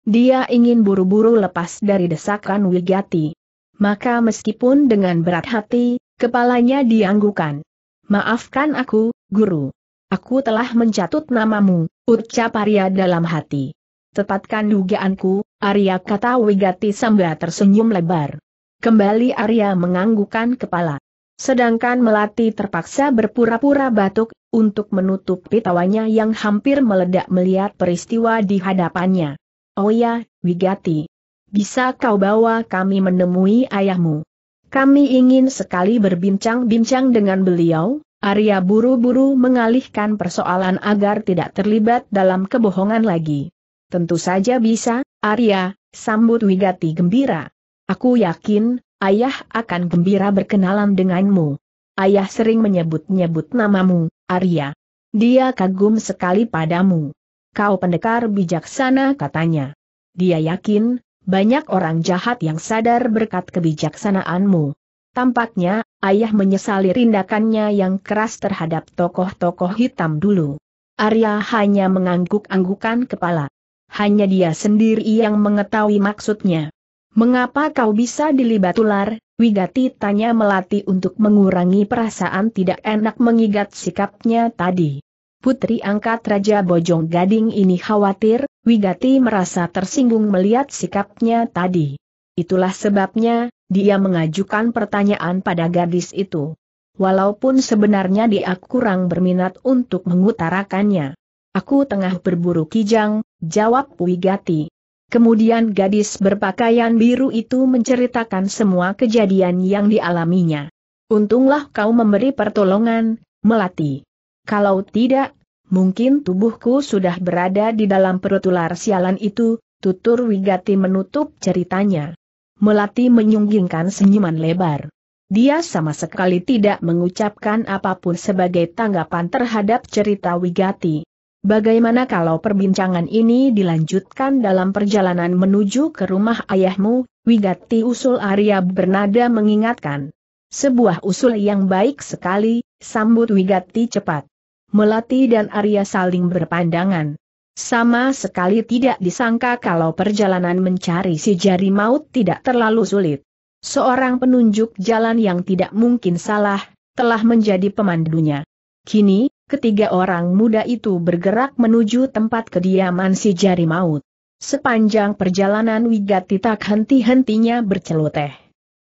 Dia ingin buru-buru lepas dari desakan Wigati. Maka meskipun dengan berat hati, kepalanya dianggukan. Maafkan aku, guru. Aku telah mencatut namamu, ucap Arya dalam hati. Tepatkan dugaanku, Arya kata Wigati sambil tersenyum lebar. Kembali Arya menganggukan kepala. Sedangkan Melati terpaksa berpura-pura batuk, untuk menutup tawanya yang hampir meledak melihat peristiwa di hadapannya. Oh ya, Wigati. Bisa kau bawa kami menemui ayahmu. Kami ingin sekali berbincang-bincang dengan beliau, Arya buru-buru mengalihkan persoalan agar tidak terlibat dalam kebohongan lagi. Tentu saja bisa, Arya, sambut Wigati gembira. Aku yakin, ayah akan gembira berkenalan denganmu. Ayah sering menyebut-nyebut namamu, Arya. Dia kagum sekali padamu. Kau pendekar bijaksana katanya. Dia yakin, banyak orang jahat yang sadar berkat kebijaksanaanmu. Tampaknya, ayah menyesali tindakannya yang keras terhadap tokoh-tokoh hitam dulu. Arya hanya mengangguk-anggukan kepala. Hanya dia sendiri yang mengetahui maksudnya. Mengapa kau bisa dilibat ular, Wigati tanya Melati untuk mengurangi perasaan tidak enak mengigat sikapnya tadi. Putri angkat Raja Bojong Gading ini khawatir, Wigati merasa tersinggung melihat sikapnya tadi. Itulah sebabnya, dia mengajukan pertanyaan pada gadis itu. Walaupun sebenarnya dia kurang berminat untuk mengutarakannya. Aku tengah berburu kijang, jawab Wigati. Kemudian gadis berpakaian biru itu menceritakan semua kejadian yang dialaminya. Untunglah kau memberi pertolongan, Melati. Kalau tidak, mungkin tubuhku sudah berada di dalam perut ular sialan itu, tutur Wigati menutup ceritanya. Melati menyunggingkan senyuman lebar. Dia sama sekali tidak mengucapkan apapun sebagai tanggapan terhadap cerita Wigati. Bagaimana kalau perbincangan ini dilanjutkan dalam perjalanan menuju ke rumah ayahmu, Wigati usul Arya bernada mengingatkan. Sebuah usul yang baik sekali, sambut Wigati cepat. Melati dan Arya saling berpandangan. Sama sekali tidak disangka kalau perjalanan mencari si jari maut tidak terlalu sulit. Seorang penunjuk jalan yang tidak mungkin salah, telah menjadi pemandunya. Kini, ketiga orang muda itu bergerak menuju tempat kediaman si jari maut. Sepanjang perjalanan Wigati tak henti-hentinya berceloteh.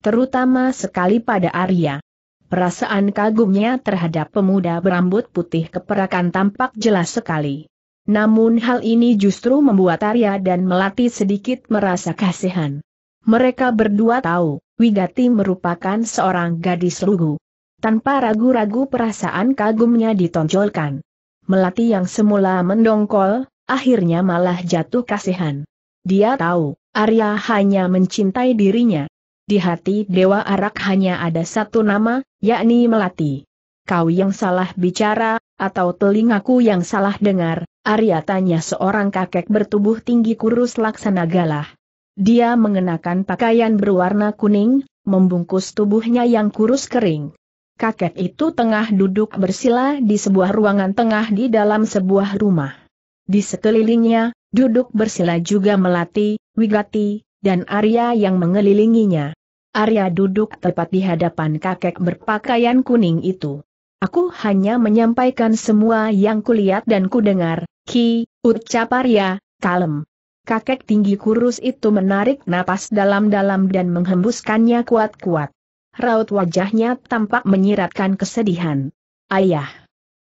Terutama sekali pada Arya. Perasaan kagumnya terhadap pemuda berambut putih keperakan tampak jelas sekali. Namun hal ini justru membuat Arya dan Melati sedikit merasa kasihan. Mereka berdua tahu, Wigati merupakan seorang gadis lugu. Tanpa ragu-ragu perasaan kagumnya ditonjolkan. Melati yang semula mendongkol, akhirnya malah jatuh kasihan. Dia tahu, Arya hanya mencintai dirinya. Di hati Dewa Arak hanya ada satu nama, yakni Melati. Kau yang salah bicara, atau telingaku yang salah dengar, Arya tanya seorang kakek bertubuh tinggi kurus laksana galah. Dia mengenakan pakaian berwarna kuning, membungkus tubuhnya yang kurus kering. Kakek itu tengah duduk bersila di sebuah ruangan tengah di dalam sebuah rumah. Di sekelilingnya, duduk bersila juga Melati, Wigati, dan Arya yang mengelilinginya. Arya duduk tepat di hadapan kakek berpakaian kuning itu. Aku hanya menyampaikan semua yang kulihat dan kudengar, Ki, ucap Arya, kalem. Kakek tinggi kurus itu menarik napas dalam-dalam dan menghembuskannya kuat-kuat. Raut wajahnya tampak menyiratkan kesedihan. Ayah.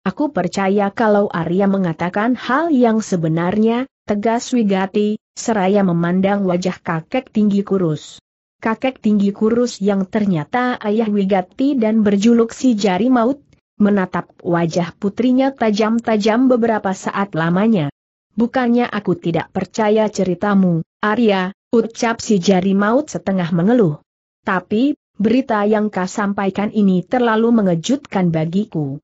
Aku percaya kalau Arya mengatakan hal yang sebenarnya, tegas Wigati, seraya memandang wajah kakek tinggi kurus kakek tinggi kurus yang ternyata ayah Wigati dan berjuluk si jari maut, menatap wajah putrinya tajam-tajam beberapa saat lamanya. Bukannya aku tidak percaya ceritamu, Arya, ucap si jari maut setengah mengeluh. Tapi, berita yang kau sampaikan ini terlalu mengejutkan bagiku.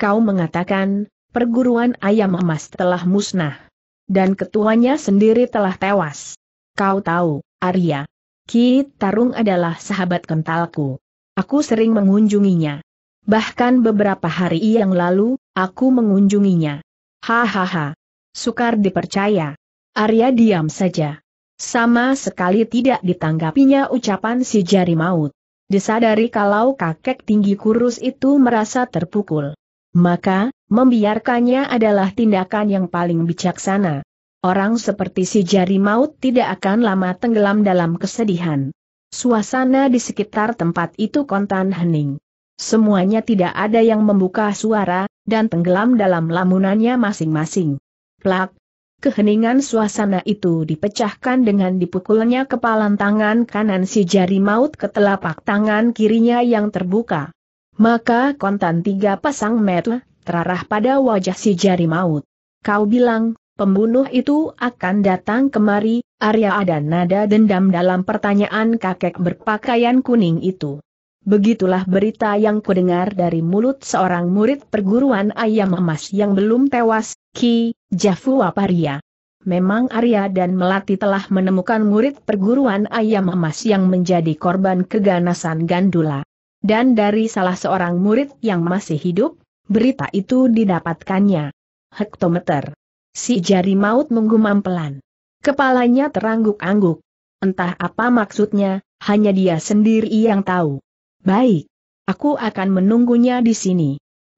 Kau mengatakan, perguruan ayam emas telah musnah. Dan ketuanya sendiri telah tewas. Kau tahu, Arya, Ki Tarung adalah sahabat kentalku. Aku sering mengunjunginya. Bahkan beberapa hari yang lalu, aku mengunjunginya. Hahaha. Sukar dipercaya. Arya diam saja. Sama sekali tidak ditanggapinya ucapan si jari maut. Disadari kalau kakek tinggi kurus itu merasa terpukul. Maka, membiarkannya adalah tindakan yang paling bijaksana. Orang seperti si jari maut tidak akan lama tenggelam dalam kesedihan. Suasana di sekitar tempat itu kontan hening. Semuanya tidak ada yang membuka suara, dan tenggelam dalam lamunannya masing-masing. Plak! Keheningan suasana itu dipecahkan dengan dipukulnya kepalan tangan kanan si jari maut ke telapak tangan kirinya yang terbuka. Maka kontan tiga pasang mata terarah pada wajah si jari maut. Kau bilang, Pembunuh itu akan datang kemari, Arya ada nada dendam dalam pertanyaan kakek berpakaian kuning itu. Begitulah berita yang kudengar dari mulut seorang murid perguruan ayam emas yang belum tewas, Ki, Jafua Paria. Memang Arya dan Melati telah menemukan murid perguruan ayam emas yang menjadi korban keganasan Gandula. Dan dari salah seorang murid yang masih hidup, berita itu didapatkannya. Hektometer Si jari maut menggumam pelan. Kepalanya terangguk-angguk. Entah apa maksudnya, hanya dia sendiri yang tahu. Baik. Aku akan menunggunya di sini.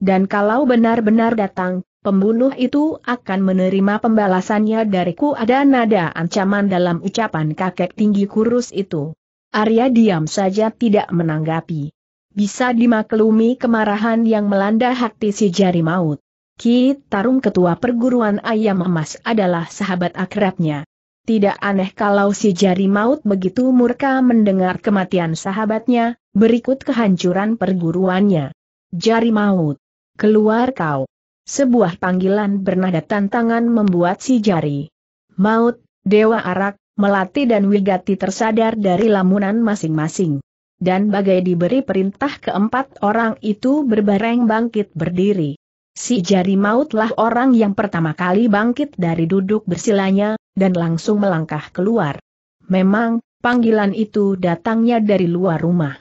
Dan kalau benar-benar datang, pembunuh itu akan menerima pembalasannya dariku ada nada ancaman dalam ucapan kakek tinggi kurus itu. Arya diam saja tidak menanggapi. Bisa dimaklumi kemarahan yang melanda hati si jari maut. Ki Tarung ketua perguruan Ayam Emas adalah sahabat akrabnya. Tidak aneh kalau si jari maut begitu murka mendengar kematian sahabatnya, berikut kehancuran perguruannya. Jari maut, keluar kau. Sebuah panggilan bernada tantangan membuat si jari maut, dewa arak, melati dan wigati tersadar dari lamunan masing-masing. Dan bagai diberi perintah keempat orang itu berbareng bangkit berdiri. Si jari mautlah orang yang pertama kali bangkit dari duduk bersilanya, dan langsung melangkah keluar. Memang, panggilan itu datangnya dari luar rumah.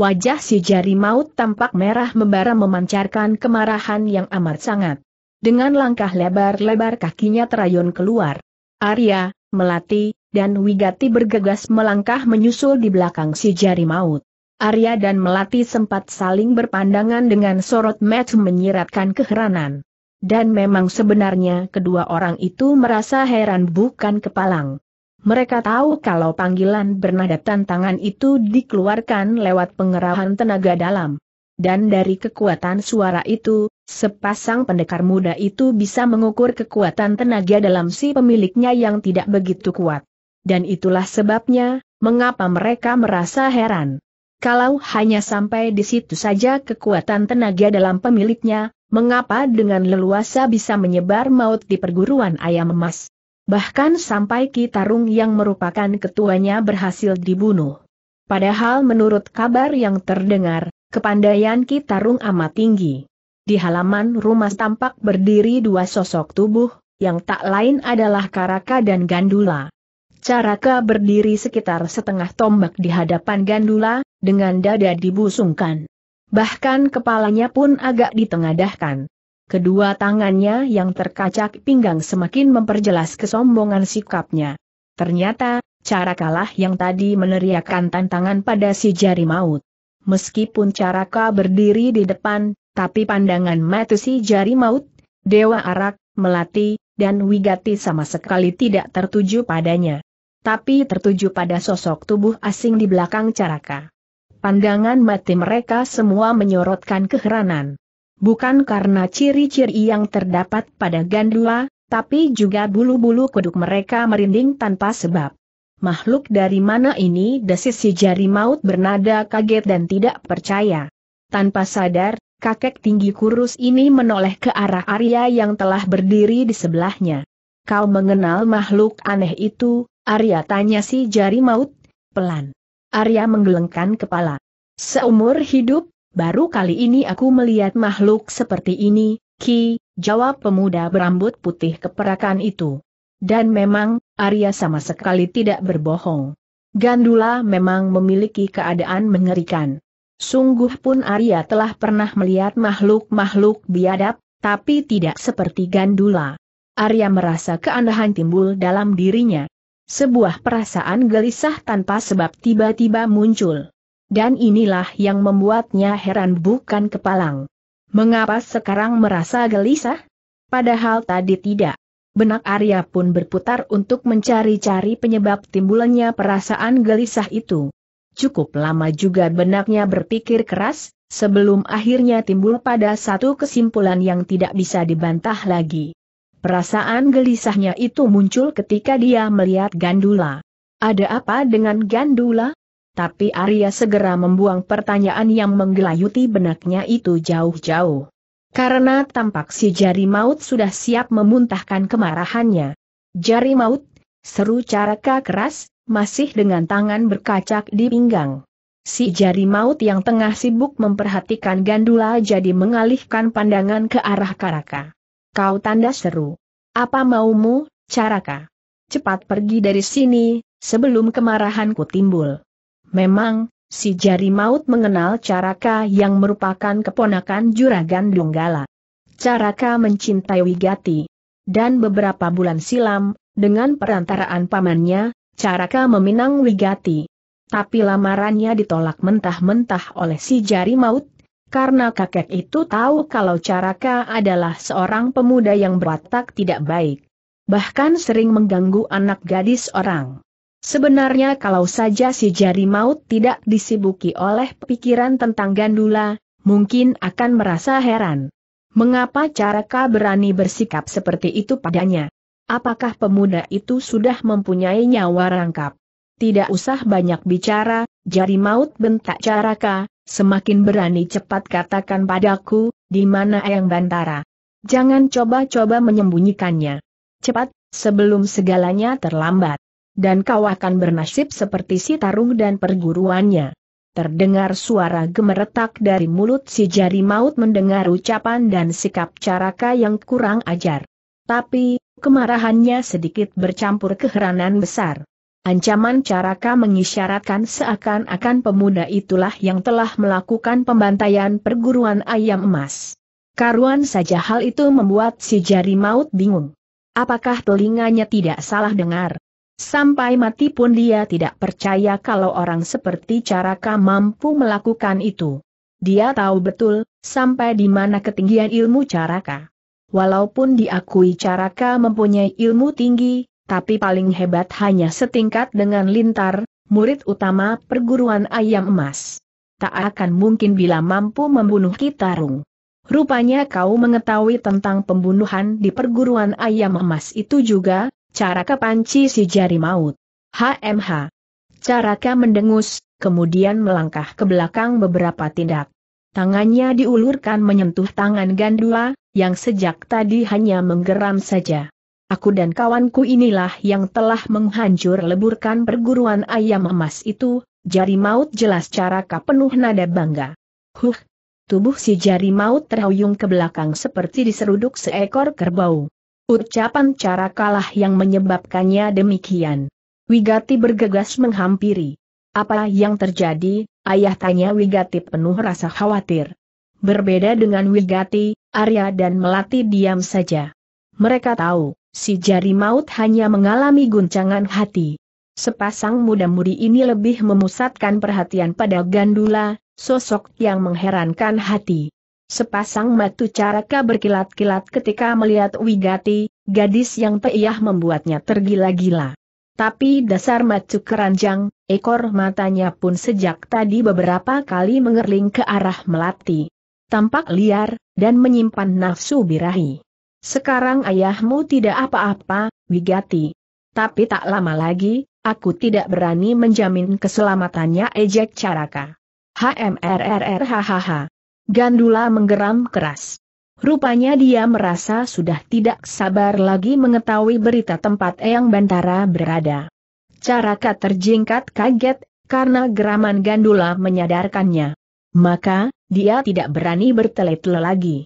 Wajah si jari maut tampak merah membara memancarkan kemarahan yang amat sangat. Dengan langkah lebar-lebar kakinya terayun keluar. Arya, Melati, dan Wigati bergegas melangkah menyusul di belakang si jari maut. Arya dan Melati sempat saling berpandangan dengan sorot match menyiratkan keheranan. Dan memang sebenarnya kedua orang itu merasa heran bukan kepalang. Mereka tahu kalau panggilan bernada tantangan itu dikeluarkan lewat pengerahan tenaga dalam. Dan dari kekuatan suara itu, sepasang pendekar muda itu bisa mengukur kekuatan tenaga dalam si pemiliknya yang tidak begitu kuat. Dan itulah sebabnya, mengapa mereka merasa heran. Kalau hanya sampai di situ saja kekuatan tenaga dalam pemiliknya, mengapa dengan leluasa bisa menyebar maut di perguruan ayam emas? Bahkan sampai Ki Tarung yang merupakan ketuanya berhasil dibunuh. Padahal menurut kabar yang terdengar, kepandaian Ki Tarung amat tinggi. Di halaman rumah tampak berdiri dua sosok tubuh, yang tak lain adalah Karaka dan Gandula. Caraka berdiri sekitar setengah tombak di hadapan Gandula, dengan dada dibusungkan. Bahkan kepalanya pun agak ditengadahkan. Kedua tangannya yang terkacak pinggang semakin memperjelas kesombongan sikapnya. Ternyata, cara kalah yang tadi meneriakkan tantangan pada si jari maut. Meskipun Caraka berdiri di depan, tapi pandangan mata si jari maut, Dewa Arak, Melati, dan Wigati sama sekali tidak tertuju padanya. Tapi tertuju pada sosok tubuh asing di belakang Caraka. Pandangan mati mereka semua menyorotkan keheranan. Bukan karena ciri-ciri yang terdapat pada gandua, tapi juga bulu-bulu kuduk mereka merinding tanpa sebab. Makhluk dari mana ini desis si jari maut bernada kaget dan tidak percaya. Tanpa sadar, kakek tinggi kurus ini menoleh ke arah Arya yang telah berdiri di sebelahnya. Kau mengenal makhluk aneh itu, Arya tanya si jari maut, pelan. Arya menggelengkan kepala. Seumur hidup, baru kali ini aku melihat makhluk seperti ini, Ki, jawab pemuda berambut putih keperakan itu. Dan memang, Arya sama sekali tidak berbohong. Gandula memang memiliki keadaan mengerikan. Sungguh pun Arya telah pernah melihat makhluk-makhluk biadab, tapi tidak seperti Gandula. Arya merasa keanehan timbul dalam dirinya. Sebuah perasaan gelisah tanpa sebab tiba-tiba muncul. Dan inilah yang membuatnya heran bukan kepalang. Mengapa sekarang merasa gelisah? Padahal tadi tidak. Benak Arya pun berputar untuk mencari-cari penyebab timbulnya perasaan gelisah itu. Cukup lama juga benaknya berpikir keras, sebelum akhirnya timbul pada satu kesimpulan yang tidak bisa dibantah lagi. Perasaan gelisahnya itu muncul ketika dia melihat Gandula. Ada apa dengan Gandula? Tapi Arya segera membuang pertanyaan yang menggelayuti benaknya itu jauh-jauh. Karena tampak si jari maut sudah siap memuntahkan kemarahannya. Jari maut, seru caraka keras, masih dengan tangan berkacak di pinggang. Si jari maut yang tengah sibuk memperhatikan Gandula jadi mengalihkan pandangan ke arah Karaka. Kau tanda seru. Apa maumu, caraka? Cepat pergi dari sini, sebelum kemarahanku timbul. Memang, si jari maut mengenal caraka yang merupakan keponakan juragan Donggala. Caraka mencintai Wigati. Dan beberapa bulan silam, dengan perantaraan pamannya, Caraka meminang Wigati. Tapi lamarannya ditolak mentah-mentah oleh si jari maut, karena kakek itu tahu kalau Caraka adalah seorang pemuda yang berwatak tidak baik. Bahkan sering mengganggu anak gadis orang. Sebenarnya kalau saja si jari maut tidak disibuki oleh pikiran tentang Gandula, mungkin akan merasa heran. Mengapa Caraka berani bersikap seperti itu padanya? Apakah pemuda itu sudah mempunyai nyawa rangkap? Tidak usah banyak bicara, jari maut bentak Caraka, Semakin berani cepat katakan padaku, di mana Eyang Bantara. Jangan coba-coba menyembunyikannya. Cepat, sebelum segalanya terlambat. Dan kau akan bernasib seperti si tarung dan perguruannya. Terdengar suara gemeretak dari mulut si jari maut mendengar ucapan dan sikap caraka yang kurang ajar. Tapi, kemarahannya sedikit bercampur keheranan besar. Ancaman Caraka mengisyaratkan seakan-akan pemuda itulah yang telah melakukan pembantaian perguruan ayam emas. Karuan saja hal itu membuat si jari maut bingung. Apakah telinganya tidak salah dengar? Sampai mati pun dia tidak percaya kalau orang seperti Caraka mampu melakukan itu. Dia tahu betul, sampai di mana ketinggian ilmu Caraka. Walaupun diakui Caraka mempunyai ilmu tinggi, tapi paling hebat hanya setingkat dengan Lintar, murid utama perguruan Ayam Emas. Tak akan mungkin bila mampu membunuh Kitarung. Rupanya kau mengetahui tentang pembunuhan di perguruan Ayam Emas itu juga, cara kepanci si jari maut. HMH. Caraka mendengus, kemudian melangkah ke belakang beberapa tindak. Tangannya diulurkan menyentuh tangan Gandua, yang sejak tadi hanya menggeram saja. Aku dan kawanku inilah yang telah menghancur leburkan perguruan ayam emas itu, jari maut jelas caraka penuh nada bangga. Huh! Tubuh si jari maut terhuyung ke belakang seperti diseruduk seekor kerbau. Ucapan cara kalah yang menyebabkannya demikian. Wigati bergegas menghampiri. Apa yang terjadi, ayah tanya Wigati penuh rasa khawatir. Berbeda dengan Wigati, Arya dan Melati diam saja. Mereka tahu, si jari maut hanya mengalami guncangan hati. Sepasang muda-mudi ini lebih memusatkan perhatian pada Gandula, sosok yang mengherankan hati. Sepasang matu caraka berkilat-kilat ketika melihat Wigati, gadis yang peiah membuatnya tergila-gila. Tapi dasar matu keranjang, ekor matanya pun sejak tadi beberapa kali mengerling ke arah Melati. Tampak liar, dan menyimpan nafsu birahi. Sekarang ayahmu tidak apa-apa, Wigati. Tapi tak lama lagi, aku tidak berani menjamin keselamatannya ejek caraka. hahaha. Gandula menggeram keras. Rupanya dia merasa sudah tidak sabar lagi mengetahui berita tempat Eyang Bantara berada. Caraka terjingkat kaget, karena geraman Gandula menyadarkannya. Maka, dia tidak berani bertele-tele lagi.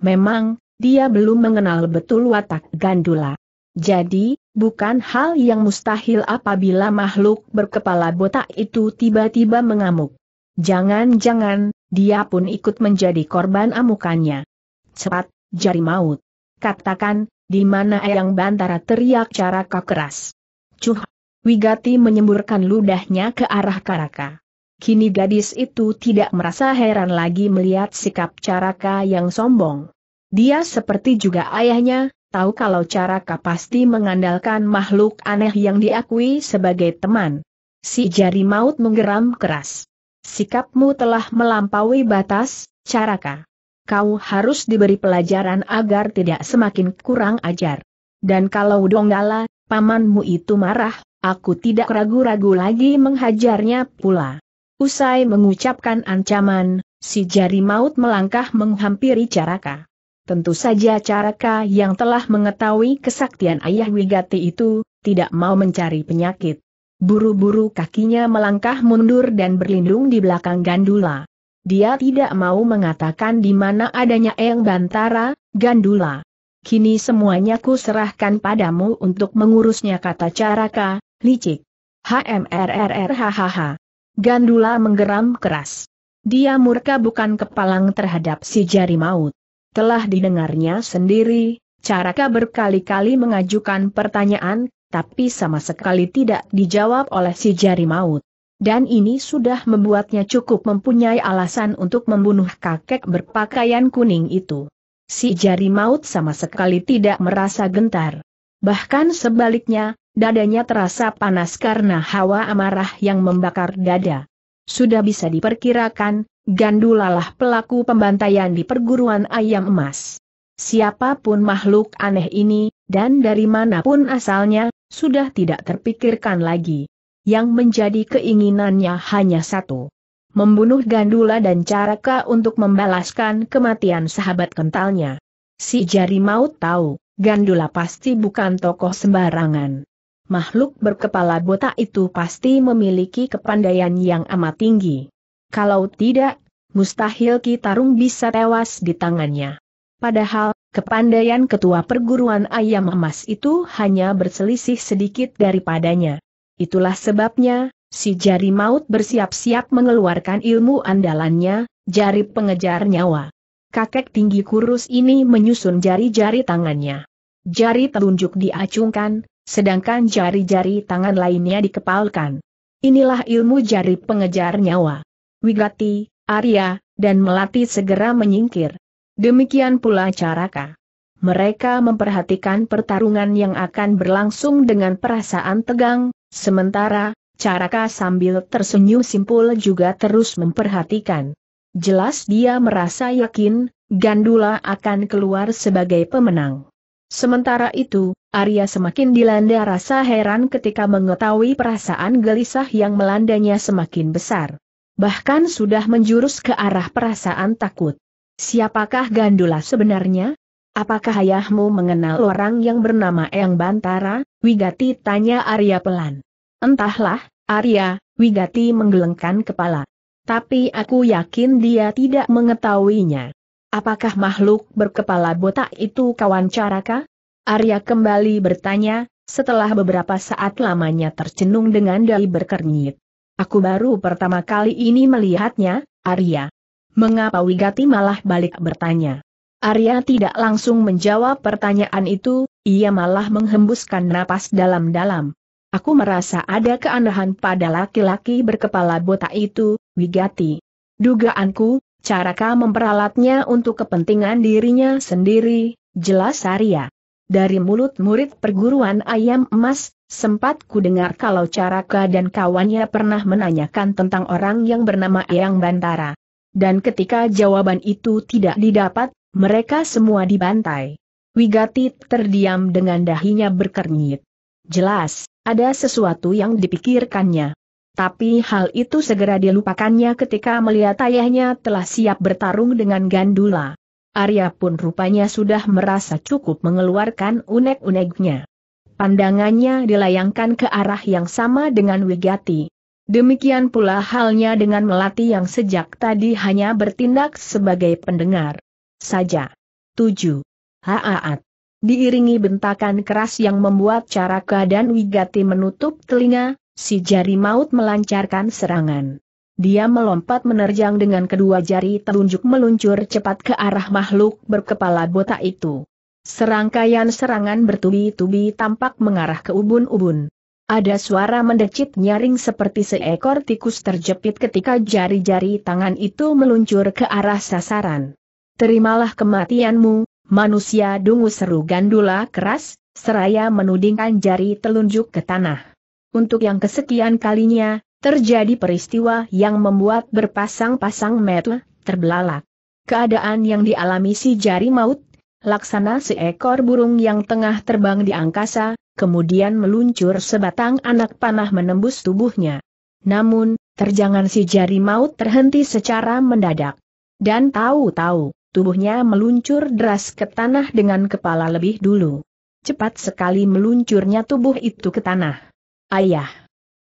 Memang, dia belum mengenal betul watak Gandula. Jadi, bukan hal yang mustahil apabila makhluk berkepala botak itu tiba-tiba mengamuk. Jangan-jangan, dia pun ikut menjadi korban amukannya. Cepat, jari maut. Katakan, di mana Eyang Bantara teriak cara kau keras. Cuh! Wigati menyemburkan ludahnya ke arah Karaka. Kini gadis itu tidak merasa heran lagi melihat sikap Caraka yang sombong. Dia seperti juga ayahnya, tahu kalau cara pasti mengandalkan makhluk aneh yang diakui sebagai teman. Si jari maut menggeram keras. Sikapmu telah melampaui batas, Caraka. Kau harus diberi pelajaran agar tidak semakin kurang ajar. Dan kalau Donggala, pamanmu itu marah, aku tidak ragu-ragu lagi menghajarnya pula. Usai mengucapkan ancaman, si jari maut melangkah menghampiri Caraka. Tentu saja Caraka yang telah mengetahui kesaktian ayah Wigati itu, tidak mau mencari penyakit. Buru-buru kakinya melangkah mundur dan berlindung di belakang Gandula. Dia tidak mau mengatakan di mana adanya Eyang Bantara, Gandula. Kini semuanya ku serahkan padamu untuk mengurusnya kata Caraka, licik. HMRRRHHH. Gandula menggeram keras. Dia murka bukan kepalang terhadap si jari maut. Telah didengarnya sendiri, Caraka berkali-kali mengajukan pertanyaan, tapi sama sekali tidak dijawab oleh si jari maut. Dan ini sudah membuatnya cukup mempunyai alasan untuk membunuh kakek berpakaian kuning itu. Si jari maut sama sekali tidak merasa gentar. Bahkan sebaliknya, dadanya terasa panas karena hawa amarah yang membakar dada. Sudah bisa diperkirakan, Gandulalah pelaku pembantaian di perguruan ayam emas. Siapapun makhluk aneh ini, dan dari manapun asalnya, sudah tidak terpikirkan lagi. Yang menjadi keinginannya hanya satu. Membunuh Gandula dan caraka untuk membalaskan kematian sahabat kentalnya. Si jari maut tahu, Gandula pasti bukan tokoh sembarangan makhluk berkepala botak itu pasti memiliki kepandaian yang amat tinggi. Kalau tidak, mustahil Kitarung bisa tewas di tangannya. Padahal, kepandaian ketua perguruan ayam emas itu hanya berselisih sedikit daripadanya. Itulah sebabnya, si jari maut bersiap-siap mengeluarkan ilmu andalannya, jari pengejar nyawa. Kakek tinggi kurus ini menyusun jari-jari tangannya. Jari telunjuk diacungkan, sedangkan jari-jari tangan lainnya dikepalkan. Inilah ilmu jari pengejar nyawa. Wigati, Arya, dan Melati segera menyingkir. Demikian pula Caraka. Mereka memperhatikan pertarungan yang akan berlangsung dengan perasaan tegang, sementara, Caraka sambil tersenyum simpul juga terus memperhatikan. Jelas dia merasa yakin, Gandula akan keluar sebagai pemenang. Sementara itu, Arya semakin dilanda rasa heran ketika mengetahui perasaan gelisah yang melandanya semakin besar. Bahkan sudah menjurus ke arah perasaan takut. Siapakah Gandula sebenarnya? Apakah ayahmu mengenal orang yang bernama Eyang Bantara? Wigati tanya Arya pelan. Entahlah, Arya, Wigati menggelengkan kepala. Tapi aku yakin dia tidak mengetahuinya. Apakah makhluk berkepala botak itu kawan caraka? Arya kembali bertanya, setelah beberapa saat lamanya tercenung dengan dai berkernyit. Aku baru pertama kali ini melihatnya, Arya. Mengapa Wigati malah balik bertanya? Arya tidak langsung menjawab pertanyaan itu, ia malah menghembuskan napas dalam-dalam. Aku merasa ada keanehan pada laki-laki berkepala botak itu, Wigati. Dugaanku, cara kau memperalatnya untuk kepentingan dirinya sendiri, jelas Arya. Dari mulut murid perguruan ayam emas, sempat ku dengar kalau Caraka dan kawannya pernah menanyakan tentang orang yang bernama Eyang Bantara. Dan ketika jawaban itu tidak didapat, mereka semua dibantai. Wigati terdiam dengan dahinya berkernyit. Jelas, ada sesuatu yang dipikirkannya. Tapi hal itu segera dilupakannya ketika melihat ayahnya telah siap bertarung dengan Gandula. Arya pun rupanya sudah merasa cukup mengeluarkan unek-uneknya. Pandangannya dilayangkan ke arah yang sama dengan Wigati. Demikian pula halnya dengan Melati yang sejak tadi hanya bertindak sebagai pendengar saja. 7. Haaat. Diiringi bentakan keras yang membuat Caraka dan Wigati menutup telinga, si jari maut melancarkan serangan. Dia melompat menerjang dengan kedua jari telunjuk meluncur cepat ke arah makhluk berkepala botak itu. Serangkaian serangan bertubi-tubi tampak mengarah ke ubun-ubun. Ada suara mendecit nyaring seperti seekor tikus terjepit ketika jari-jari tangan itu meluncur ke arah sasaran. Terimalah kematianmu, manusia dungu seru gandula keras, seraya menudingkan jari telunjuk ke tanah. Untuk yang kesekian kalinya, Terjadi peristiwa yang membuat berpasang-pasang mata terbelalak. Keadaan yang dialami si jari maut, laksana seekor burung yang tengah terbang di angkasa, kemudian meluncur sebatang anak panah menembus tubuhnya. Namun, terjangan si jari maut terhenti secara mendadak. Dan tahu-tahu, tubuhnya meluncur deras ke tanah dengan kepala lebih dulu. Cepat sekali meluncurnya tubuh itu ke tanah. Ayah!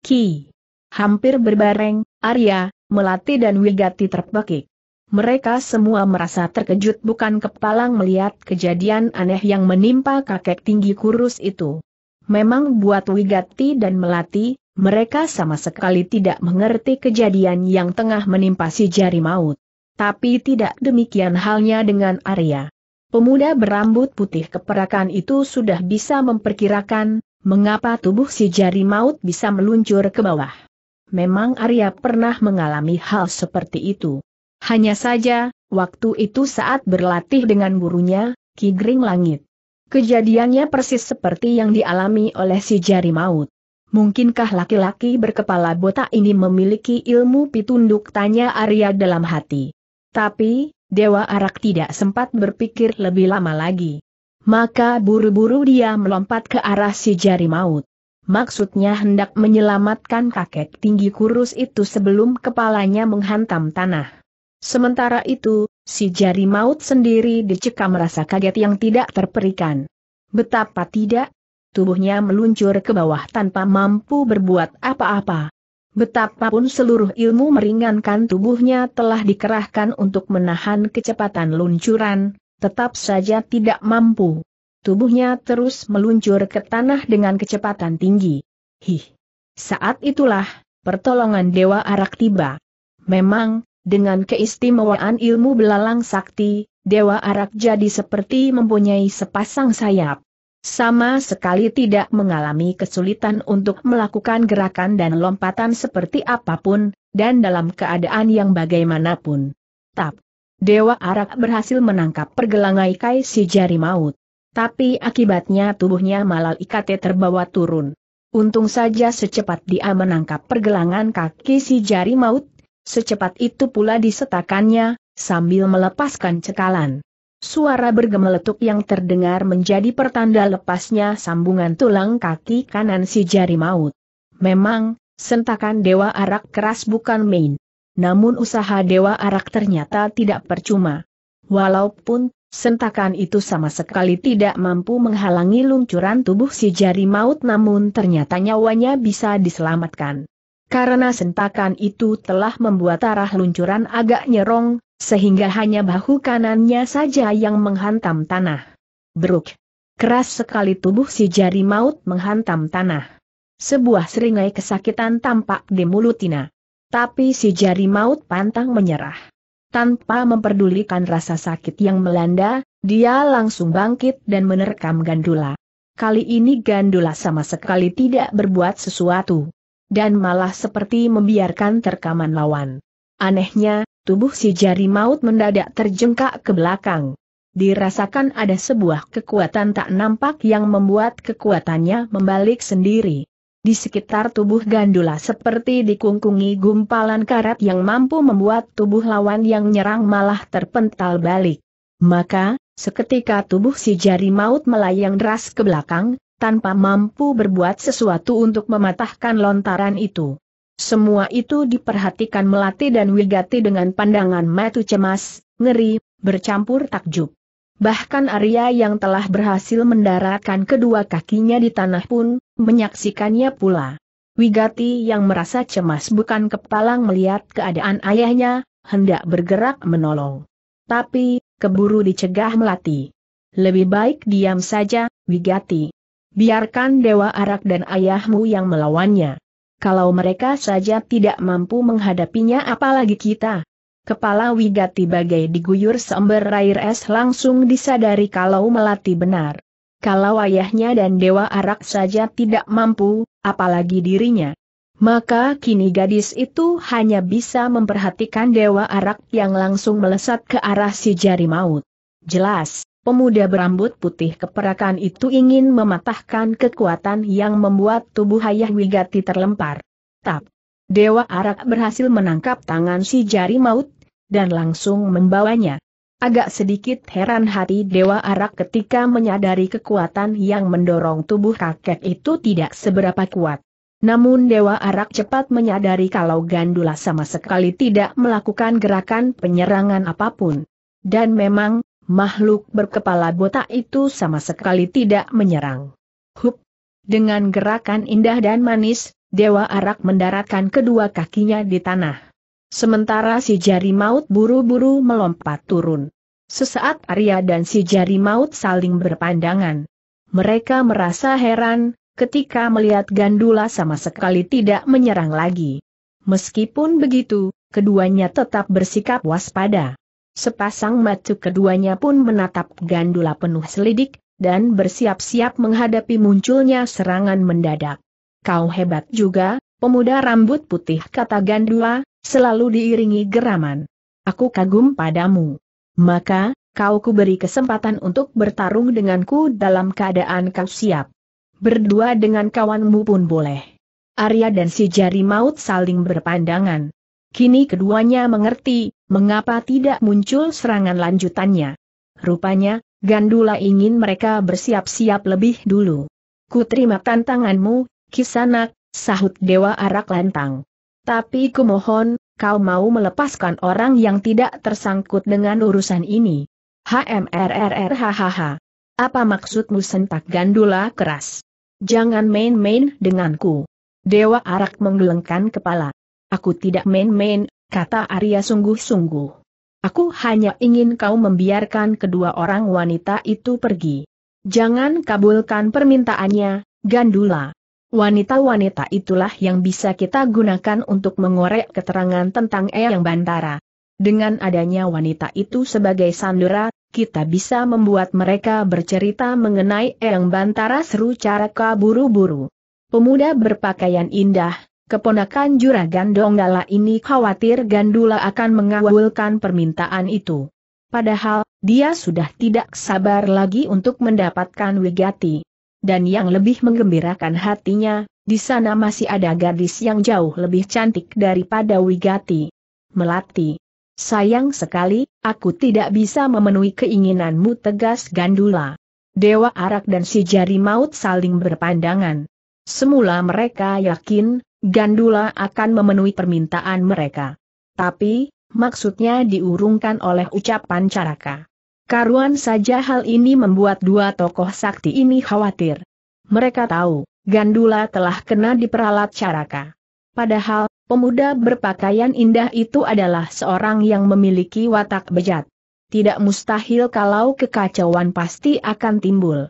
Ki! Hampir berbareng, Arya, Melati dan Wigati terpekik. Mereka semua merasa terkejut bukan kepalang melihat kejadian aneh yang menimpa kakek tinggi kurus itu. Memang buat Wigati dan Melati, mereka sama sekali tidak mengerti kejadian yang tengah menimpa si jari maut. Tapi tidak demikian halnya dengan Arya. Pemuda berambut putih keperakan itu sudah bisa memperkirakan, mengapa tubuh si jari maut bisa meluncur ke bawah memang Arya pernah mengalami hal seperti itu. Hanya saja, waktu itu saat berlatih dengan gurunya, Ki Gring Langit. Kejadiannya persis seperti yang dialami oleh si jari maut. Mungkinkah laki-laki berkepala botak ini memiliki ilmu pitunduk tanya Arya dalam hati. Tapi, Dewa Arak tidak sempat berpikir lebih lama lagi. Maka buru-buru dia melompat ke arah si jari maut. Maksudnya hendak menyelamatkan kakek tinggi kurus itu sebelum kepalanya menghantam tanah. Sementara itu, si jari maut sendiri dicekam rasa kaget yang tidak terperikan. Betapa tidak, tubuhnya meluncur ke bawah tanpa mampu berbuat apa-apa. Betapapun seluruh ilmu meringankan tubuhnya telah dikerahkan untuk menahan kecepatan luncuran, tetap saja tidak mampu. Tubuhnya terus meluncur ke tanah dengan kecepatan tinggi. Hih! Saat itulah, pertolongan Dewa Arak tiba. Memang, dengan keistimewaan ilmu belalang sakti, Dewa Arak jadi seperti mempunyai sepasang sayap. Sama sekali tidak mengalami kesulitan untuk melakukan gerakan dan lompatan seperti apapun, dan dalam keadaan yang bagaimanapun. Tap! Dewa Arak berhasil menangkap pergelangai Kai si jari maut. Tapi akibatnya tubuhnya malah ikatnya terbawa turun. Untung saja secepat dia menangkap pergelangan kaki si jari maut, secepat itu pula disetakannya, sambil melepaskan cekalan. Suara bergemeletuk yang terdengar menjadi pertanda lepasnya sambungan tulang kaki kanan si jari maut. Memang, sentakan Dewa Arak keras bukan main. Namun usaha Dewa Arak ternyata tidak percuma. Walaupun Sentakan itu sama sekali tidak mampu menghalangi luncuran tubuh si jari maut namun ternyata nyawanya bisa diselamatkan. Karena sentakan itu telah membuat arah luncuran agak nyerong, sehingga hanya bahu kanannya saja yang menghantam tanah. Beruk. Keras sekali tubuh si jari maut menghantam tanah. Sebuah seringai kesakitan tampak di mulut Tapi si jari maut pantang menyerah. Tanpa memperdulikan rasa sakit yang melanda, dia langsung bangkit dan menerkam Gandula. Kali ini Gandula sama sekali tidak berbuat sesuatu. Dan malah seperti membiarkan terkaman lawan. Anehnya, tubuh si jari maut mendadak terjengkak ke belakang. Dirasakan ada sebuah kekuatan tak nampak yang membuat kekuatannya membalik sendiri. Di sekitar tubuh Gandula seperti dikungkungi gumpalan karat yang mampu membuat tubuh lawan yang nyerang malah terpental balik. Maka, seketika tubuh si jari maut melayang deras ke belakang, tanpa mampu berbuat sesuatu untuk mematahkan lontaran itu. Semua itu diperhatikan Melati dan Wigati dengan pandangan matu cemas, ngeri, bercampur takjub. Bahkan Arya yang telah berhasil mendaratkan kedua kakinya di tanah pun, menyaksikannya pula. Wigati yang merasa cemas bukan kepalang melihat keadaan ayahnya, hendak bergerak menolong. Tapi, keburu dicegah Melati. Lebih baik diam saja, Wigati. Biarkan Dewa Arak dan ayahmu yang melawannya. Kalau mereka saja tidak mampu menghadapinya apalagi kita. Kepala Wigati bagai diguyur seember air es langsung disadari kalau melati benar. Kalau ayahnya dan Dewa Arak saja tidak mampu, apalagi dirinya. Maka kini gadis itu hanya bisa memperhatikan Dewa Arak yang langsung melesat ke arah si jari maut. Jelas, pemuda berambut putih keperakan itu ingin mematahkan kekuatan yang membuat tubuh ayah Wigati terlempar. Tap! Dewa Arak berhasil menangkap tangan si jari maut, dan langsung membawanya. Agak sedikit heran hati Dewa Arak ketika menyadari kekuatan yang mendorong tubuh kakek itu tidak seberapa kuat. Namun Dewa Arak cepat menyadari kalau Gandula sama sekali tidak melakukan gerakan penyerangan apapun. Dan memang, makhluk berkepala botak itu sama sekali tidak menyerang. Hup! Dengan gerakan indah dan manis, Dewa Arak mendaratkan kedua kakinya di tanah. Sementara si jari maut buru-buru melompat turun. Sesaat Arya dan si jari maut saling berpandangan. Mereka merasa heran, ketika melihat Gandula sama sekali tidak menyerang lagi. Meskipun begitu, keduanya tetap bersikap waspada. Sepasang mata keduanya pun menatap Gandula penuh selidik, dan bersiap-siap menghadapi munculnya serangan mendadak. Kau hebat juga, pemuda rambut putih kata Gandua, selalu diiringi geraman. Aku kagum padamu. Maka, kau kuberi kesempatan untuk bertarung denganku dalam keadaan kau siap. Berdua dengan kawanmu pun boleh. Arya dan si jari maut saling berpandangan. Kini keduanya mengerti, mengapa tidak muncul serangan lanjutannya. Rupanya, Gandula ingin mereka bersiap-siap lebih dulu. Ku terima tantanganmu, Kisanak, sahut Dewa Arak lantang. Tapi kumohon, kau mau melepaskan orang yang tidak tersangkut dengan urusan ini. hahaha. Apa maksudmu sentak gandula keras? Jangan main-main denganku. Dewa Arak menggelengkan kepala. Aku tidak main-main, kata Arya sungguh-sungguh. Aku hanya ingin kau membiarkan kedua orang wanita itu pergi. Jangan kabulkan permintaannya, Gandula. Wanita-wanita itulah yang bisa kita gunakan untuk mengorek keterangan tentang Eyang Bantara. Dengan adanya wanita itu sebagai sandera, kita bisa membuat mereka bercerita mengenai Eyang Bantara seru cara kaburu-buru. Pemuda berpakaian indah, keponakan juragan Donggala ini khawatir Gandula akan mengawulkan permintaan itu. Padahal, dia sudah tidak sabar lagi untuk mendapatkan Wigati dan yang lebih menggembirakan hatinya, di sana masih ada gadis yang jauh lebih cantik daripada Wigati. Melati. Sayang sekali, aku tidak bisa memenuhi keinginanmu tegas Gandula. Dewa Arak dan si jari maut saling berpandangan. Semula mereka yakin, Gandula akan memenuhi permintaan mereka. Tapi, maksudnya diurungkan oleh ucapan Caraka. Karuan saja hal ini membuat dua tokoh sakti ini khawatir. Mereka tahu, Gandula telah kena diperalat caraka. Padahal, pemuda berpakaian indah itu adalah seorang yang memiliki watak bejat. Tidak mustahil kalau kekacauan pasti akan timbul.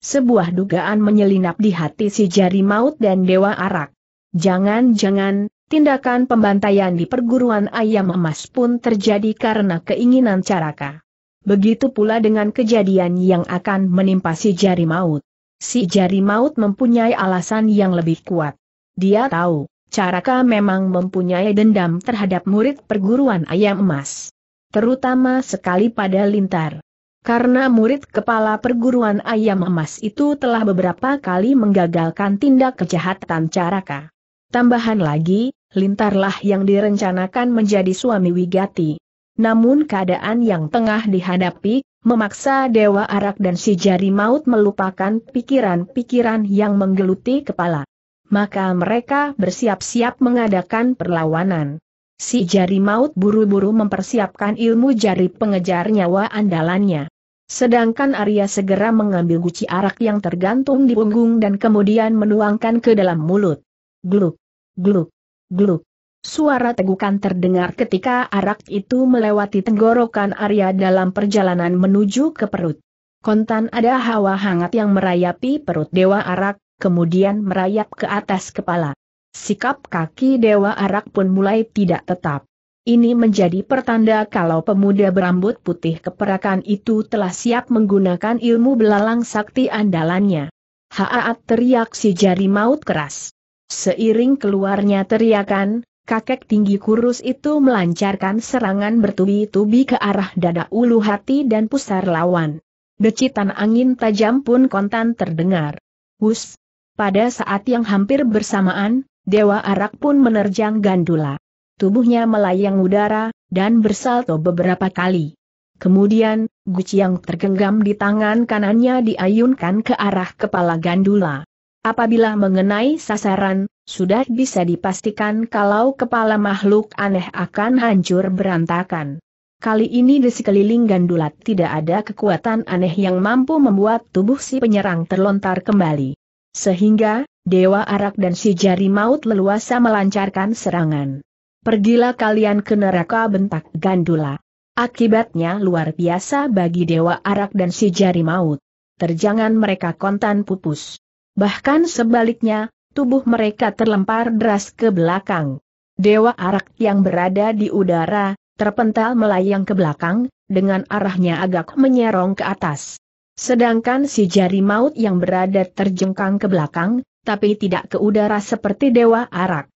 Sebuah dugaan menyelinap di hati si jari maut dan dewa arak. Jangan-jangan, tindakan pembantaian di perguruan ayam emas pun terjadi karena keinginan caraka. Begitu pula dengan kejadian yang akan menimpa si jari maut. Si jari maut mempunyai alasan yang lebih kuat. Dia tahu, Caraka memang mempunyai dendam terhadap murid perguruan ayam emas. Terutama sekali pada Lintar. Karena murid kepala perguruan ayam emas itu telah beberapa kali menggagalkan tindak kejahatan Caraka. Tambahan lagi, Lintarlah yang direncanakan menjadi suami Wigati namun keadaan yang tengah dihadapi, memaksa Dewa Arak dan si jari maut melupakan pikiran-pikiran yang menggeluti kepala. Maka mereka bersiap-siap mengadakan perlawanan. Si jari maut buru-buru mempersiapkan ilmu jari pengejar nyawa andalannya. Sedangkan Arya segera mengambil guci arak yang tergantung di punggung dan kemudian menuangkan ke dalam mulut. Gluk, gluk, gluk. Suara tegukan terdengar ketika arak itu melewati tenggorokan Arya dalam perjalanan menuju ke perut. Kontan ada hawa hangat yang merayapi perut Dewa Arak, kemudian merayap ke atas kepala. Sikap kaki Dewa Arak pun mulai tidak tetap. Ini menjadi pertanda kalau pemuda berambut putih keperakan itu telah siap menggunakan ilmu belalang sakti andalannya. Haat teriak si jari maut keras. Seiring keluarnya teriakan, Kakek tinggi kurus itu melancarkan serangan bertubi-tubi ke arah dada ulu hati dan pusar lawan. Decitan angin tajam pun kontan terdengar. Hus! Pada saat yang hampir bersamaan, Dewa Arak pun menerjang Gandula. Tubuhnya melayang udara, dan bersalto beberapa kali. Kemudian, guci yang tergenggam di tangan kanannya diayunkan ke arah kepala Gandula. Apabila mengenai sasaran, sudah bisa dipastikan kalau kepala makhluk aneh akan hancur berantakan. Kali ini di sekeliling gandulat tidak ada kekuatan aneh yang mampu membuat tubuh si penyerang terlontar kembali. Sehingga, Dewa Arak dan si jari maut leluasa melancarkan serangan. Pergilah kalian ke neraka bentak gandula. Akibatnya luar biasa bagi Dewa Arak dan si jari maut. Terjangan mereka kontan pupus. Bahkan sebaliknya, tubuh mereka terlempar deras ke belakang. Dewa arak yang berada di udara, terpental melayang ke belakang, dengan arahnya agak menyerong ke atas. Sedangkan si jari maut yang berada terjengkang ke belakang, tapi tidak ke udara seperti dewa arak.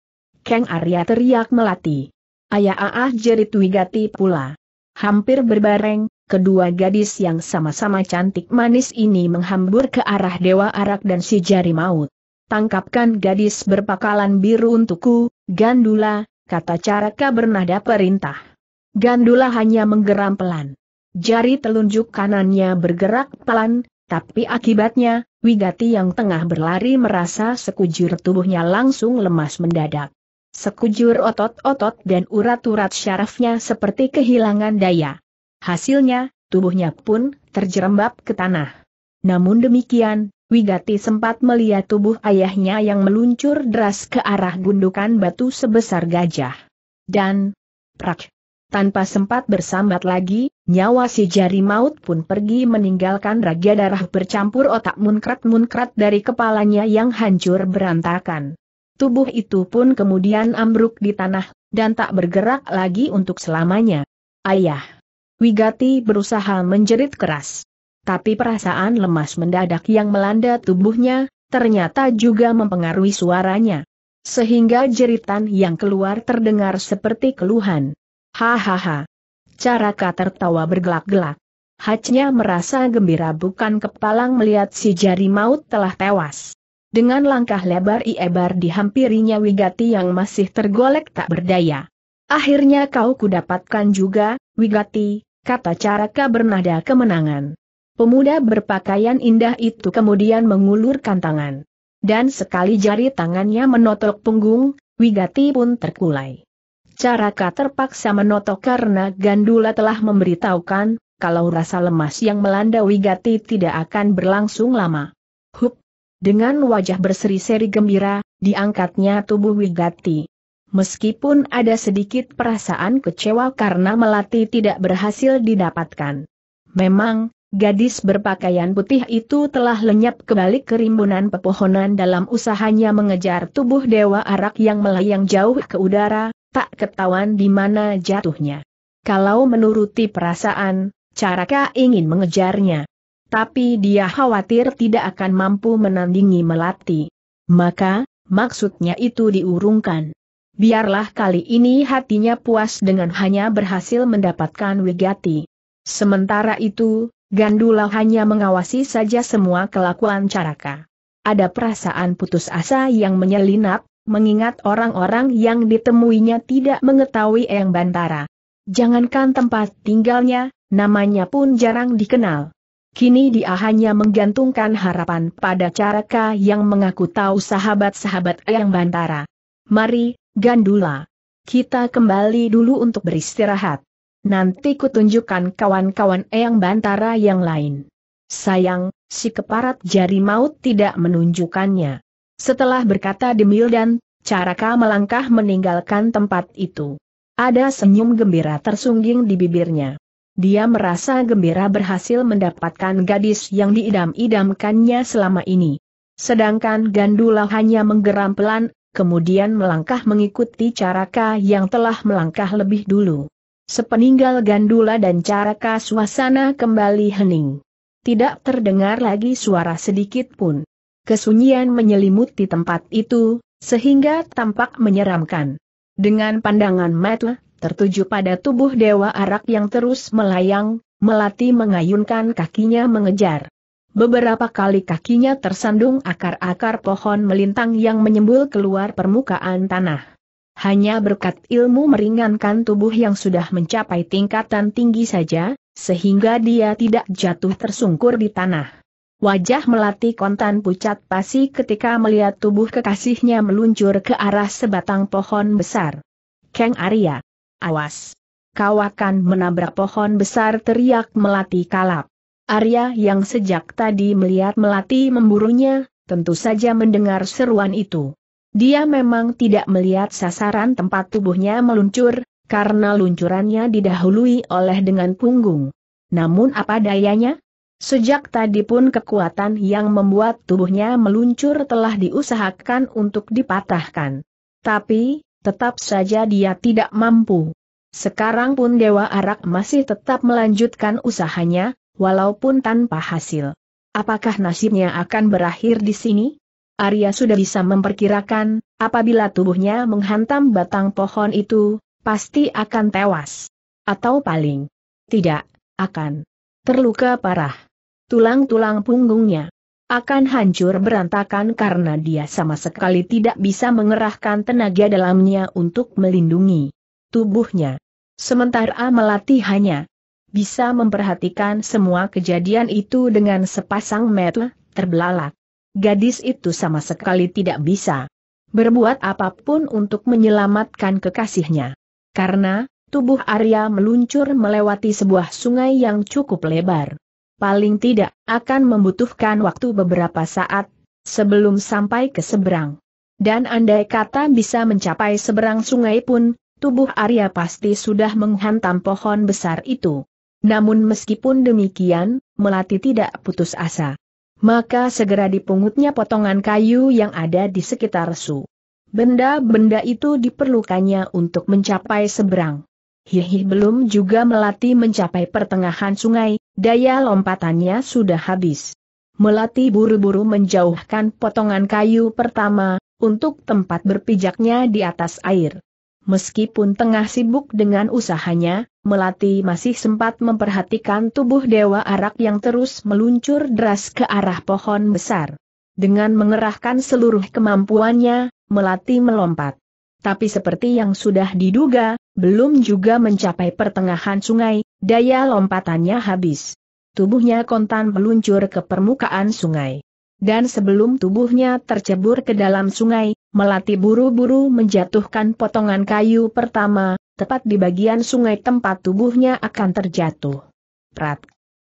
Kang Arya teriak melati. Ayah aah jerit Wigati pula. Hampir berbareng, kedua gadis yang sama-sama cantik manis ini menghambur ke arah dewa arak dan si jari maut tangkapkan gadis berpakalan biru untukku, Gandula, kata Caraka bernada perintah. Gandula hanya menggeram pelan. Jari telunjuk kanannya bergerak pelan, tapi akibatnya, Wigati yang tengah berlari merasa sekujur tubuhnya langsung lemas mendadak. Sekujur otot-otot dan urat-urat syarafnya seperti kehilangan daya. Hasilnya, tubuhnya pun terjerembab ke tanah. Namun demikian, Wigati sempat melihat tubuh ayahnya yang meluncur deras ke arah gundukan batu sebesar gajah. Dan, prak, tanpa sempat bersambat lagi, nyawa si jari maut pun pergi meninggalkan raga darah bercampur otak munkrat-munkrat dari kepalanya yang hancur berantakan. Tubuh itu pun kemudian ambruk di tanah, dan tak bergerak lagi untuk selamanya. Ayah. Wigati berusaha menjerit keras tapi perasaan lemas mendadak yang melanda tubuhnya, ternyata juga mempengaruhi suaranya. Sehingga jeritan yang keluar terdengar seperti keluhan. Hahaha. Caraka tertawa bergelak-gelak. Hachnya merasa gembira bukan kepalang melihat si jari maut telah tewas. Dengan langkah lebar Iebar dihampirinya Wigati yang masih tergolek tak berdaya. Akhirnya kau kudapatkan juga, Wigati, kata Caraka bernada kemenangan. Pemuda berpakaian indah itu kemudian mengulurkan tangan. Dan sekali jari tangannya menotok punggung, Wigati pun terkulai. Caraka terpaksa menotok karena Gandula telah memberitahukan, kalau rasa lemas yang melanda Wigati tidak akan berlangsung lama. Hup! Dengan wajah berseri-seri gembira, diangkatnya tubuh Wigati. Meskipun ada sedikit perasaan kecewa karena Melati tidak berhasil didapatkan. Memang, Gadis berpakaian putih itu telah lenyap kembali kerimbunan pepohonan dalam usahanya mengejar tubuh Dewa Arak yang melayang jauh ke udara, tak ketahuan di mana jatuhnya. Kalau menuruti perasaan, Caraka ingin mengejarnya. Tapi dia khawatir tidak akan mampu menandingi Melati. Maka, maksudnya itu diurungkan. Biarlah kali ini hatinya puas dengan hanya berhasil mendapatkan Wigati. Sementara itu, Gandula hanya mengawasi saja semua kelakuan Caraka. Ada perasaan putus asa yang menyelinap, mengingat orang-orang yang ditemuinya tidak mengetahui Eyang Bantara. Jangankan tempat tinggalnya, namanya pun jarang dikenal. Kini dia hanya menggantungkan harapan pada Caraka yang mengaku tahu sahabat-sahabat Eyang Bantara. Mari, Gandula. Kita kembali dulu untuk beristirahat. Nanti kutunjukkan kawan-kawan Eyang Bantara yang lain. Sayang, si keparat jari maut tidak menunjukkannya. Setelah berkata Demil dan Caraka melangkah meninggalkan tempat itu. Ada senyum gembira tersungging di bibirnya. Dia merasa gembira berhasil mendapatkan gadis yang diidam-idamkannya selama ini. Sedangkan Gandula hanya menggeram pelan, kemudian melangkah mengikuti Caraka yang telah melangkah lebih dulu. Sepeninggal gandula dan caraka suasana kembali hening. Tidak terdengar lagi suara sedikit pun. Kesunyian menyelimuti tempat itu, sehingga tampak menyeramkan. Dengan pandangan mata, tertuju pada tubuh Dewa Arak yang terus melayang, melati mengayunkan kakinya mengejar. Beberapa kali kakinya tersandung akar-akar pohon melintang yang menyembul keluar permukaan tanah. Hanya berkat ilmu meringankan tubuh yang sudah mencapai tingkatan tinggi saja, sehingga dia tidak jatuh tersungkur di tanah. Wajah melati kontan pucat pasi ketika melihat tubuh kekasihnya meluncur ke arah sebatang pohon besar. Kang Arya. Awas. Kau akan menabrak pohon besar teriak melati kalap. Arya yang sejak tadi melihat melati memburunya, tentu saja mendengar seruan itu. Dia memang tidak melihat sasaran tempat tubuhnya meluncur, karena luncurannya didahului oleh dengan punggung. Namun apa dayanya? Sejak tadi pun kekuatan yang membuat tubuhnya meluncur telah diusahakan untuk dipatahkan. Tapi, tetap saja dia tidak mampu. Sekarang pun Dewa Arak masih tetap melanjutkan usahanya, walaupun tanpa hasil. Apakah nasibnya akan berakhir di sini? Arya sudah bisa memperkirakan, apabila tubuhnya menghantam batang pohon itu, pasti akan tewas. Atau paling tidak, akan terluka parah. Tulang-tulang punggungnya akan hancur berantakan karena dia sama sekali tidak bisa mengerahkan tenaga dalamnya untuk melindungi tubuhnya. Sementara Melati hanya bisa memperhatikan semua kejadian itu dengan sepasang mata terbelalak gadis itu sama sekali tidak bisa berbuat apapun untuk menyelamatkan kekasihnya. Karena, tubuh Arya meluncur melewati sebuah sungai yang cukup lebar. Paling tidak, akan membutuhkan waktu beberapa saat, sebelum sampai ke seberang. Dan andai kata bisa mencapai seberang sungai pun, tubuh Arya pasti sudah menghantam pohon besar itu. Namun meskipun demikian, Melati tidak putus asa maka segera dipungutnya potongan kayu yang ada di sekitar Su. Benda-benda itu diperlukannya untuk mencapai seberang. Hihi belum juga melati mencapai pertengahan sungai, daya lompatannya sudah habis. Melati buru-buru menjauhkan potongan kayu pertama, untuk tempat berpijaknya di atas air. Meskipun tengah sibuk dengan usahanya, Melati masih sempat memperhatikan tubuh Dewa Arak yang terus meluncur deras ke arah pohon besar. Dengan mengerahkan seluruh kemampuannya, Melati melompat. Tapi seperti yang sudah diduga, belum juga mencapai pertengahan sungai, daya lompatannya habis. Tubuhnya kontan meluncur ke permukaan sungai. Dan sebelum tubuhnya tercebur ke dalam sungai, Melati buru-buru menjatuhkan potongan kayu pertama, tepat di bagian sungai tempat tubuhnya akan terjatuh. Prat.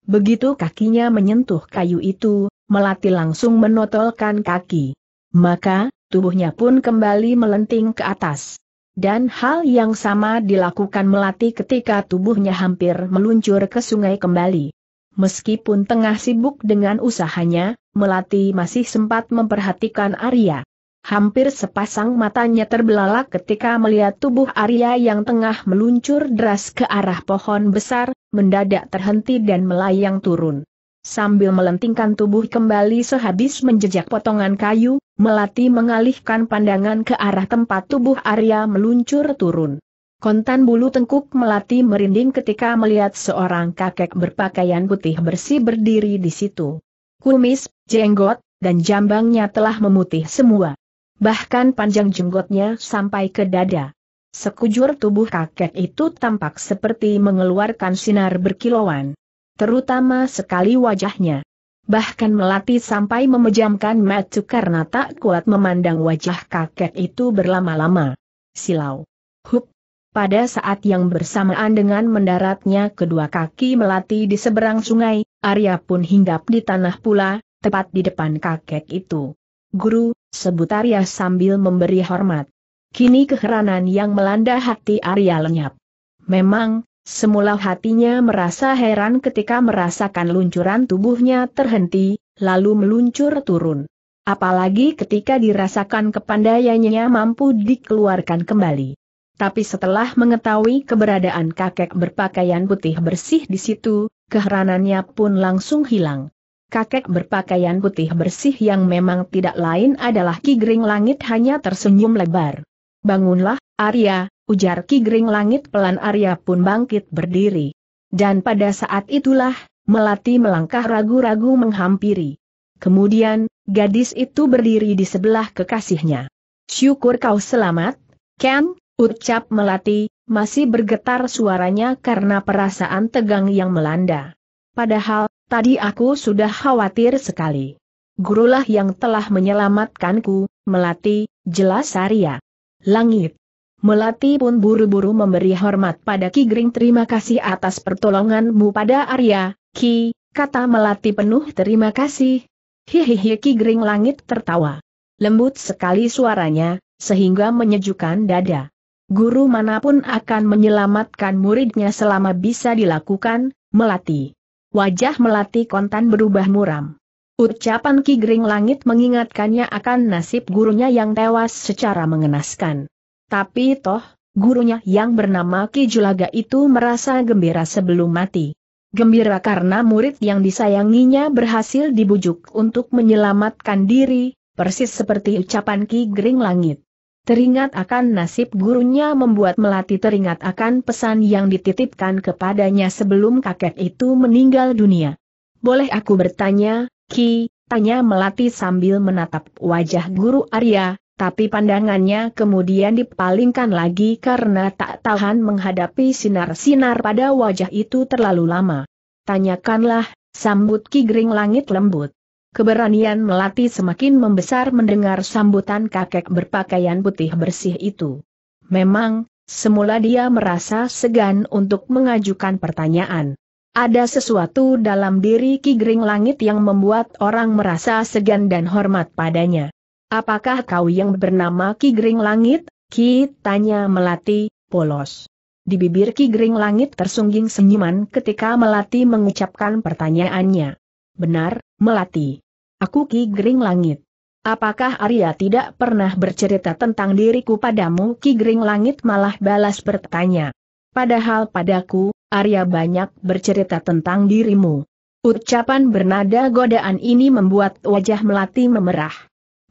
Begitu kakinya menyentuh kayu itu, Melati langsung menotolkan kaki. Maka, tubuhnya pun kembali melenting ke atas. Dan hal yang sama dilakukan Melati ketika tubuhnya hampir meluncur ke sungai kembali. Meskipun tengah sibuk dengan usahanya, Melati masih sempat memperhatikan Arya. Hampir sepasang matanya terbelalak ketika melihat tubuh Arya yang tengah meluncur deras ke arah pohon besar, mendadak terhenti dan melayang turun. Sambil melentingkan tubuh kembali sehabis menjejak potongan kayu, Melati mengalihkan pandangan ke arah tempat tubuh Arya meluncur turun. Kontan bulu tengkuk Melati merinding ketika melihat seorang kakek berpakaian putih bersih berdiri di situ. Kumis, jenggot, dan jambangnya telah memutih semua. Bahkan panjang jenggotnya sampai ke dada. Sekujur tubuh kakek itu tampak seperti mengeluarkan sinar berkilauan. Terutama sekali wajahnya. Bahkan melati sampai memejamkan mata karena tak kuat memandang wajah kakek itu berlama-lama. Silau. Hup. Pada saat yang bersamaan dengan mendaratnya kedua kaki melati di seberang sungai, Arya pun hinggap di tanah pula, tepat di depan kakek itu. Guru, sebut Arya sambil memberi hormat. Kini keheranan yang melanda hati Arya lenyap. Memang, semula hatinya merasa heran ketika merasakan luncuran tubuhnya terhenti, lalu meluncur turun. Apalagi ketika dirasakan kepandaiannya mampu dikeluarkan kembali. Tapi setelah mengetahui keberadaan kakek berpakaian putih bersih di situ, keheranannya pun langsung hilang kakek berpakaian putih bersih yang memang tidak lain adalah Ki Gering Langit hanya tersenyum lebar. Bangunlah, Arya, ujar Ki Gering Langit pelan Arya pun bangkit berdiri. Dan pada saat itulah, Melati melangkah ragu-ragu menghampiri. Kemudian, gadis itu berdiri di sebelah kekasihnya. Syukur kau selamat, Ken, ucap Melati, masih bergetar suaranya karena perasaan tegang yang melanda. Padahal, Tadi aku sudah khawatir sekali. Gurulah yang telah menyelamatkanku, Melati, jelas Arya. Langit. Melati pun buru-buru memberi hormat pada Ki Gring. terima kasih atas pertolonganmu pada Arya, Ki, kata Melati penuh terima kasih. Hihihi Ki Gring langit tertawa. Lembut sekali suaranya, sehingga menyejukkan dada. Guru manapun akan menyelamatkan muridnya selama bisa dilakukan, Melati. Wajah melati kontan berubah muram. Ucapan Ki Gering Langit mengingatkannya akan nasib gurunya yang tewas secara mengenaskan. Tapi toh, gurunya yang bernama Ki Julaga itu merasa gembira sebelum mati. Gembira karena murid yang disayanginya berhasil dibujuk untuk menyelamatkan diri, persis seperti ucapan Ki Gering Langit. Teringat akan nasib gurunya membuat Melati teringat akan pesan yang dititipkan kepadanya sebelum kakek itu meninggal dunia. Boleh aku bertanya, Ki, tanya Melati sambil menatap wajah guru Arya, tapi pandangannya kemudian dipalingkan lagi karena tak tahan menghadapi sinar-sinar pada wajah itu terlalu lama. Tanyakanlah, sambut Ki Gering Langit lembut. Keberanian Melati semakin membesar mendengar sambutan kakek berpakaian putih bersih itu. Memang, semula dia merasa segan untuk mengajukan pertanyaan. Ada sesuatu dalam diri Ki Gering Langit yang membuat orang merasa segan dan hormat padanya. Apakah kau yang bernama Ki Gering Langit? Ki tanya Melati, polos. Di bibir Ki Gering Langit tersungging senyuman ketika Melati mengucapkan pertanyaannya. Benar, Melati. Aku Ki Gering Langit. Apakah Arya tidak pernah bercerita tentang diriku padamu? Ki Gering Langit malah balas bertanya. Padahal padaku, Arya banyak bercerita tentang dirimu. Ucapan bernada godaan ini membuat wajah Melati memerah.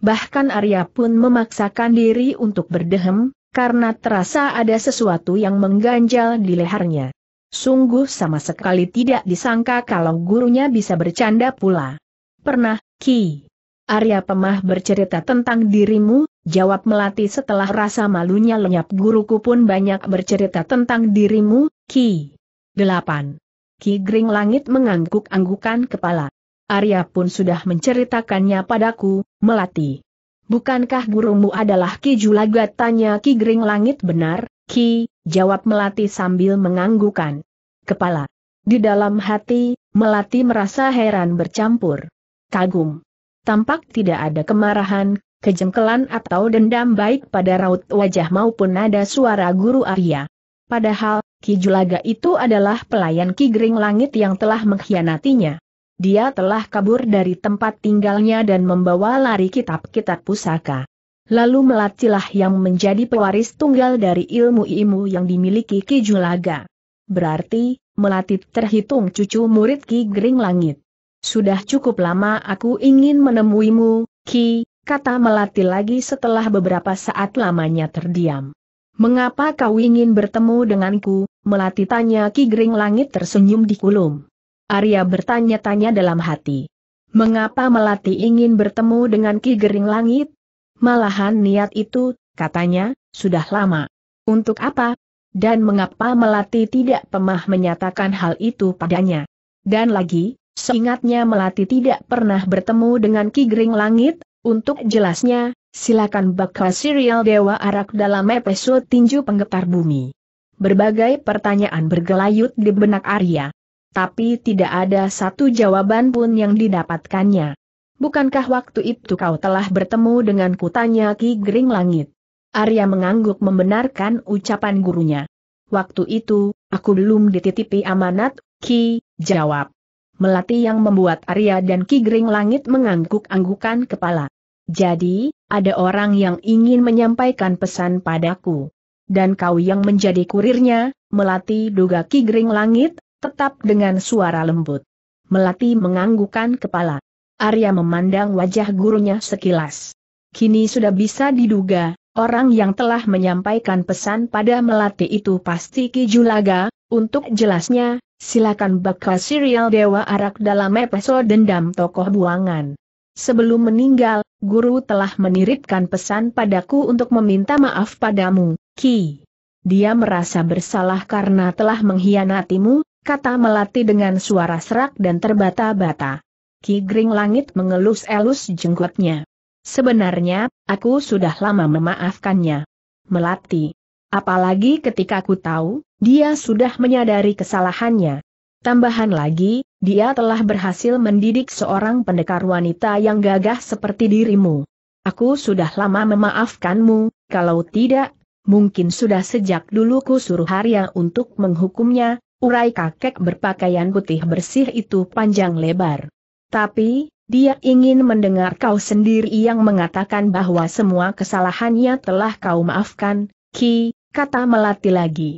Bahkan Arya pun memaksakan diri untuk berdehem, karena terasa ada sesuatu yang mengganjal di lehernya. Sungguh sama sekali tidak disangka kalau gurunya bisa bercanda pula. Pernah, Ki. Arya Pemah bercerita tentang dirimu, jawab Melati setelah rasa malunya lenyap guruku pun banyak bercerita tentang dirimu, Ki. 8. Ki Gring Langit mengangguk-anggukan kepala. Arya pun sudah menceritakannya padaku, Melati. Bukankah gurumu adalah Ki Julagat? Tanya Ki Gring Langit benar, Ki, jawab Melati sambil menganggukan kepala. Di dalam hati, Melati merasa heran bercampur kagum. Tampak tidak ada kemarahan, kejengkelan atau dendam baik pada raut wajah maupun nada suara guru Arya. Padahal, Ki Julaga itu adalah pelayan Ki Gering Langit yang telah mengkhianatinya. Dia telah kabur dari tempat tinggalnya dan membawa lari kitab-kitab pusaka. Lalu melatilah yang menjadi pewaris tunggal dari ilmu-ilmu yang dimiliki Ki Julaga. Berarti, melatih terhitung cucu murid Ki Gering Langit. Sudah cukup lama aku ingin menemuimu, Ki, kata Melati lagi setelah beberapa saat lamanya terdiam. Mengapa kau ingin bertemu denganku, Melati tanya Ki Gering Langit tersenyum di kulum. Arya bertanya-tanya dalam hati. Mengapa Melati ingin bertemu dengan Ki Gering Langit? Malahan niat itu, katanya, sudah lama. Untuk apa? Dan mengapa Melati tidak pemah menyatakan hal itu padanya? Dan lagi, Seingatnya Melati tidak pernah bertemu dengan Ki Gering Langit, untuk jelasnya, silakan bakal serial Dewa Arak dalam episode Tinju Penggetar Bumi. Berbagai pertanyaan bergelayut di benak Arya. Tapi tidak ada satu jawaban pun yang didapatkannya. Bukankah waktu itu kau telah bertemu dengan kutanya Ki Gering Langit? Arya mengangguk membenarkan ucapan gurunya. Waktu itu, aku belum dititipi amanat, Ki, jawab melati yang membuat Arya dan Ki Gering Langit mengangguk-anggukan kepala. Jadi, ada orang yang ingin menyampaikan pesan padaku. Dan kau yang menjadi kurirnya, melati duga Ki Gering Langit, tetap dengan suara lembut. Melati menganggukan kepala. Arya memandang wajah gurunya sekilas. Kini sudah bisa diduga, orang yang telah menyampaikan pesan pada Melati itu pasti Ki Julaga, untuk jelasnya, silakan bakal serial Dewa Arak dalam episode Dendam Tokoh Buangan. Sebelum meninggal, guru telah meniripkan pesan padaku untuk meminta maaf padamu, Ki. Dia merasa bersalah karena telah mengkhianatimu, kata Melati dengan suara serak dan terbata-bata. Ki Gring Langit mengelus-elus jenggotnya. Sebenarnya, aku sudah lama memaafkannya. Melati. Apalagi ketika aku tahu, dia sudah menyadari kesalahannya. Tambahan lagi, dia telah berhasil mendidik seorang pendekar wanita yang gagah seperti dirimu. Aku sudah lama memaafkanmu, kalau tidak, mungkin sudah sejak dulu ku suruh Arya untuk menghukumnya, urai kakek berpakaian putih bersih itu panjang lebar. Tapi, dia ingin mendengar kau sendiri yang mengatakan bahwa semua kesalahannya telah kau maafkan, Ki, kata Melati lagi.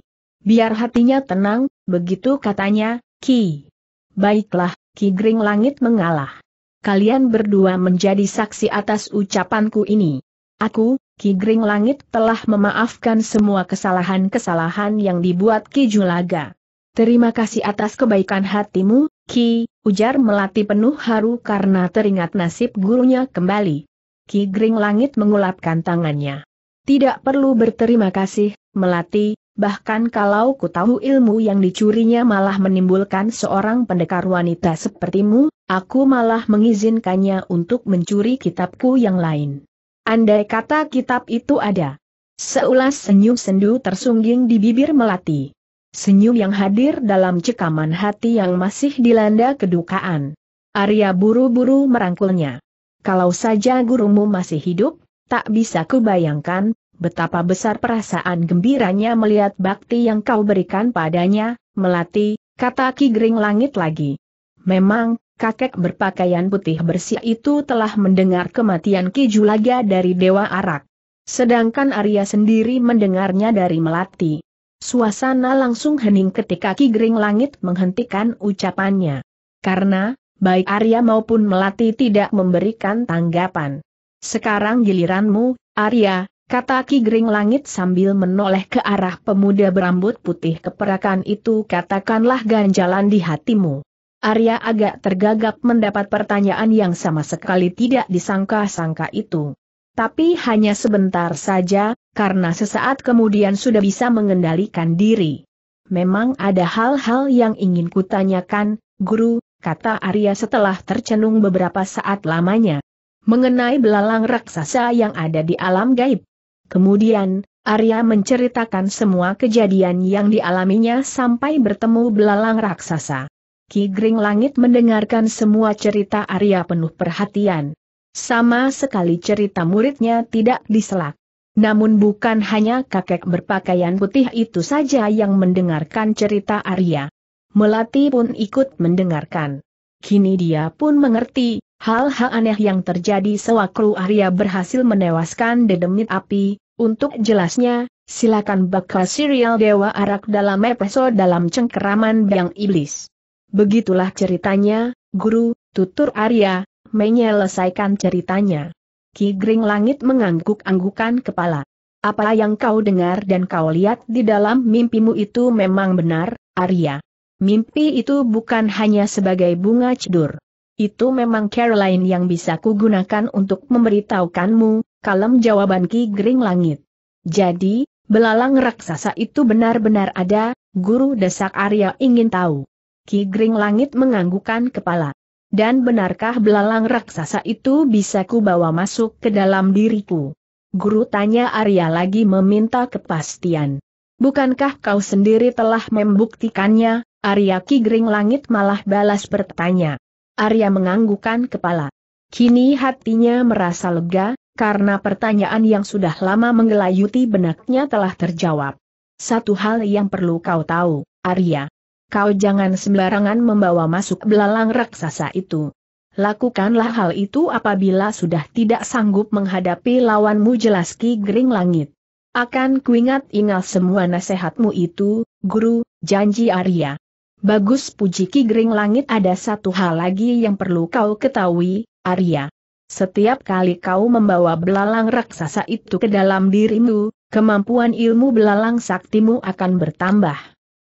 Biar hatinya tenang, begitu katanya, Ki. Baiklah, Ki Gring Langit mengalah. Kalian berdua menjadi saksi atas ucapanku ini. Aku, Ki Gring Langit telah memaafkan semua kesalahan-kesalahan yang dibuat Ki Julaga. Terima kasih atas kebaikan hatimu, Ki, ujar Melati penuh haru karena teringat nasib gurunya kembali. Ki Gring Langit mengulapkan tangannya. Tidak perlu berterima kasih, Melati, Bahkan kalau ku tahu ilmu yang dicurinya malah menimbulkan seorang pendekar wanita sepertimu, aku malah mengizinkannya untuk mencuri kitabku yang lain. Andai kata kitab itu ada. Seulas senyum sendu tersungging di bibir melati. Senyum yang hadir dalam cekaman hati yang masih dilanda kedukaan. Arya buru-buru merangkulnya. Kalau saja gurumu masih hidup, tak bisa kubayangkan Betapa besar perasaan gembiranya melihat bakti yang kau berikan padanya, Melati, kata Ki Gering Langit lagi. Memang, kakek berpakaian putih bersih itu telah mendengar kematian Ki Julaga dari Dewa Arak. Sedangkan Arya sendiri mendengarnya dari Melati. Suasana langsung hening ketika Ki Gering Langit menghentikan ucapannya. Karena, baik Arya maupun Melati tidak memberikan tanggapan. Sekarang giliranmu, Arya, Kata Ki Gering Langit sambil menoleh ke arah pemuda berambut putih keperakan itu katakanlah ganjalan di hatimu. Arya agak tergagap mendapat pertanyaan yang sama sekali tidak disangka-sangka itu. Tapi hanya sebentar saja, karena sesaat kemudian sudah bisa mengendalikan diri. Memang ada hal-hal yang ingin kutanyakan, guru, kata Arya setelah tercenung beberapa saat lamanya. Mengenai belalang raksasa yang ada di alam gaib. Kemudian, Arya menceritakan semua kejadian yang dialaminya sampai bertemu belalang raksasa. Ki Gring Langit mendengarkan semua cerita Arya penuh perhatian. Sama sekali cerita muridnya tidak diselak. Namun bukan hanya kakek berpakaian putih itu saja yang mendengarkan cerita Arya. Melati pun ikut mendengarkan. Kini dia pun mengerti, Hal-hal aneh yang terjadi sewaktu Arya berhasil menewaskan dedemit api, untuk jelasnya, silakan baca serial Dewa Arak dalam episode dalam cengkeraman Biang Iblis. Begitulah ceritanya, guru, tutur Arya, menyelesaikan ceritanya. Ki Gring Langit mengangguk-anggukan kepala. Apa yang kau dengar dan kau lihat di dalam mimpimu itu memang benar, Arya. Mimpi itu bukan hanya sebagai bunga cedur. Itu memang Caroline yang bisa kugunakan untuk memberitahukanmu, kalem jawaban Ki Gering Langit. Jadi, belalang raksasa itu benar-benar ada, guru desak Arya ingin tahu. Ki Gering Langit menganggukkan kepala. Dan benarkah belalang raksasa itu bisa kubawa masuk ke dalam diriku? Guru tanya Arya lagi meminta kepastian. Bukankah kau sendiri telah membuktikannya, Arya Ki Gering Langit malah balas bertanya. Arya menganggukan kepala. Kini hatinya merasa lega, karena pertanyaan yang sudah lama menggelayuti benaknya telah terjawab. Satu hal yang perlu kau tahu, Arya. Kau jangan sembarangan membawa masuk belalang raksasa itu. Lakukanlah hal itu apabila sudah tidak sanggup menghadapi lawanmu jelas Ki Gering Langit. Akan kuingat ingat semua nasihatmu itu, Guru, janji Arya. Bagus puji Ki Gering Langit ada satu hal lagi yang perlu kau ketahui, Arya. Setiap kali kau membawa belalang raksasa itu ke dalam dirimu, kemampuan ilmu belalang saktimu akan bertambah.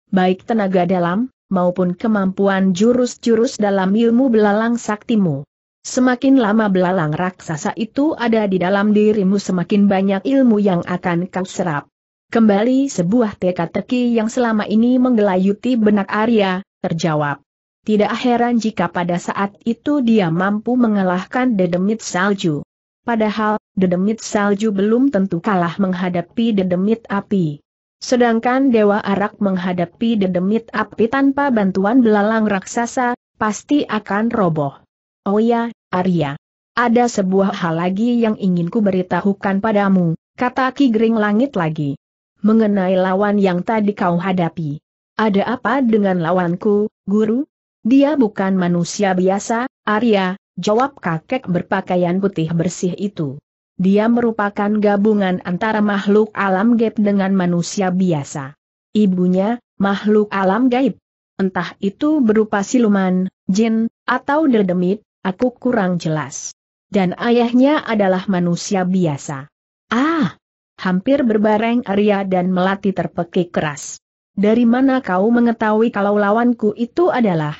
Baik tenaga dalam, maupun kemampuan jurus-jurus dalam ilmu belalang saktimu. Semakin lama belalang raksasa itu ada di dalam dirimu semakin banyak ilmu yang akan kau serap. Kembali sebuah teka-teki yang selama ini menggelayuti benak Arya, terjawab. Tidak heran jika pada saat itu dia mampu mengalahkan dedemit salju. Padahal, dedemit salju belum tentu kalah menghadapi dedemit api. Sedangkan Dewa Arak menghadapi dedemit api tanpa bantuan belalang raksasa, pasti akan roboh. Oh ya, Arya. Ada sebuah hal lagi yang ingin ku beritahukan padamu, kata Ki Gering Langit lagi mengenai lawan yang tadi kau hadapi. Ada apa dengan lawanku, guru? Dia bukan manusia biasa, Arya, jawab kakek berpakaian putih bersih itu. Dia merupakan gabungan antara makhluk alam gaib dengan manusia biasa. Ibunya, makhluk alam gaib. Entah itu berupa siluman, jin, atau dedemit, aku kurang jelas. Dan ayahnya adalah manusia biasa. Ah, Hampir berbareng Arya dan Melati terpekik keras. Dari mana kau mengetahui kalau lawanku itu adalah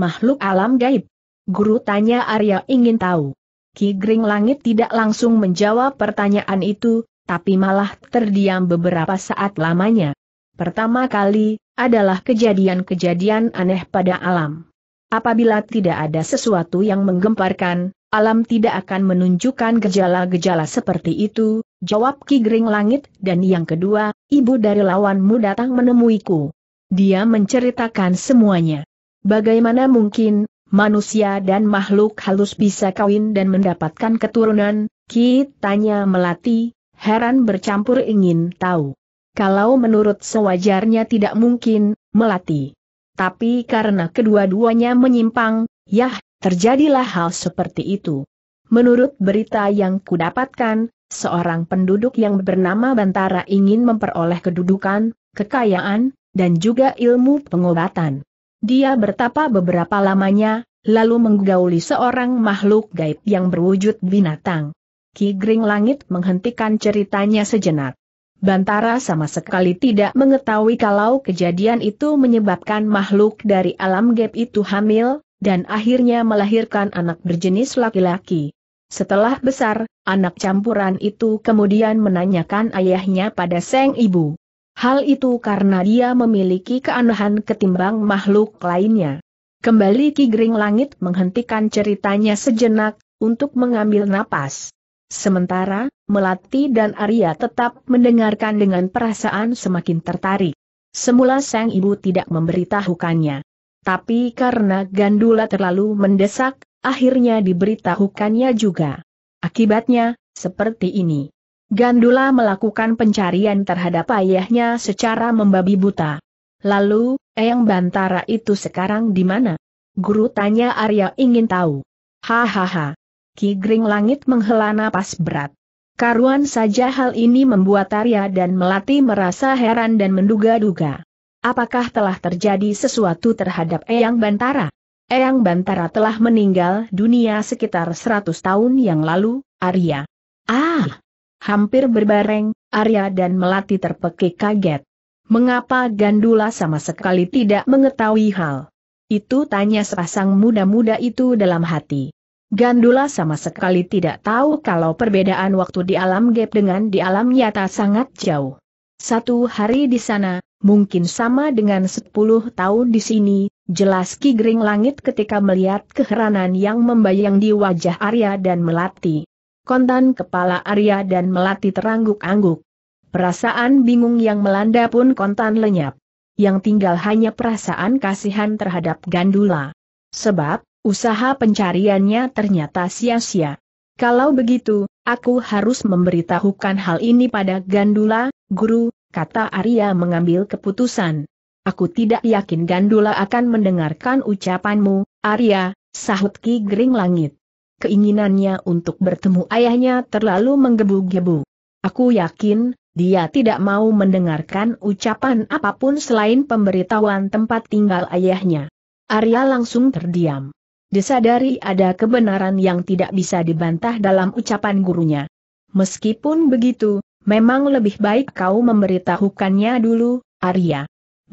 makhluk alam gaib? Guru tanya Arya ingin tahu. Ki Gring Langit tidak langsung menjawab pertanyaan itu, tapi malah terdiam beberapa saat lamanya. Pertama kali, adalah kejadian-kejadian aneh pada alam. Apabila tidak ada sesuatu yang menggemparkan, alam tidak akan menunjukkan gejala-gejala seperti itu, jawab Ki Gering Langit, dan yang kedua, ibu dari lawanmu datang menemuiku. Dia menceritakan semuanya. Bagaimana mungkin, manusia dan makhluk halus bisa kawin dan mendapatkan keturunan, Ki tanya Melati, heran bercampur ingin tahu. Kalau menurut sewajarnya tidak mungkin, Melati. Tapi karena kedua-duanya menyimpang, yah, terjadilah hal seperti itu. Menurut berita yang kudapatkan, seorang penduduk yang bernama Bantara ingin memperoleh kedudukan, kekayaan, dan juga ilmu pengobatan. Dia bertapa beberapa lamanya, lalu menggauli seorang makhluk gaib yang berwujud binatang. Ki Gring Langit menghentikan ceritanya sejenak. Bantara sama sekali tidak mengetahui kalau kejadian itu menyebabkan makhluk dari alam gaib itu hamil, dan akhirnya melahirkan anak berjenis laki-laki. Setelah besar, anak campuran itu kemudian menanyakan ayahnya pada sang ibu. Hal itu karena dia memiliki keanehan ketimbang makhluk lainnya. Kembali Ki Gering Langit menghentikan ceritanya sejenak, untuk mengambil napas. Sementara, Melati dan Arya tetap mendengarkan dengan perasaan semakin tertarik. Semula sang ibu tidak memberitahukannya. Tapi karena Gandula terlalu mendesak, akhirnya diberitahukannya juga. Akibatnya, seperti ini. Gandula melakukan pencarian terhadap ayahnya secara membabi buta. Lalu, Eyang Bantara itu sekarang di mana? Guru tanya Arya ingin tahu. Hahaha. Ki Gring Langit menghela napas berat. Karuan saja hal ini membuat Arya dan Melati merasa heran dan menduga-duga. Apakah telah terjadi sesuatu terhadap Eyang Bantara? Eyang Bantara telah meninggal dunia sekitar 100 tahun yang lalu, Arya. Ah! Hampir berbareng, Arya dan Melati terpekik kaget. Mengapa Gandula sama sekali tidak mengetahui hal? Itu tanya sepasang muda-muda itu dalam hati. Gandula sama sekali tidak tahu kalau perbedaan waktu di alam gap dengan di alam nyata sangat jauh. Satu hari di sana, mungkin sama dengan sepuluh tahun di sini, Jelas Ki Gering Langit ketika melihat keheranan yang membayang di wajah Arya dan Melati. Kontan kepala Arya dan Melati terangguk-angguk. Perasaan bingung yang melanda pun kontan lenyap. Yang tinggal hanya perasaan kasihan terhadap Gandula. Sebab, usaha pencariannya ternyata sia-sia. Kalau begitu, aku harus memberitahukan hal ini pada Gandula, guru, kata Arya mengambil keputusan. Aku tidak yakin Gandula akan mendengarkan ucapanmu, Arya, sahut Ki Gering Langit. Keinginannya untuk bertemu ayahnya terlalu menggebu-gebu. Aku yakin, dia tidak mau mendengarkan ucapan apapun selain pemberitahuan tempat tinggal ayahnya. Arya langsung terdiam. Disadari ada kebenaran yang tidak bisa dibantah dalam ucapan gurunya. Meskipun begitu, memang lebih baik kau memberitahukannya dulu, Arya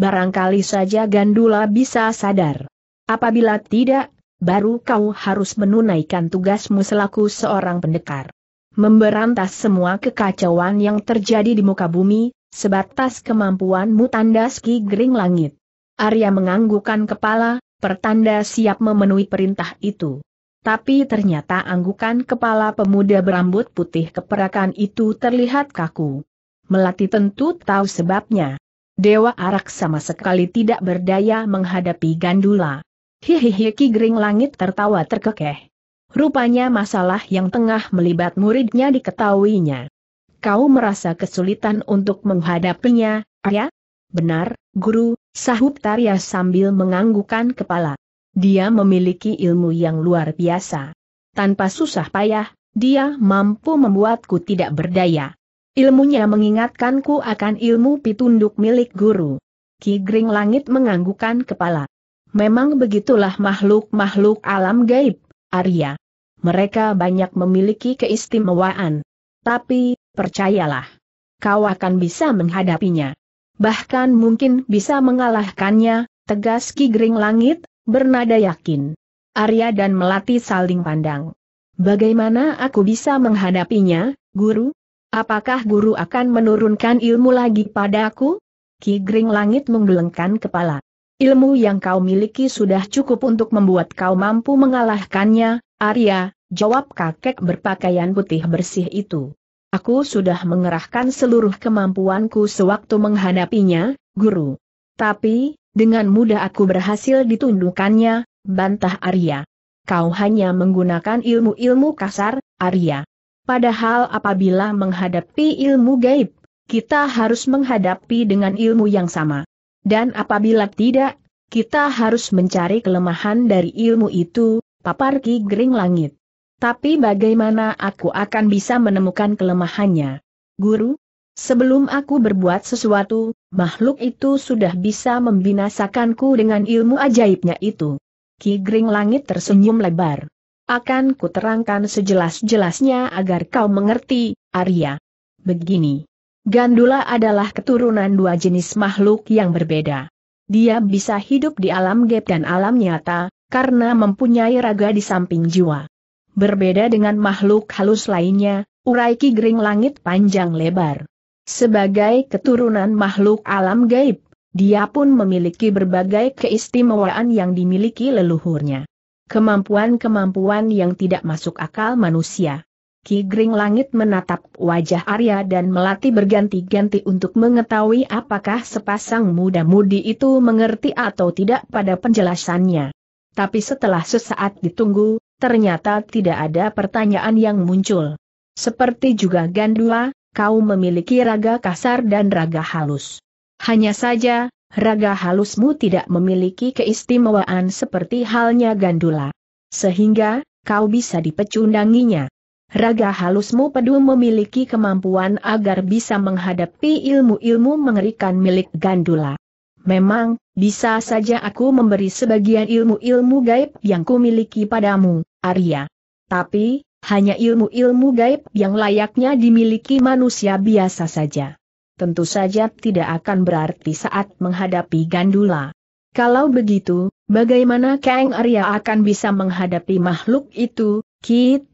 barangkali saja Gandula bisa sadar. Apabila tidak, baru kau harus menunaikan tugasmu selaku seorang pendekar. Memberantas semua kekacauan yang terjadi di muka bumi, sebatas kemampuanmu tandas Ki Gering Langit. Arya menganggukan kepala, pertanda siap memenuhi perintah itu. Tapi ternyata anggukan kepala pemuda berambut putih keperakan itu terlihat kaku. Melati tentu tahu sebabnya. Dewa Arak sama sekali tidak berdaya menghadapi Gandula. Hihihi Ki Gering Langit tertawa terkekeh. Rupanya masalah yang tengah melibat muridnya diketahuinya. Kau merasa kesulitan untuk menghadapinya, ya? Benar, guru, sahut Tarya sambil menganggukan kepala. Dia memiliki ilmu yang luar biasa. Tanpa susah payah, dia mampu membuatku tidak berdaya. Ilmunya mengingatkanku akan ilmu pitunduk milik guru. Ki Gring Langit menganggukan kepala. Memang begitulah makhluk-makhluk alam gaib, Arya. Mereka banyak memiliki keistimewaan. Tapi, percayalah. Kau akan bisa menghadapinya. Bahkan mungkin bisa mengalahkannya, tegas Ki Gring Langit, bernada yakin. Arya dan Melati saling pandang. Bagaimana aku bisa menghadapinya, guru? Apakah guru akan menurunkan ilmu lagi padaku? Ki Gring Langit menggelengkan kepala. Ilmu yang kau miliki sudah cukup untuk membuat kau mampu mengalahkannya, Arya, jawab kakek berpakaian putih bersih itu. Aku sudah mengerahkan seluruh kemampuanku sewaktu menghadapinya, guru. Tapi, dengan mudah aku berhasil ditundukkannya, bantah Arya. Kau hanya menggunakan ilmu-ilmu kasar, Arya. Padahal apabila menghadapi ilmu gaib, kita harus menghadapi dengan ilmu yang sama. Dan apabila tidak, kita harus mencari kelemahan dari ilmu itu, papar Ki Gering Langit. Tapi bagaimana aku akan bisa menemukan kelemahannya? Guru, sebelum aku berbuat sesuatu, makhluk itu sudah bisa membinasakanku dengan ilmu ajaibnya itu. Ki Gering Langit tersenyum lebar. Akan kuterangkan sejelas-jelasnya agar kau mengerti, Arya. Begini. Gandula adalah keturunan dua jenis makhluk yang berbeda. Dia bisa hidup di alam gaib dan alam nyata, karena mempunyai raga di samping jiwa. Berbeda dengan makhluk halus lainnya, uraiki Gering langit panjang lebar. Sebagai keturunan makhluk alam gaib, dia pun memiliki berbagai keistimewaan yang dimiliki leluhurnya kemampuan-kemampuan yang tidak masuk akal manusia. Ki Gring Langit menatap wajah Arya dan melati berganti-ganti untuk mengetahui apakah sepasang muda-mudi itu mengerti atau tidak pada penjelasannya. Tapi setelah sesaat ditunggu, ternyata tidak ada pertanyaan yang muncul. Seperti juga Gandua, kau memiliki raga kasar dan raga halus. Hanya saja, raga halusmu tidak memiliki keistimewaan seperti halnya gandula. Sehingga, kau bisa dipecundanginya. Raga halusmu pedu memiliki kemampuan agar bisa menghadapi ilmu-ilmu mengerikan milik gandula. Memang, bisa saja aku memberi sebagian ilmu-ilmu gaib yang kumiliki padamu, Arya. Tapi, hanya ilmu-ilmu gaib yang layaknya dimiliki manusia biasa saja tentu saja tidak akan berarti saat menghadapi Gandula. Kalau begitu, bagaimana Kang Arya akan bisa menghadapi makhluk itu?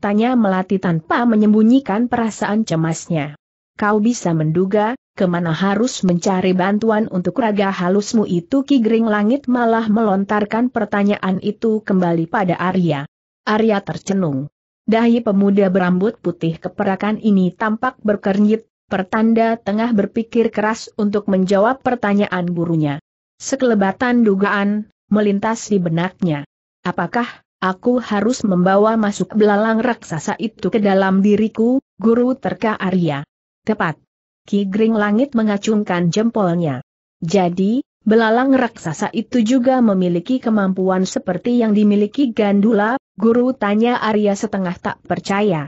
tanya melati tanpa menyembunyikan perasaan cemasnya. Kau bisa menduga, kemana harus mencari bantuan untuk raga halusmu itu Ki Gering Langit malah melontarkan pertanyaan itu kembali pada Arya. Arya tercenung. Dahi pemuda berambut putih keperakan ini tampak berkernyit, pertanda tengah berpikir keras untuk menjawab pertanyaan gurunya. Sekelebatan dugaan, melintas di benaknya. Apakah, aku harus membawa masuk belalang raksasa itu ke dalam diriku, guru terka Arya? Tepat. Ki Gring Langit mengacungkan jempolnya. Jadi, belalang raksasa itu juga memiliki kemampuan seperti yang dimiliki Gandula, guru tanya Arya setengah tak percaya.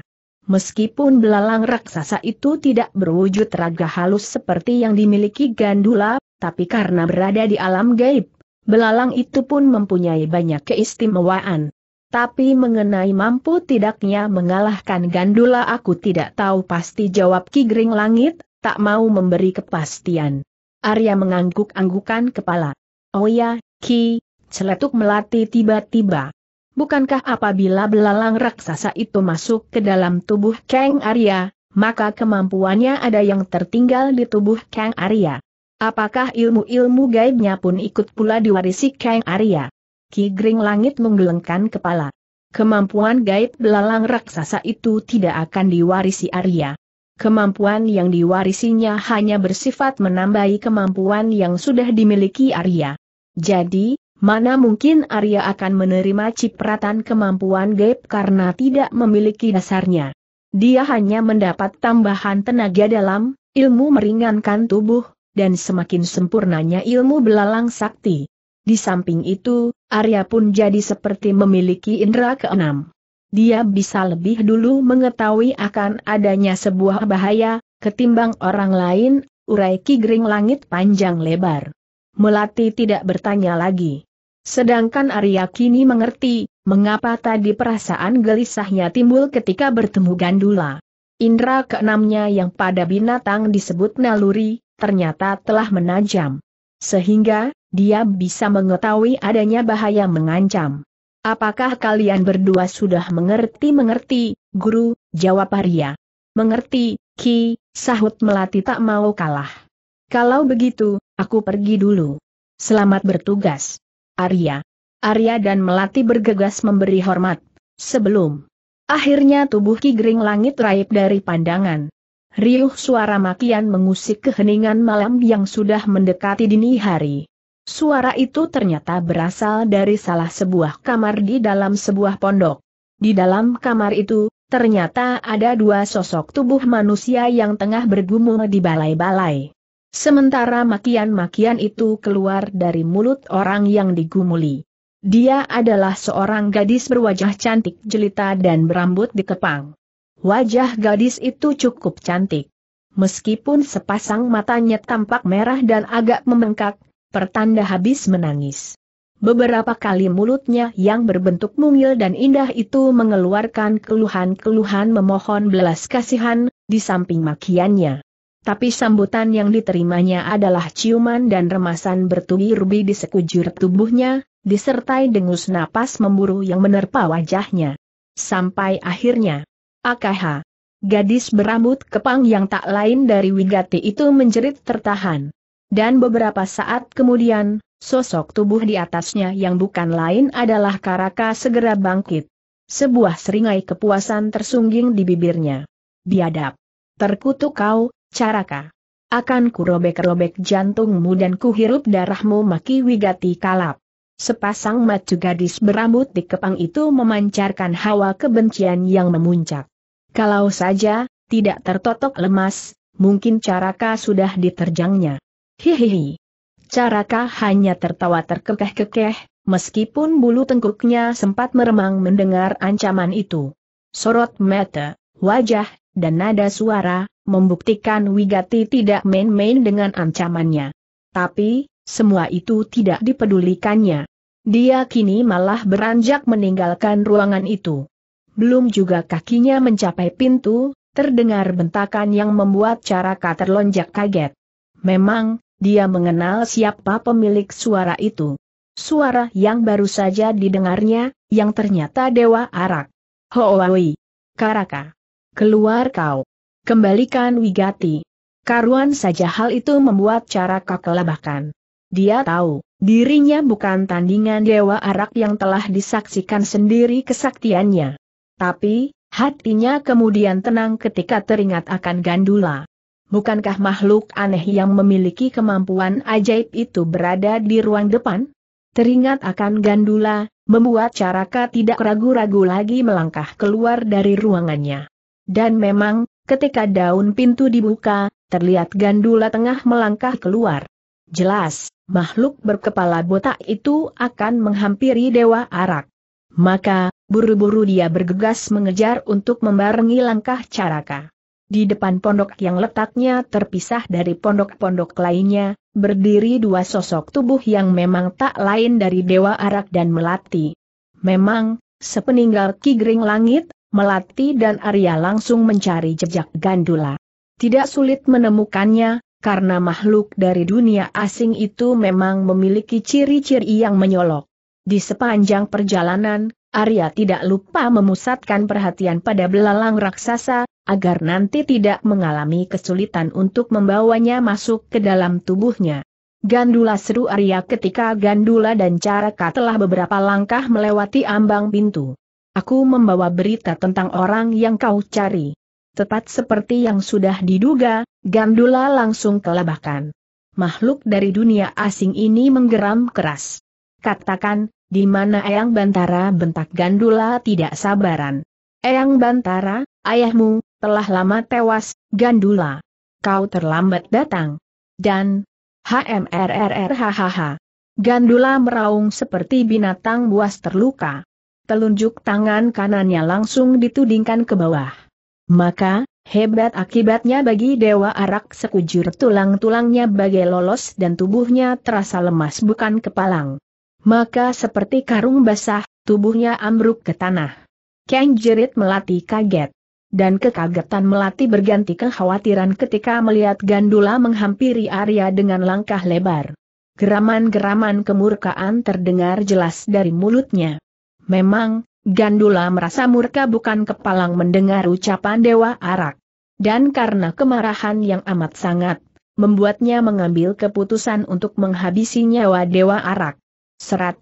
Meskipun belalang raksasa itu tidak berwujud raga halus seperti yang dimiliki Gandula, tapi karena berada di alam gaib, belalang itu pun mempunyai banyak keistimewaan. Tapi mengenai mampu tidaknya mengalahkan Gandula aku tidak tahu pasti jawab Ki Gering Langit, tak mau memberi kepastian. Arya mengangguk-anggukan kepala. Oh ya, Ki, celetuk melati tiba-tiba. Bukankah apabila belalang raksasa itu masuk ke dalam tubuh Kang Arya, maka kemampuannya ada yang tertinggal di tubuh Kang Arya? Apakah ilmu-ilmu gaibnya pun ikut pula diwarisi Kang Arya? Ki Gring Langit menggelengkan kepala. Kemampuan gaib belalang raksasa itu tidak akan diwarisi Arya. Kemampuan yang diwarisinya hanya bersifat menambahi kemampuan yang sudah dimiliki Arya. Jadi, Mana mungkin Arya akan menerima cipratan kemampuan gaib karena tidak memiliki dasarnya. Dia hanya mendapat tambahan tenaga dalam, ilmu meringankan tubuh, dan semakin sempurnanya ilmu belalang sakti. Di samping itu, Arya pun jadi seperti memiliki indera keenam. Dia bisa lebih dulu mengetahui akan adanya sebuah bahaya, ketimbang orang lain, urai kigring langit panjang lebar. Melati tidak bertanya lagi. Sedangkan Arya kini mengerti, mengapa tadi perasaan gelisahnya timbul ketika bertemu Gandula. Indra keenamnya yang pada binatang disebut naluri, ternyata telah menajam. Sehingga, dia bisa mengetahui adanya bahaya mengancam. Apakah kalian berdua sudah mengerti-mengerti, guru, jawab Arya. Mengerti, Ki, sahut Melati tak mau kalah. Kalau begitu, aku pergi dulu. Selamat bertugas. Arya. Arya dan Melati bergegas memberi hormat. Sebelum. Akhirnya tubuh Ki Gering Langit raib dari pandangan. Riuh suara makian mengusik keheningan malam yang sudah mendekati dini hari. Suara itu ternyata berasal dari salah sebuah kamar di dalam sebuah pondok. Di dalam kamar itu, ternyata ada dua sosok tubuh manusia yang tengah bergumul di balai-balai. Sementara makian-makian itu keluar dari mulut orang yang digumuli. Dia adalah seorang gadis berwajah cantik jelita dan berambut dikepang. Wajah gadis itu cukup cantik. Meskipun sepasang matanya tampak merah dan agak membengkak, pertanda habis menangis. Beberapa kali mulutnya yang berbentuk mungil dan indah itu mengeluarkan keluhan-keluhan memohon belas kasihan, di samping makiannya. Tapi sambutan yang diterimanya adalah ciuman dan remasan bertubi-rubi di sekujur tubuhnya, disertai dengus napas memburu yang menerpa wajahnya. Sampai akhirnya, AKH, gadis berambut kepang yang tak lain dari Wigati itu menjerit tertahan. Dan beberapa saat kemudian, sosok tubuh di atasnya yang bukan lain adalah Karaka segera bangkit. Sebuah seringai kepuasan tersungging di bibirnya. Biadab! Terkutuk kau, caraka. Akan kurobek-robek jantungmu dan kuhirup darahmu maki Wigati kalap. Sepasang macu gadis berambut di kepang itu memancarkan hawa kebencian yang memuncak. Kalau saja, tidak tertotok lemas, mungkin Caraka sudah diterjangnya. Hihihi. Caraka hanya tertawa terkekeh-kekeh, meskipun bulu tengkuknya sempat meremang mendengar ancaman itu. Sorot mata, wajah, dan nada suara, membuktikan Wigati tidak main-main dengan ancamannya. Tapi, semua itu tidak dipedulikannya. Dia kini malah beranjak meninggalkan ruangan itu. Belum juga kakinya mencapai pintu, terdengar bentakan yang membuat Caraka terlonjak kaget. Memang, dia mengenal siapa pemilik suara itu. Suara yang baru saja didengarnya, yang ternyata Dewa Arak. Hoawi! Karaka! Keluar kau! Kembalikan Wigati. Karuan saja hal itu membuat cara kekelabakan. Dia tahu, dirinya bukan tandingan Dewa Arak yang telah disaksikan sendiri kesaktiannya. Tapi, hatinya kemudian tenang ketika teringat akan Gandula. Bukankah makhluk aneh yang memiliki kemampuan ajaib itu berada di ruang depan? Teringat akan Gandula, membuat Caraka tidak ragu-ragu lagi melangkah keluar dari ruangannya. Dan memang, Ketika daun pintu dibuka, terlihat gandula tengah melangkah keluar. Jelas, makhluk berkepala botak itu akan menghampiri Dewa Arak. Maka, buru-buru dia bergegas mengejar untuk membarengi langkah Caraka. Di depan pondok yang letaknya terpisah dari pondok-pondok lainnya, berdiri dua sosok tubuh yang memang tak lain dari Dewa Arak dan Melati. Memang, sepeninggal Ki Gering Langit, Melati dan Arya langsung mencari jejak Gandula. Tidak sulit menemukannya, karena makhluk dari dunia asing itu memang memiliki ciri-ciri yang menyolok. Di sepanjang perjalanan, Arya tidak lupa memusatkan perhatian pada belalang raksasa, agar nanti tidak mengalami kesulitan untuk membawanya masuk ke dalam tubuhnya. Gandula seru Arya ketika Gandula dan Caraka telah beberapa langkah melewati ambang pintu aku membawa berita tentang orang yang kau cari. Tepat seperti yang sudah diduga, Gandula langsung kelabakan. Makhluk dari dunia asing ini menggeram keras. Katakan, di mana Eyang Bantara bentak Gandula tidak sabaran. Eyang Bantara, ayahmu, telah lama tewas, Gandula. Kau terlambat datang. Dan, HMRRRHHH. Gandula meraung seperti binatang buas terluka telunjuk tangan kanannya langsung ditudingkan ke bawah. Maka, hebat akibatnya bagi Dewa Arak sekujur tulang-tulangnya bagai lolos dan tubuhnya terasa lemas bukan kepalang. Maka seperti karung basah, tubuhnya ambruk ke tanah. Kang jerit melati kaget. Dan kekagetan melati berganti kekhawatiran ketika melihat Gandula menghampiri Arya dengan langkah lebar. Geraman-geraman kemurkaan terdengar jelas dari mulutnya. Memang, Gandula merasa murka bukan kepalang mendengar ucapan Dewa Arak. Dan karena kemarahan yang amat sangat, membuatnya mengambil keputusan untuk menghabisi nyawa Dewa Arak. Serat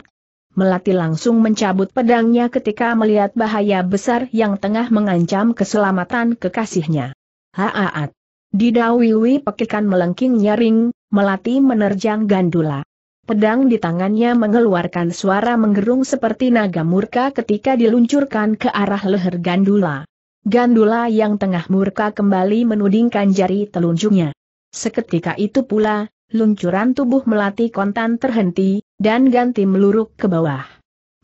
Melati langsung mencabut pedangnya ketika melihat bahaya besar yang tengah mengancam keselamatan kekasihnya. Haaat! Didawiwi pekikan melengking nyaring, Melati menerjang Gandula. Pedang di tangannya mengeluarkan suara menggerung seperti naga murka ketika diluncurkan ke arah leher Gandula. Gandula yang tengah murka kembali menudingkan jari telunjuknya. Seketika itu pula, luncuran tubuh Melati kontan terhenti, dan ganti meluruk ke bawah.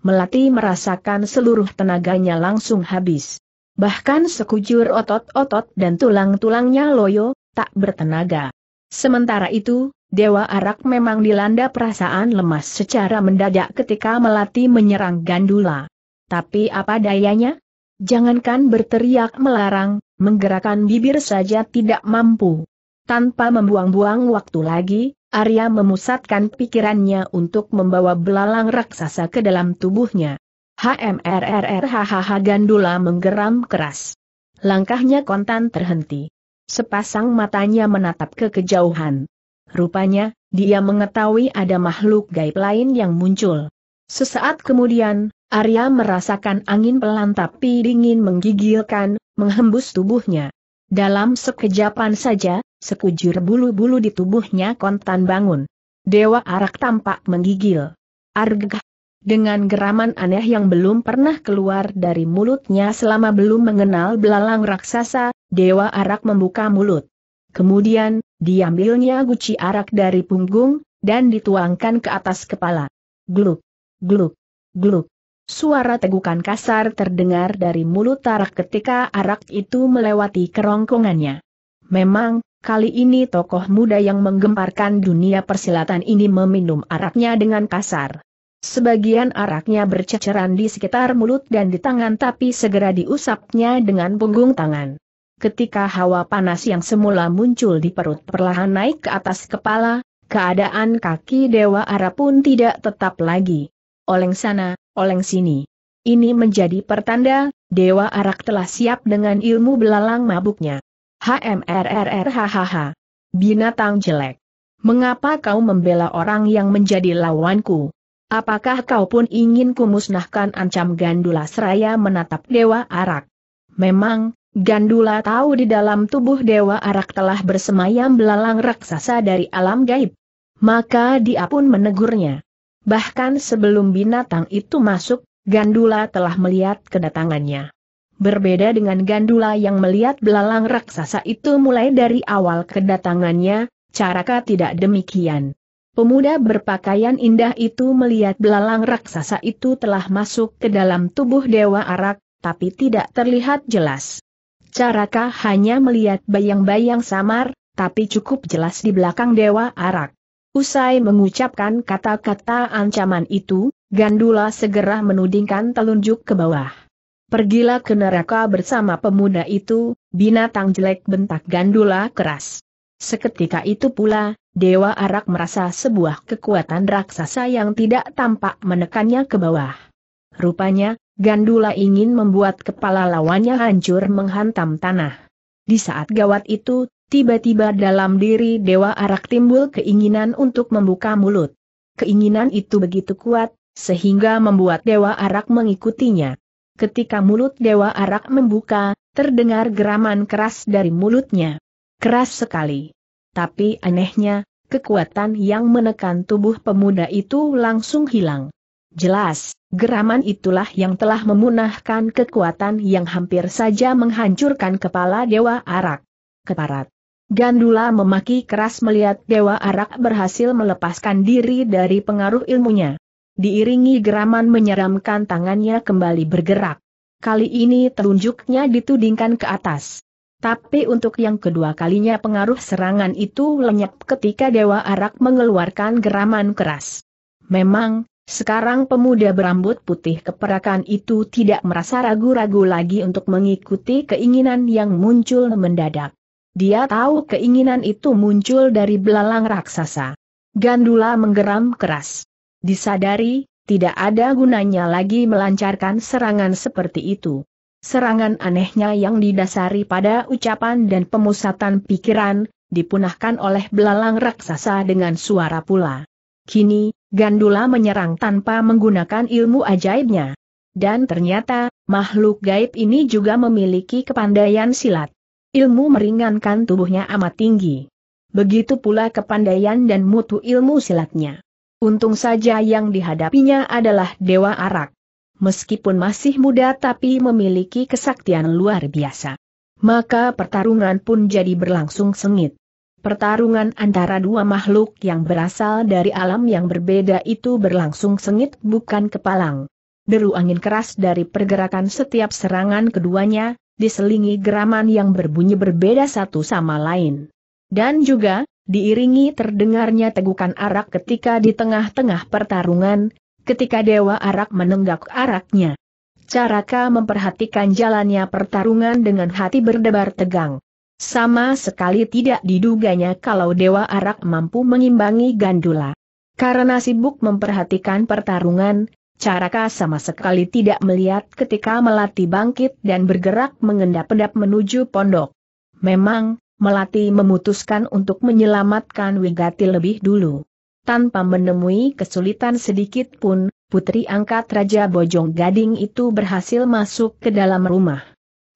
Melati merasakan seluruh tenaganya langsung habis. Bahkan sekujur otot-otot dan tulang-tulangnya loyo, tak bertenaga. Sementara itu, Dewa Arak memang dilanda perasaan lemas secara mendadak ketika Melati menyerang Gandula. Tapi apa dayanya? Jangankan berteriak melarang, menggerakkan bibir saja tidak mampu. Tanpa membuang-buang waktu lagi, Arya memusatkan pikirannya untuk membawa belalang raksasa ke dalam tubuhnya. HMRRRHHH Gandula menggeram keras. Langkahnya kontan terhenti sepasang matanya menatap ke kejauhan. Rupanya, dia mengetahui ada makhluk gaib lain yang muncul. Sesaat kemudian, Arya merasakan angin pelan tapi dingin menggigilkan, menghembus tubuhnya. Dalam sekejapan saja, sekujur bulu-bulu di tubuhnya kontan bangun. Dewa Arak tampak menggigil. Argh, dengan geraman aneh yang belum pernah keluar dari mulutnya selama belum mengenal belalang raksasa, Dewa Arak membuka mulut. Kemudian, diambilnya guci arak dari punggung, dan dituangkan ke atas kepala. Gluk, gluk, gluk. Suara tegukan kasar terdengar dari mulut tarak ketika arak itu melewati kerongkongannya. Memang, Kali ini tokoh muda yang menggemparkan dunia persilatan ini meminum araknya dengan kasar. Sebagian araknya berceceran di sekitar mulut dan di tangan tapi segera diusapnya dengan punggung tangan. Ketika hawa panas yang semula muncul di perut perlahan naik ke atas kepala, keadaan kaki Dewa Ara pun tidak tetap lagi. Oleng sana, oleng sini. Ini menjadi pertanda, Dewa Arak telah siap dengan ilmu belalang mabuknya. HMRRRHHH. Binatang jelek. Mengapa kau membela orang yang menjadi lawanku? Apakah kau pun ingin kumusnahkan ancam Gandula Seraya menatap Dewa Arak? Memang, Gandula tahu di dalam tubuh Dewa Arak telah bersemayam belalang raksasa dari alam gaib. Maka dia pun menegurnya. Bahkan sebelum binatang itu masuk, Gandula telah melihat kedatangannya. Berbeda dengan Gandula yang melihat belalang raksasa itu mulai dari awal kedatangannya, Caraka tidak demikian. Pemuda berpakaian indah itu melihat belalang raksasa itu telah masuk ke dalam tubuh Dewa Arak, tapi tidak terlihat jelas. Caraka hanya melihat bayang-bayang samar, tapi cukup jelas di belakang Dewa Arak. Usai mengucapkan kata-kata ancaman itu, Gandula segera menudingkan telunjuk ke bawah. Pergilah ke neraka bersama pemuda itu, binatang jelek bentak Gandula keras. Seketika itu pula, Dewa Arak merasa sebuah kekuatan raksasa yang tidak tampak menekannya ke bawah. Rupanya, Gandula ingin membuat kepala lawannya hancur menghantam tanah. Di saat gawat itu, tiba-tiba dalam diri Dewa Arak timbul keinginan untuk membuka mulut. Keinginan itu begitu kuat, sehingga membuat Dewa Arak mengikutinya. Ketika mulut Dewa Arak membuka, terdengar geraman keras dari mulutnya. Keras sekali tapi anehnya, kekuatan yang menekan tubuh pemuda itu langsung hilang. Jelas, geraman itulah yang telah memunahkan kekuatan yang hampir saja menghancurkan kepala Dewa Arak. Keparat. Gandula memaki keras melihat Dewa Arak berhasil melepaskan diri dari pengaruh ilmunya. Diiringi geraman menyeramkan tangannya kembali bergerak. Kali ini telunjuknya ditudingkan ke atas. Tapi untuk yang kedua kalinya pengaruh serangan itu lenyap ketika Dewa Arak mengeluarkan geraman keras. Memang, sekarang pemuda berambut putih keperakan itu tidak merasa ragu-ragu lagi untuk mengikuti keinginan yang muncul mendadak. Dia tahu keinginan itu muncul dari belalang raksasa. Gandula menggeram keras. Disadari, tidak ada gunanya lagi melancarkan serangan seperti itu. Serangan anehnya yang didasari pada ucapan dan pemusatan pikiran, dipunahkan oleh belalang raksasa dengan suara pula. Kini, Gandula menyerang tanpa menggunakan ilmu ajaibnya. Dan ternyata, makhluk gaib ini juga memiliki kepandaian silat. Ilmu meringankan tubuhnya amat tinggi. Begitu pula kepandaian dan mutu ilmu silatnya. Untung saja yang dihadapinya adalah Dewa Arak meskipun masih muda tapi memiliki kesaktian luar biasa. Maka pertarungan pun jadi berlangsung sengit. Pertarungan antara dua makhluk yang berasal dari alam yang berbeda itu berlangsung sengit bukan kepalang. Deru angin keras dari pergerakan setiap serangan keduanya, diselingi geraman yang berbunyi berbeda satu sama lain. Dan juga, diiringi terdengarnya tegukan arak ketika di tengah-tengah pertarungan, ketika Dewa Arak menenggak araknya. Caraka memperhatikan jalannya pertarungan dengan hati berdebar tegang. Sama sekali tidak diduganya kalau Dewa Arak mampu mengimbangi Gandula. Karena sibuk memperhatikan pertarungan, Caraka sama sekali tidak melihat ketika Melati bangkit dan bergerak mengendap-endap menuju pondok. Memang, Melati memutuskan untuk menyelamatkan Wigati lebih dulu tanpa menemui kesulitan sedikit pun, putri angkat Raja Bojong Gading itu berhasil masuk ke dalam rumah.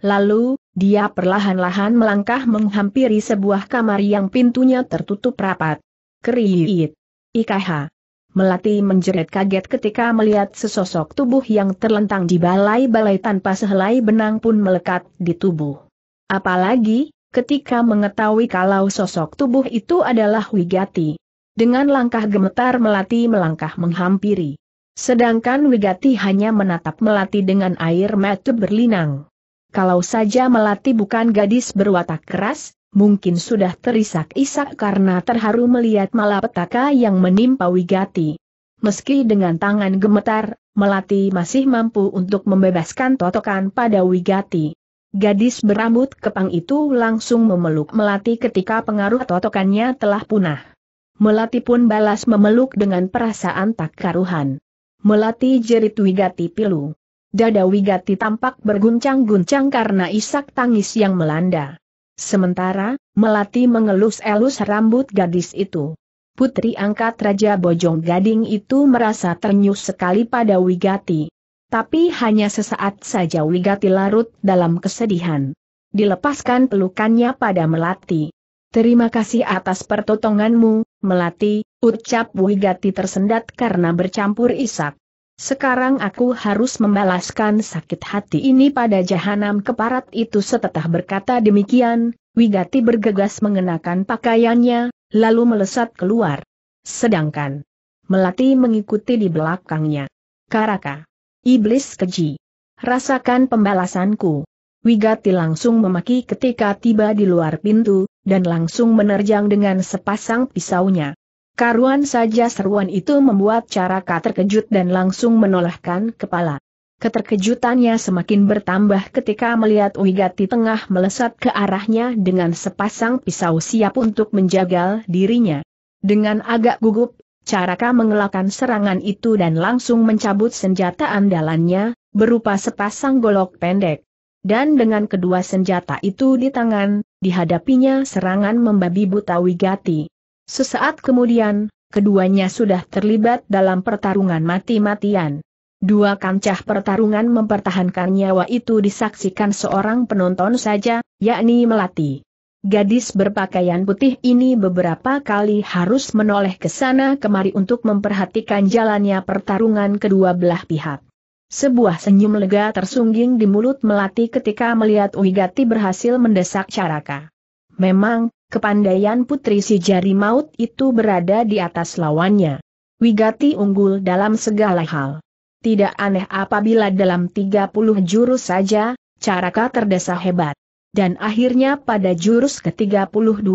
Lalu, dia perlahan-lahan melangkah menghampiri sebuah kamar yang pintunya tertutup rapat. Keriit. Ikaha, Melati menjerit kaget ketika melihat sesosok tubuh yang terlentang di balai-balai tanpa sehelai benang pun melekat di tubuh. Apalagi, ketika mengetahui kalau sosok tubuh itu adalah Wigati dengan langkah gemetar Melati melangkah menghampiri. Sedangkan Wigati hanya menatap Melati dengan air mata berlinang. Kalau saja Melati bukan gadis berwatak keras, mungkin sudah terisak-isak karena terharu melihat malapetaka yang menimpa Wigati. Meski dengan tangan gemetar, Melati masih mampu untuk membebaskan totokan pada Wigati. Gadis berambut kepang itu langsung memeluk Melati ketika pengaruh totokannya telah punah. Melati pun balas memeluk dengan perasaan tak karuhan. Melati jerit Wigati pilu. Dada Wigati tampak berguncang-guncang karena isak tangis yang melanda. Sementara, Melati mengelus-elus rambut gadis itu. Putri angkat Raja Bojong Gading itu merasa ternyuh sekali pada Wigati. Tapi hanya sesaat saja Wigati larut dalam kesedihan. Dilepaskan pelukannya pada Melati. Terima kasih atas pertotonganmu, Melati, ucap Wigati tersendat karena bercampur isak. Sekarang aku harus membalaskan sakit hati ini pada jahanam keparat itu setetah berkata demikian, Wigati bergegas mengenakan pakaiannya, lalu melesat keluar. Sedangkan Melati mengikuti di belakangnya. Karaka. Iblis keji. Rasakan pembalasanku. Wigati langsung memaki ketika tiba di luar pintu, dan langsung menerjang dengan sepasang pisaunya. Karuan saja seruan itu membuat Caraka terkejut dan langsung menolehkan kepala. Keterkejutannya semakin bertambah ketika melihat Wigati tengah melesat ke arahnya dengan sepasang pisau siap untuk menjagal dirinya. Dengan agak gugup, Caraka mengelakkan serangan itu dan langsung mencabut senjata andalannya, berupa sepasang golok pendek. Dan dengan kedua senjata itu di tangan, dihadapinya serangan membabi buta Wigati. Sesaat kemudian, keduanya sudah terlibat dalam pertarungan mati-matian. Dua kancah pertarungan mempertahankan nyawa itu disaksikan seorang penonton saja, yakni Melati. Gadis berpakaian putih ini beberapa kali harus menoleh ke sana kemari untuk memperhatikan jalannya pertarungan kedua belah pihak. Sebuah senyum lega tersungging di mulut Melati ketika melihat Wigati berhasil mendesak Caraka. Memang, kepandaian putri si jari maut itu berada di atas lawannya. Wigati unggul dalam segala hal. Tidak aneh apabila dalam 30 jurus saja, Caraka terdesak hebat. Dan akhirnya pada jurus ke-32.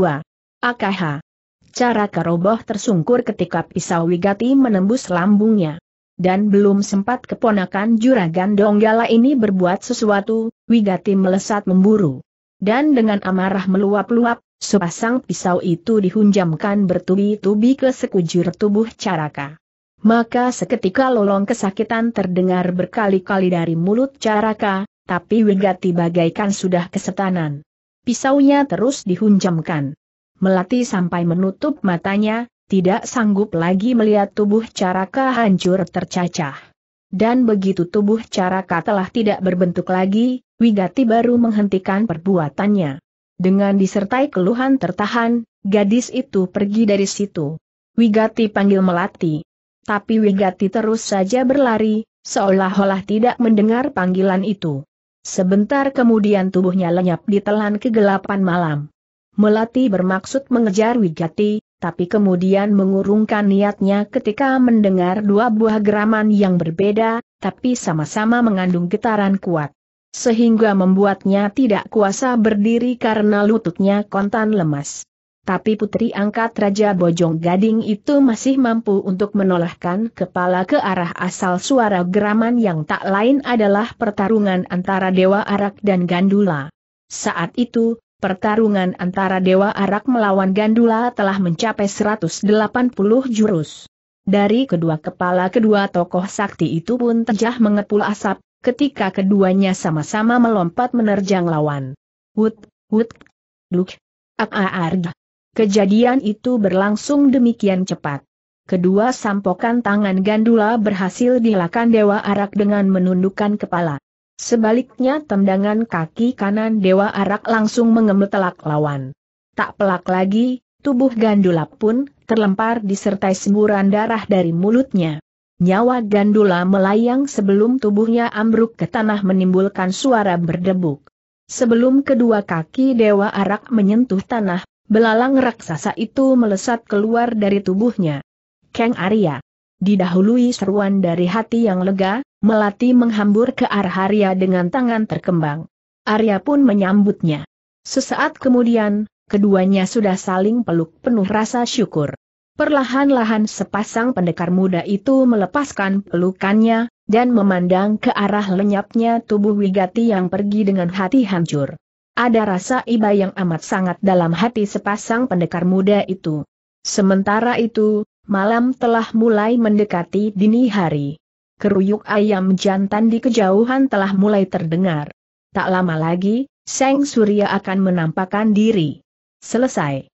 Akaha. Caraka roboh tersungkur ketika pisau Wigati menembus lambungnya dan belum sempat keponakan juragan Donggala ini berbuat sesuatu, Wigati melesat memburu. Dan dengan amarah meluap-luap, sepasang pisau itu dihunjamkan bertubi-tubi ke sekujur tubuh Caraka. Maka seketika lolong kesakitan terdengar berkali-kali dari mulut Caraka, tapi Wigati bagaikan sudah kesetanan. Pisaunya terus dihunjamkan. Melati sampai menutup matanya, tidak sanggup lagi melihat tubuh Caraka hancur tercacah. Dan begitu tubuh Caraka telah tidak berbentuk lagi, Wigati baru menghentikan perbuatannya. Dengan disertai keluhan tertahan, gadis itu pergi dari situ. Wigati panggil Melati. Tapi Wigati terus saja berlari, seolah-olah tidak mendengar panggilan itu. Sebentar kemudian tubuhnya lenyap ditelan kegelapan malam. Melati bermaksud mengejar Wigati, tapi kemudian mengurungkan niatnya ketika mendengar dua buah geraman yang berbeda, tapi sama-sama mengandung getaran kuat. Sehingga membuatnya tidak kuasa berdiri karena lututnya kontan lemas. Tapi putri angkat Raja Bojong Gading itu masih mampu untuk menolakkan kepala ke arah asal suara geraman yang tak lain adalah pertarungan antara Dewa Arak dan Gandula. Saat itu, pertarungan antara Dewa Arak melawan Gandula telah mencapai 180 jurus. Dari kedua kepala kedua tokoh sakti itu pun terjah mengepul asap, ketika keduanya sama-sama melompat menerjang lawan. Wut, wut, duk, aarg. Kejadian itu berlangsung demikian cepat. Kedua sampokan tangan Gandula berhasil dilakukan Dewa Arak dengan menundukkan kepala. Sebaliknya tendangan kaki kanan Dewa Arak langsung mengemetelak lawan. Tak pelak lagi, tubuh Gandula pun terlempar disertai semburan darah dari mulutnya. Nyawa Gandula melayang sebelum tubuhnya ambruk ke tanah menimbulkan suara berdebuk. Sebelum kedua kaki Dewa Arak menyentuh tanah, belalang raksasa itu melesat keluar dari tubuhnya. Kang Arya. Didahului seruan dari hati yang lega, Melati menghambur ke arah Arya dengan tangan terkembang. Arya pun menyambutnya. Sesaat kemudian, keduanya sudah saling peluk penuh rasa syukur. Perlahan-lahan sepasang pendekar muda itu melepaskan pelukannya, dan memandang ke arah lenyapnya tubuh Wigati yang pergi dengan hati hancur. Ada rasa iba yang amat sangat dalam hati sepasang pendekar muda itu. Sementara itu, malam telah mulai mendekati dini hari keruyuk ayam jantan di kejauhan telah mulai terdengar. Tak lama lagi, Seng Surya akan menampakkan diri. Selesai.